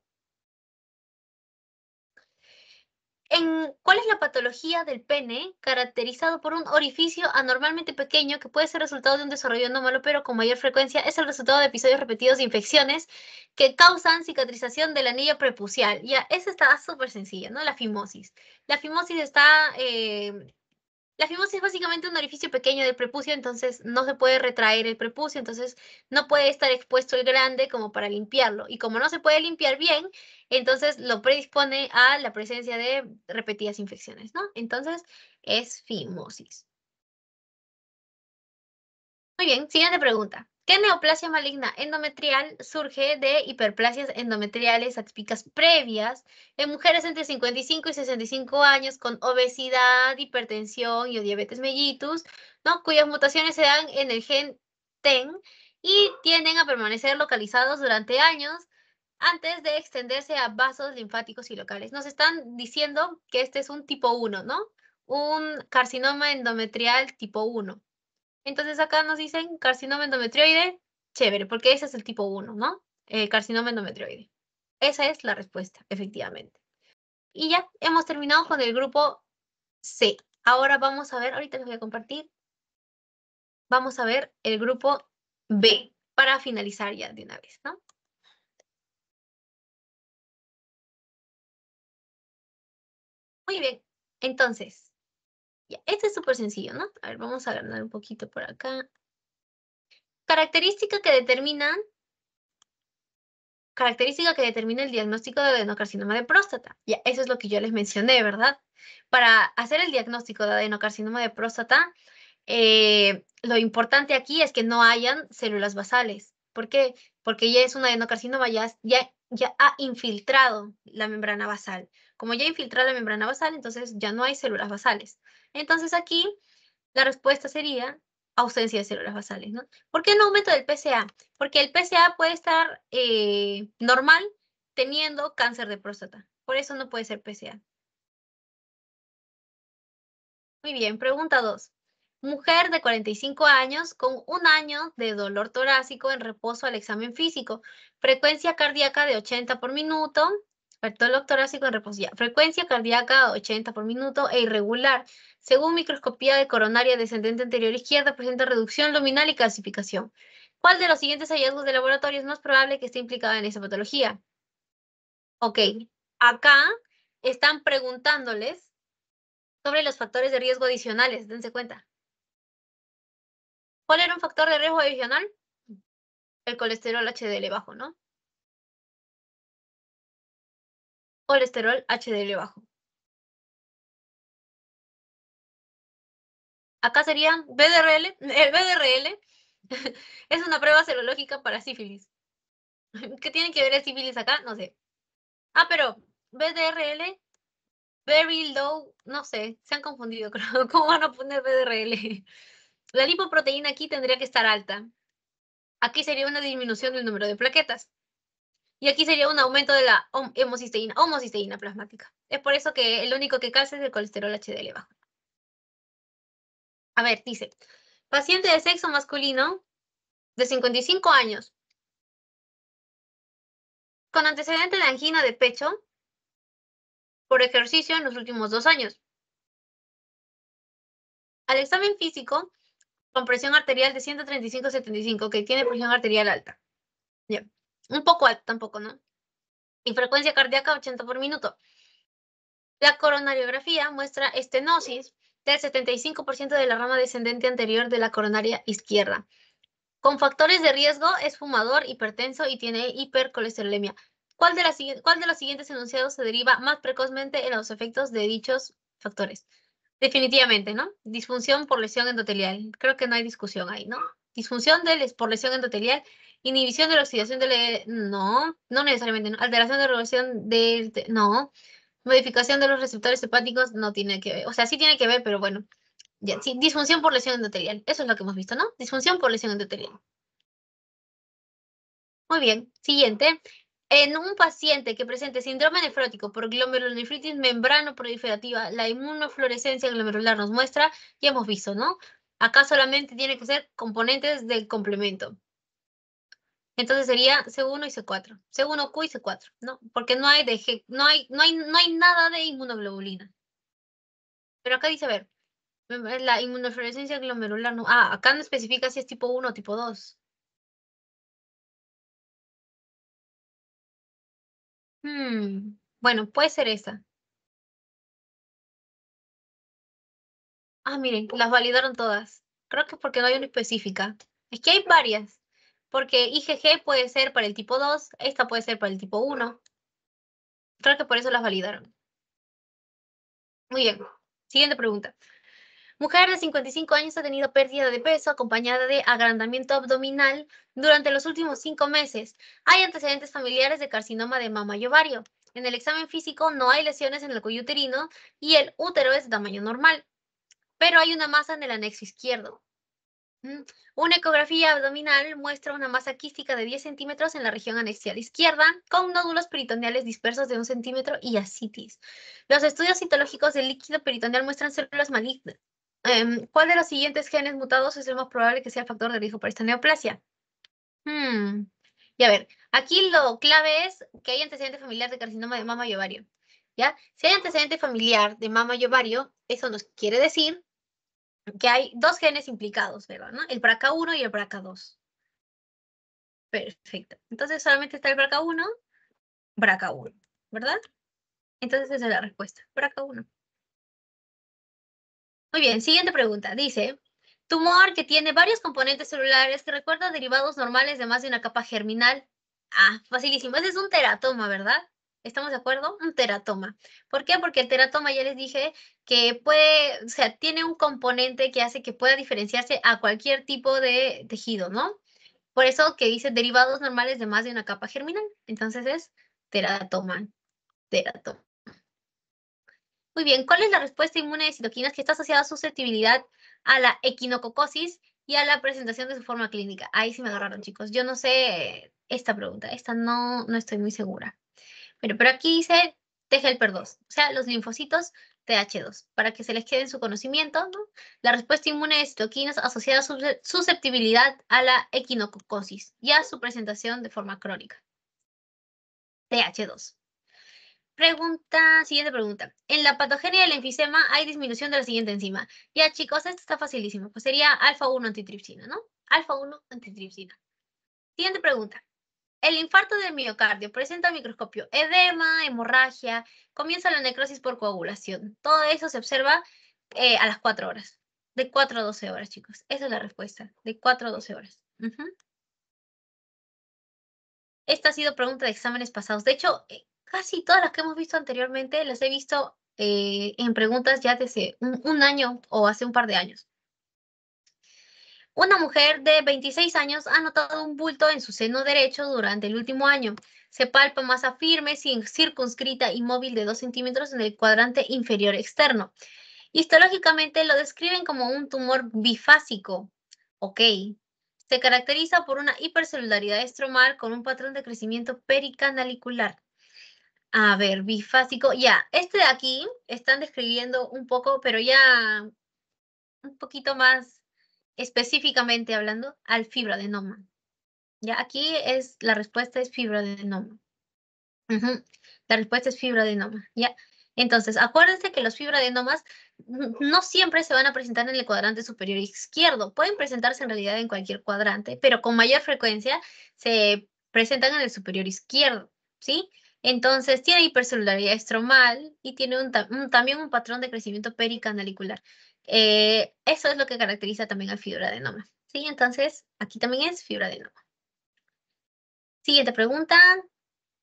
En, ¿Cuál es la patología del pene caracterizado por un orificio anormalmente pequeño que puede ser resultado de un desarrollo anómalo pero con mayor frecuencia? Es el resultado de episodios repetidos de infecciones que causan cicatrización del anillo prepucial. Ya, esa está súper sencilla, ¿no? La fimosis. La fimosis está eh, la fimosis es básicamente un orificio pequeño del prepucio, entonces no se puede retraer el prepucio, entonces no puede estar expuesto el grande como para limpiarlo. Y como no se puede limpiar bien, entonces lo predispone a la presencia de repetidas infecciones, ¿no? Entonces es fimosis. Muy bien, siguiente pregunta. ¿Qué neoplasia maligna endometrial surge de hiperplasias endometriales atípicas previas en mujeres entre 55 y 65 años con obesidad, hipertensión y o diabetes mellitus, ¿no? cuyas mutaciones se dan en el gen TEN y tienden a permanecer localizados durante años antes de extenderse a vasos linfáticos y locales? Nos están diciendo que este es un tipo 1, ¿no? Un carcinoma endometrial tipo 1. Entonces acá nos dicen carcinoma endometrioide, chévere, porque ese es el tipo 1, ¿no? Eh, carcinoma endometrioide. Esa es la respuesta, efectivamente. Y ya hemos terminado con el grupo C. Ahora vamos a ver, ahorita les voy a compartir, vamos a ver el grupo B para finalizar ya de una vez, ¿no? Muy bien, entonces, ya, este es súper sencillo, ¿no? A ver, vamos a agrandar un poquito por acá. Característica que determinan característica que determina el diagnóstico de adenocarcinoma de próstata. Ya, eso es lo que yo les mencioné, ¿verdad? Para hacer el diagnóstico de adenocarcinoma de próstata, eh, lo importante aquí es que no hayan células basales. ¿Por qué? Porque ya es un adenocarcinoma, ya, ya, ya ha infiltrado la membrana basal. Como ya ha infiltrado la membrana basal, entonces ya no hay células basales. Entonces aquí la respuesta sería ausencia de células basales, ¿no? ¿Por qué no aumento del PCA? Porque el PSA puede estar eh, normal teniendo cáncer de próstata. Por eso no puede ser PCA. Muy bien, pregunta 2. Mujer de 45 años con un año de dolor torácico en reposo al examen físico. Frecuencia cardíaca de 80 por minuto. Dolor torácico en reposo. Frecuencia cardíaca de 80 por minuto e irregular. Según microscopía de coronaria descendente anterior izquierda, presenta reducción luminal y calcificación. ¿Cuál de los siguientes hallazgos de laboratorio es más probable que esté implicado en esa patología? Ok, acá están preguntándoles sobre los factores de riesgo adicionales, dense cuenta. ¿Cuál era un factor de riesgo adicional? El colesterol HDL bajo, ¿no? Colesterol HDL bajo. Acá sería BDRL. El eh, BDRL <laughs> es una prueba serológica para sífilis. <laughs> ¿Qué tiene que ver el sífilis acá? No sé. Ah, pero BDRL, very low, no sé, se han confundido, <laughs> creo. ¿Cómo van a poner BDRL? La lipoproteína aquí tendría que estar alta. Aquí sería una disminución del número de plaquetas. Y aquí sería un aumento de la homocisteína, homocisteína plasmática. Es por eso que el único que calza es el colesterol HDL bajo. A ver, dice, paciente de sexo masculino de 55 años, con antecedente de angina de pecho por ejercicio en los últimos dos años. Al examen físico, con presión arterial de 135-75, que tiene presión arterial alta. Un poco alta tampoco, ¿no? Y frecuencia cardíaca 80 por minuto. La coronariografía muestra estenosis del 75% de la rama descendente anterior de la coronaria izquierda. Con factores de riesgo es fumador, hipertenso y tiene hipercolesterolemia. ¿Cuál de, las, ¿Cuál de los siguientes enunciados se deriva más precozmente en los efectos de dichos factores? Definitivamente, ¿no? Disfunción por lesión endotelial. Creo que no hay discusión ahí, ¿no? Disfunción de, por lesión endotelial, inhibición de la oxidación del... No, no necesariamente, no. Alteración de regulación del... No. Modificación de los receptores hepáticos no tiene que ver, o sea, sí tiene que ver, pero bueno. sí, disfunción por lesión endotelial. Eso es lo que hemos visto, ¿no? Disfunción por lesión endotelial. Muy bien, siguiente. En un paciente que presente síndrome nefrótico por glomerulonefritis membrano proliferativa, la inmunofluorescencia glomerular nos muestra, ya hemos visto, ¿no? Acá solamente tiene que ser componentes del complemento. Entonces sería C1 y C4, C1Q y C4, ¿no? Porque no hay, de, no hay, no hay, nada de inmunoglobulina. Pero acá dice, a ver, mm, la inmunofluorescencia glomerular, no, ah, acá no especifica si es tipo 1 o tipo 2. Hmm, bueno, puede ser esa. Ah, miren, las validaron todas. Creo que es porque no hay una específica. Es que hay varias porque IgG puede ser para el tipo 2, esta puede ser para el tipo 1. Creo que por eso las validaron. Muy bien, siguiente pregunta. Mujer de 55 años ha tenido pérdida de peso acompañada de agrandamiento abdominal durante los últimos 5 meses. Hay antecedentes familiares de carcinoma de mama y ovario. En el examen físico no hay lesiones en el cuello uterino y el útero es de tamaño normal, pero hay una masa en el anexo izquierdo. Una ecografía abdominal muestra una masa quística de 10 centímetros en la región anexial izquierda, con nódulos peritoneales dispersos de 1 centímetro y ascitis. Los estudios citológicos del líquido peritoneal muestran células malignas. Em, ¿Cuál de los siguientes genes mutados es el más probable que sea el factor de riesgo para esta neoplasia? Hmm, y a ver, aquí lo clave es que hay antecedente familiar de carcinoma de mama y ovario. ¿ya? Si hay antecedente familiar de mama y ovario, eso nos quiere decir que hay dos genes implicados, ¿verdad? El BRCA1 y el BRCA2. Perfecto. Entonces solamente está el BRCA1, BRCA1, ¿verdad? Entonces esa es la respuesta, BRCA1. Muy bien, siguiente pregunta. Dice, tumor que tiene varios componentes celulares que recuerda derivados normales de más de una capa germinal. Ah, facilísimo. Ese es un teratoma, ¿verdad? ¿Estamos de acuerdo? Un teratoma. ¿Por qué? Porque el teratoma, ya les dije, que puede, o sea, tiene un componente que hace que pueda diferenciarse a cualquier tipo de tejido, ¿no? Por eso que dice derivados normales de más de una capa germinal. Entonces es teratoma. Teratoma. Muy bien, ¿cuál es la respuesta inmune de citoquinas que está asociada a susceptibilidad a la equinococosis y a la presentación de su forma clínica? Ahí sí me agarraron, chicos. Yo no sé esta pregunta, esta no, no estoy muy segura. Pero, pero aquí dice T-Helper 2 o sea, los linfocitos TH2, para que se les quede en su conocimiento. La respuesta inmune de citoquinas asociada a su susceptibilidad a la equinococosis y a su presentación de forma crónica. TH2. Pregunta, siguiente pregunta. En la patogenia del enfisema hay disminución de la siguiente enzima. Ya chicos, esto está facilísimo. Pues sería alfa-1 antitripsina, ¿no? Alfa-1 antitripsina. Siguiente pregunta. El infarto del miocardio presenta microscopio edema, hemorragia, comienza la necrosis por coagulación. Todo eso se observa eh, a las 4 horas. De 4 a 12 horas, chicos. Esa es la respuesta. De 4 a 12 horas. Esta ha sido pregunta de exámenes pasados. De hecho, eh, casi todas las que hemos visto anteriormente las he visto eh, en preguntas ya desde un año o hace un par de años. Una mujer de 26 años ha notado un bulto en su seno derecho durante el último año. Se palpa masa firme, circunscrita y móvil de 2 centímetros en el cuadrante inferior externo. Histológicamente lo describen como un tumor bifásico. Ok. Se caracteriza por una hipercelularidad estromal con un patrón de crecimiento pericanalicular. A ver, bifásico. Ya, este de aquí están describiendo un poco, pero ya un poquito más específicamente hablando, al fibroadenoma. Ya aquí es la respuesta es fibra de La respuesta es fibroadenoma. Ya. Entonces, acuérdense que los fibroadenomas no siempre se van a presentar en el cuadrante superior izquierdo. Pueden presentarse en realidad en cualquier cuadrante, pero con mayor frecuencia se presentan en el superior izquierdo, ¿sí? Entonces, tiene hipercelularidad estromal y tiene también un patrón de crecimiento pericanalicular. Eh, eso es lo que caracteriza también a de noma. Sí, entonces aquí también es fibra de noma. Siguiente pregunta.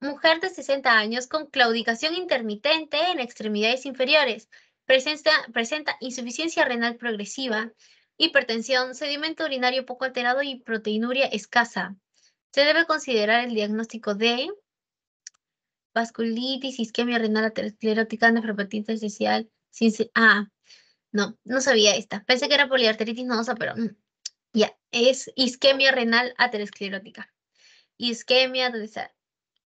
Mujer de 60 años con claudicación intermitente en extremidades inferiores. Presenta, insuficiencia renal progresiva, hipertensión, sedimento urinario poco alterado y proteinuria escasa. Se debe considerar el diagnóstico de vasculitis, isquemia renal aterosclerótica, nefropatía esencial, sin, ah, no, no sabía esta. Pensé que era poliarteritis nodosa, pero mm, ya. Es isquemia renal aterosclerótica. Isquemia,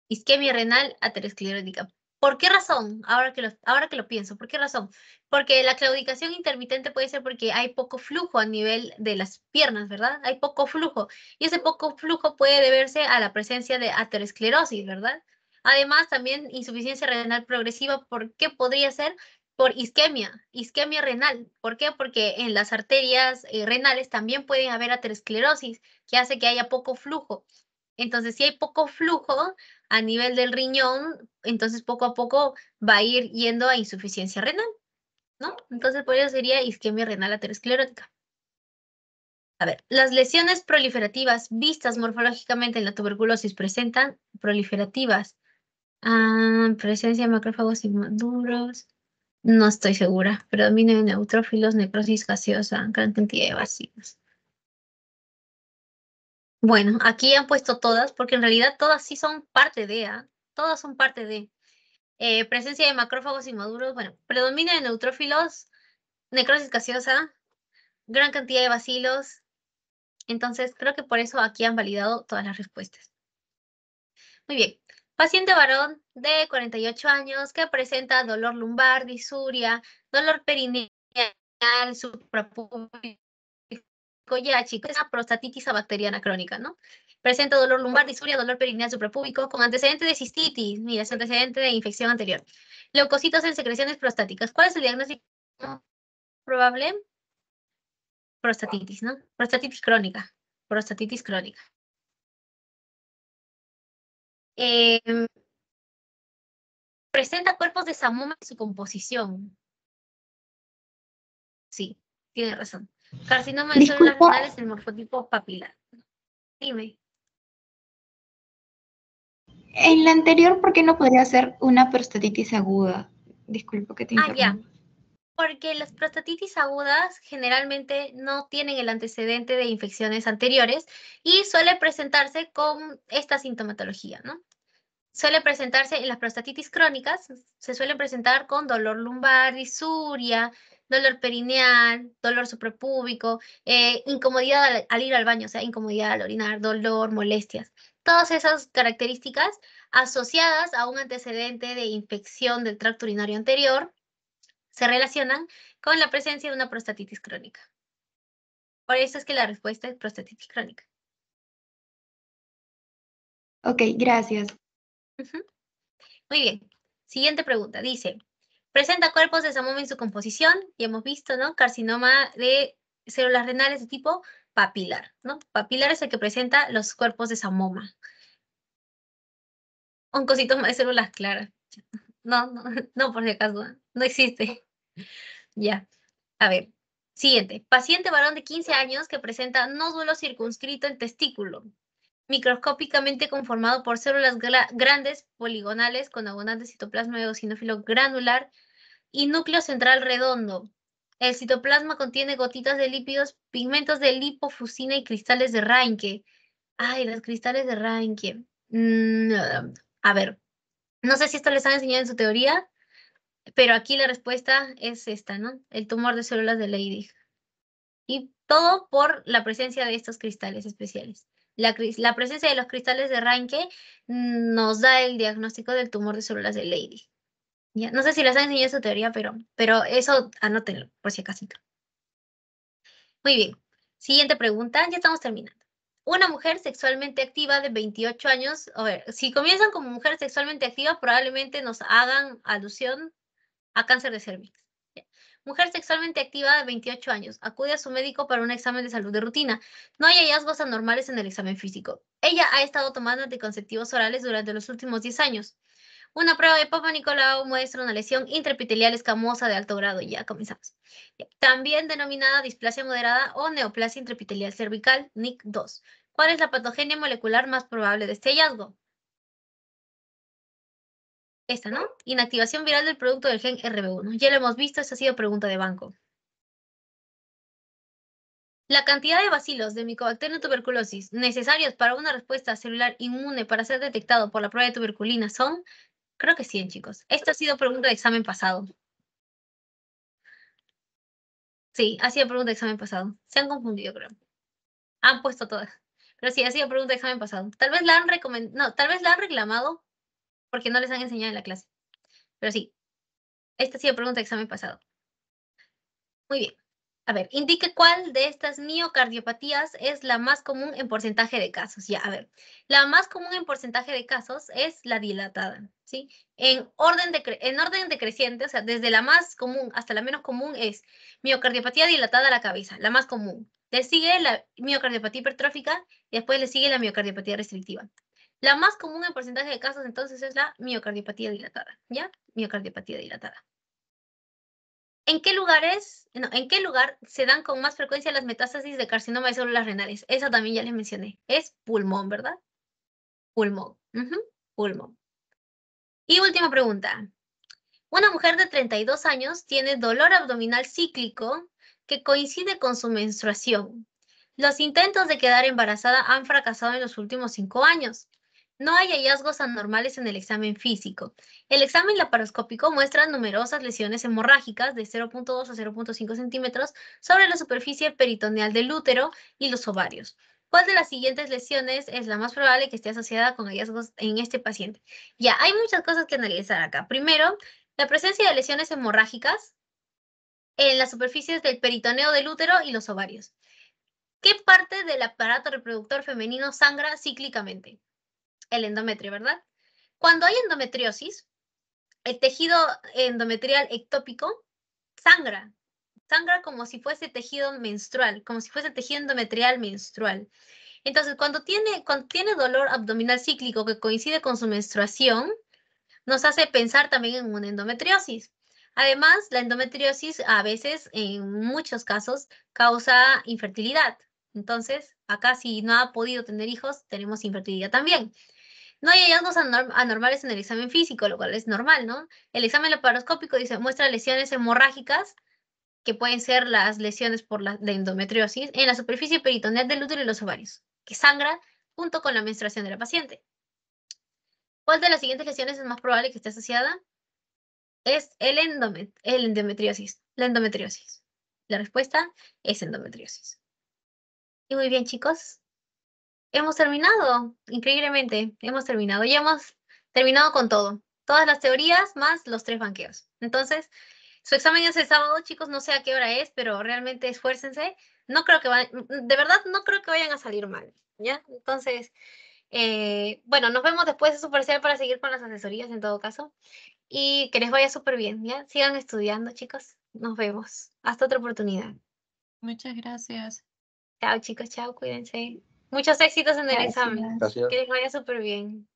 isquemia renal aterosclerótica. ¿Por qué razón? Ahora que, lo, ahora que lo pienso, ¿por qué razón? Porque la claudicación intermitente puede ser porque hay poco flujo a nivel de las piernas, ¿verdad? Hay poco flujo. Y ese poco flujo puede deberse a la presencia de aterosclerosis, ¿verdad? Además, también insuficiencia renal progresiva, ¿por qué podría ser? por isquemia, isquemia renal. ¿Por qué? Porque en las arterias eh, renales también pueden haber aterosclerosis, que hace que haya poco flujo. Entonces, si hay poco flujo a nivel del riñón, entonces poco a poco va a ir yendo a insuficiencia renal, ¿no? Entonces, por eso sería isquemia renal aterosclerótica. A ver, las lesiones proliferativas vistas morfológicamente en la tuberculosis presentan proliferativas, ah, presencia de macrófagos inmaduros, no estoy segura, predomina de neutrófilos, necrosis gaseosa, gran cantidad de vacilos. Bueno, aquí han puesto todas, porque en realidad todas sí son parte de, ¿ah? todas son parte de. Eh, presencia de macrófagos inmaduros, bueno, predomina de neutrófilos, necrosis gaseosa, gran cantidad de bacilos. Entonces, creo que por eso aquí han validado todas las respuestas. Muy bien. Paciente varón de 48 años que presenta dolor lumbar, disuria, dolor perineal, suprapúbico, ya esa prostatitis bacteriana crónica, ¿no? Presenta dolor lumbar, disuria, dolor perineal suprapúbico con antecedente de cistitis, mira, es antecedente de infección anterior. Leucocitos en secreciones prostáticas. ¿Cuál es el diagnóstico probable? Prostatitis, ¿no? Prostatitis crónica. Prostatitis crónica. Em, presenta cuerpos de Samoma en su composición. Sí, tiene razón. Carcinoma de células el morfotipo papilar. Dime. En la anterior, ¿por qué no podría ser una prostatitis aguda? Disculpo que te interrumpa. Ah, ya. Porque las prostatitis agudas generalmente no tienen el antecedente de infecciones anteriores y suele presentarse con esta sintomatología, ¿no? suele presentarse en las prostatitis crónicas, se suelen presentar con dolor lumbar, disuria, dolor perineal, dolor suprapúbico, eh, incomodidad al, al, ir al baño, o sea, incomodidad al orinar, dolor, molestias. Todas esas características asociadas a un antecedente de infección del tracto urinario anterior se relacionan con la presencia de una prostatitis crónica. Por eso es que la respuesta es prostatitis crónica. Ok, gracias. Muy bien. Siguiente pregunta. Dice, presenta cuerpos de Samoma en su composición. Ya hemos visto, ¿no? Carcinoma de células renales de tipo papilar, ¿no? Papilar es el que presenta los cuerpos de Samoma. más de células claras. No, no, no, por si acaso, no existe. Ya. A ver. Siguiente. Paciente varón de 15 años que presenta no nódulo circunscrito en testículo microscópicamente conformado por células grandes poligonales con abundante citoplasma eosinófilo granular y núcleo central redondo. El citoplasma contiene gotitas de lípidos, pigmentos de lipofusina y cristales de Reinke. Ay, los cristales de Reinke. Mm, a ver, no sé si esto les han enseñado en su teoría, pero aquí la respuesta es esta, ¿no? El tumor de células de Leydig. Y todo por la presencia de estos cristales especiales. La, presencia de los cristales de Ranke nos da el diagnóstico del tumor de células de Lady. No sé si les han enseñado su teoría, pero, pero eso anótenlo, por si acaso. Muy bien. Siguiente pregunta, ya estamos terminando. Una mujer sexualmente activa de 28 años, a ver, si comienzan como mujer sexualmente activa, probablemente nos hagan alusión a cáncer de cervix. Mujer sexualmente activa de 28 años. Acude a su médico para un examen de salud de rutina. No hay hallazgos anormales en el examen físico. Ella ha estado tomando anticonceptivos orales durante los últimos 10 años. Una prueba de Papa Nicolau muestra una lesión intraepitelial escamosa de alto grado. Ya comenzamos. También denominada displasia moderada o neoplasia intraepitelial cervical, NIC2. ¿Cuál es la patogenia molecular más probable de este hallazgo? Esta, ¿no? Inactivación viral del producto del gen RB1. Ya lo hemos visto, esta ha sido pregunta de banco. La cantidad de bacilos de Mycobacterium tuberculosis necesarios para una respuesta celular inmune para ser detectado por la prueba de tuberculina son, creo que 100, chicos. Esta ha sido pregunta de examen pasado. Sí, ha sido pregunta de examen pasado. Se han confundido, creo. Han puesto todas. Pero sí, ha sido pregunta de examen pasado. Tal vez la han recomendado, tal vez la han reclamado porque no les han enseñado en la clase. Pero sí, esta ha sido pregunta de examen pasado. Muy bien. A ver, indique cuál de estas miocardiopatías es la más común en porcentaje de casos. Ya, a ver, la más común en porcentaje de casos es la dilatada, ¿sí? En orden, de, en orden decreciente, o sea, desde la más común hasta la menos común es miocardiopatía dilatada a la cabeza, la más común. Le sigue la miocardiopatía hipertrófica y después le sigue la miocardiopatía restrictiva. La más común en porcentaje de casos entonces es la miocardiopatía dilatada, ¿ya? Miocardiopatía dilatada. ¿En qué lugares, en qué lugar se dan con más frecuencia las metástasis de carcinoma de células renales? Esa también ya les mencioné. Es pulmón, ¿verdad? Pulmón. Pulmón. Y última pregunta. Una mujer de 32 años tiene dolor abdominal cíclico que coincide con su menstruación. Los intentos de quedar embarazada han fracasado en los últimos cinco años. No hay hallazgos anormales en el examen físico. El examen laparoscópico muestra numerosas lesiones hemorrágicas de 0.2 a 0.5 centímetros sobre la superficie peritoneal del útero y los ovarios. ¿Cuál de las siguientes lesiones es la más probable que esté asociada con hallazgos en este paciente? Ya, hay muchas cosas que analizar acá. Primero, la presencia de lesiones hemorrágicas en las superficies del peritoneo del útero y los ovarios. ¿Qué parte del aparato reproductor femenino sangra cíclicamente? el endometrio, ¿verdad? Cuando hay endometriosis, el tejido endometrial ectópico sangra, sangra como si fuese tejido menstrual, como si fuese tejido endometrial menstrual. Entonces, cuando tiene, cuando dolor abdominal cíclico que coincide con su menstruación, nos hace pensar también en una endometriosis. Además, la endometriosis a veces, en muchos casos, causa infertilidad. Entonces, acá si no ha podido tener hijos, tenemos infertilidad también. No hay hallazgos anormales en el examen físico, lo cual es normal, ¿no? El examen laparoscópico dice, muestra lesiones hemorrágicas, que pueden ser las lesiones por la de endometriosis, en la superficie peritoneal del útero y los ovarios, que sangra junto con la menstruación de la paciente. ¿Cuál de las siguientes lesiones es más probable que esté asociada? Es el, endometriosis, la endometriosis. La respuesta es endometriosis. Y muy bien, chicos. Hemos terminado, increíblemente, hemos terminado. Ya hemos terminado con todo. Todas las teorías más los tres banqueos. Entonces, su examen es el sábado, chicos. No sé a qué hora es, pero realmente esfuércense. No creo que vayan, de verdad, no creo que vayan a salir mal. ¿Ya? Entonces, eh, bueno, nos vemos después de su para seguir con las asesorías en todo caso. Y que les vaya súper bien, ¿ya? Sigan estudiando, chicos. Nos vemos. Hasta otra oportunidad. Muchas gracias. Chao chicos, chao, cuídense. Muchos éxitos en el examen. Que les vaya súper bien.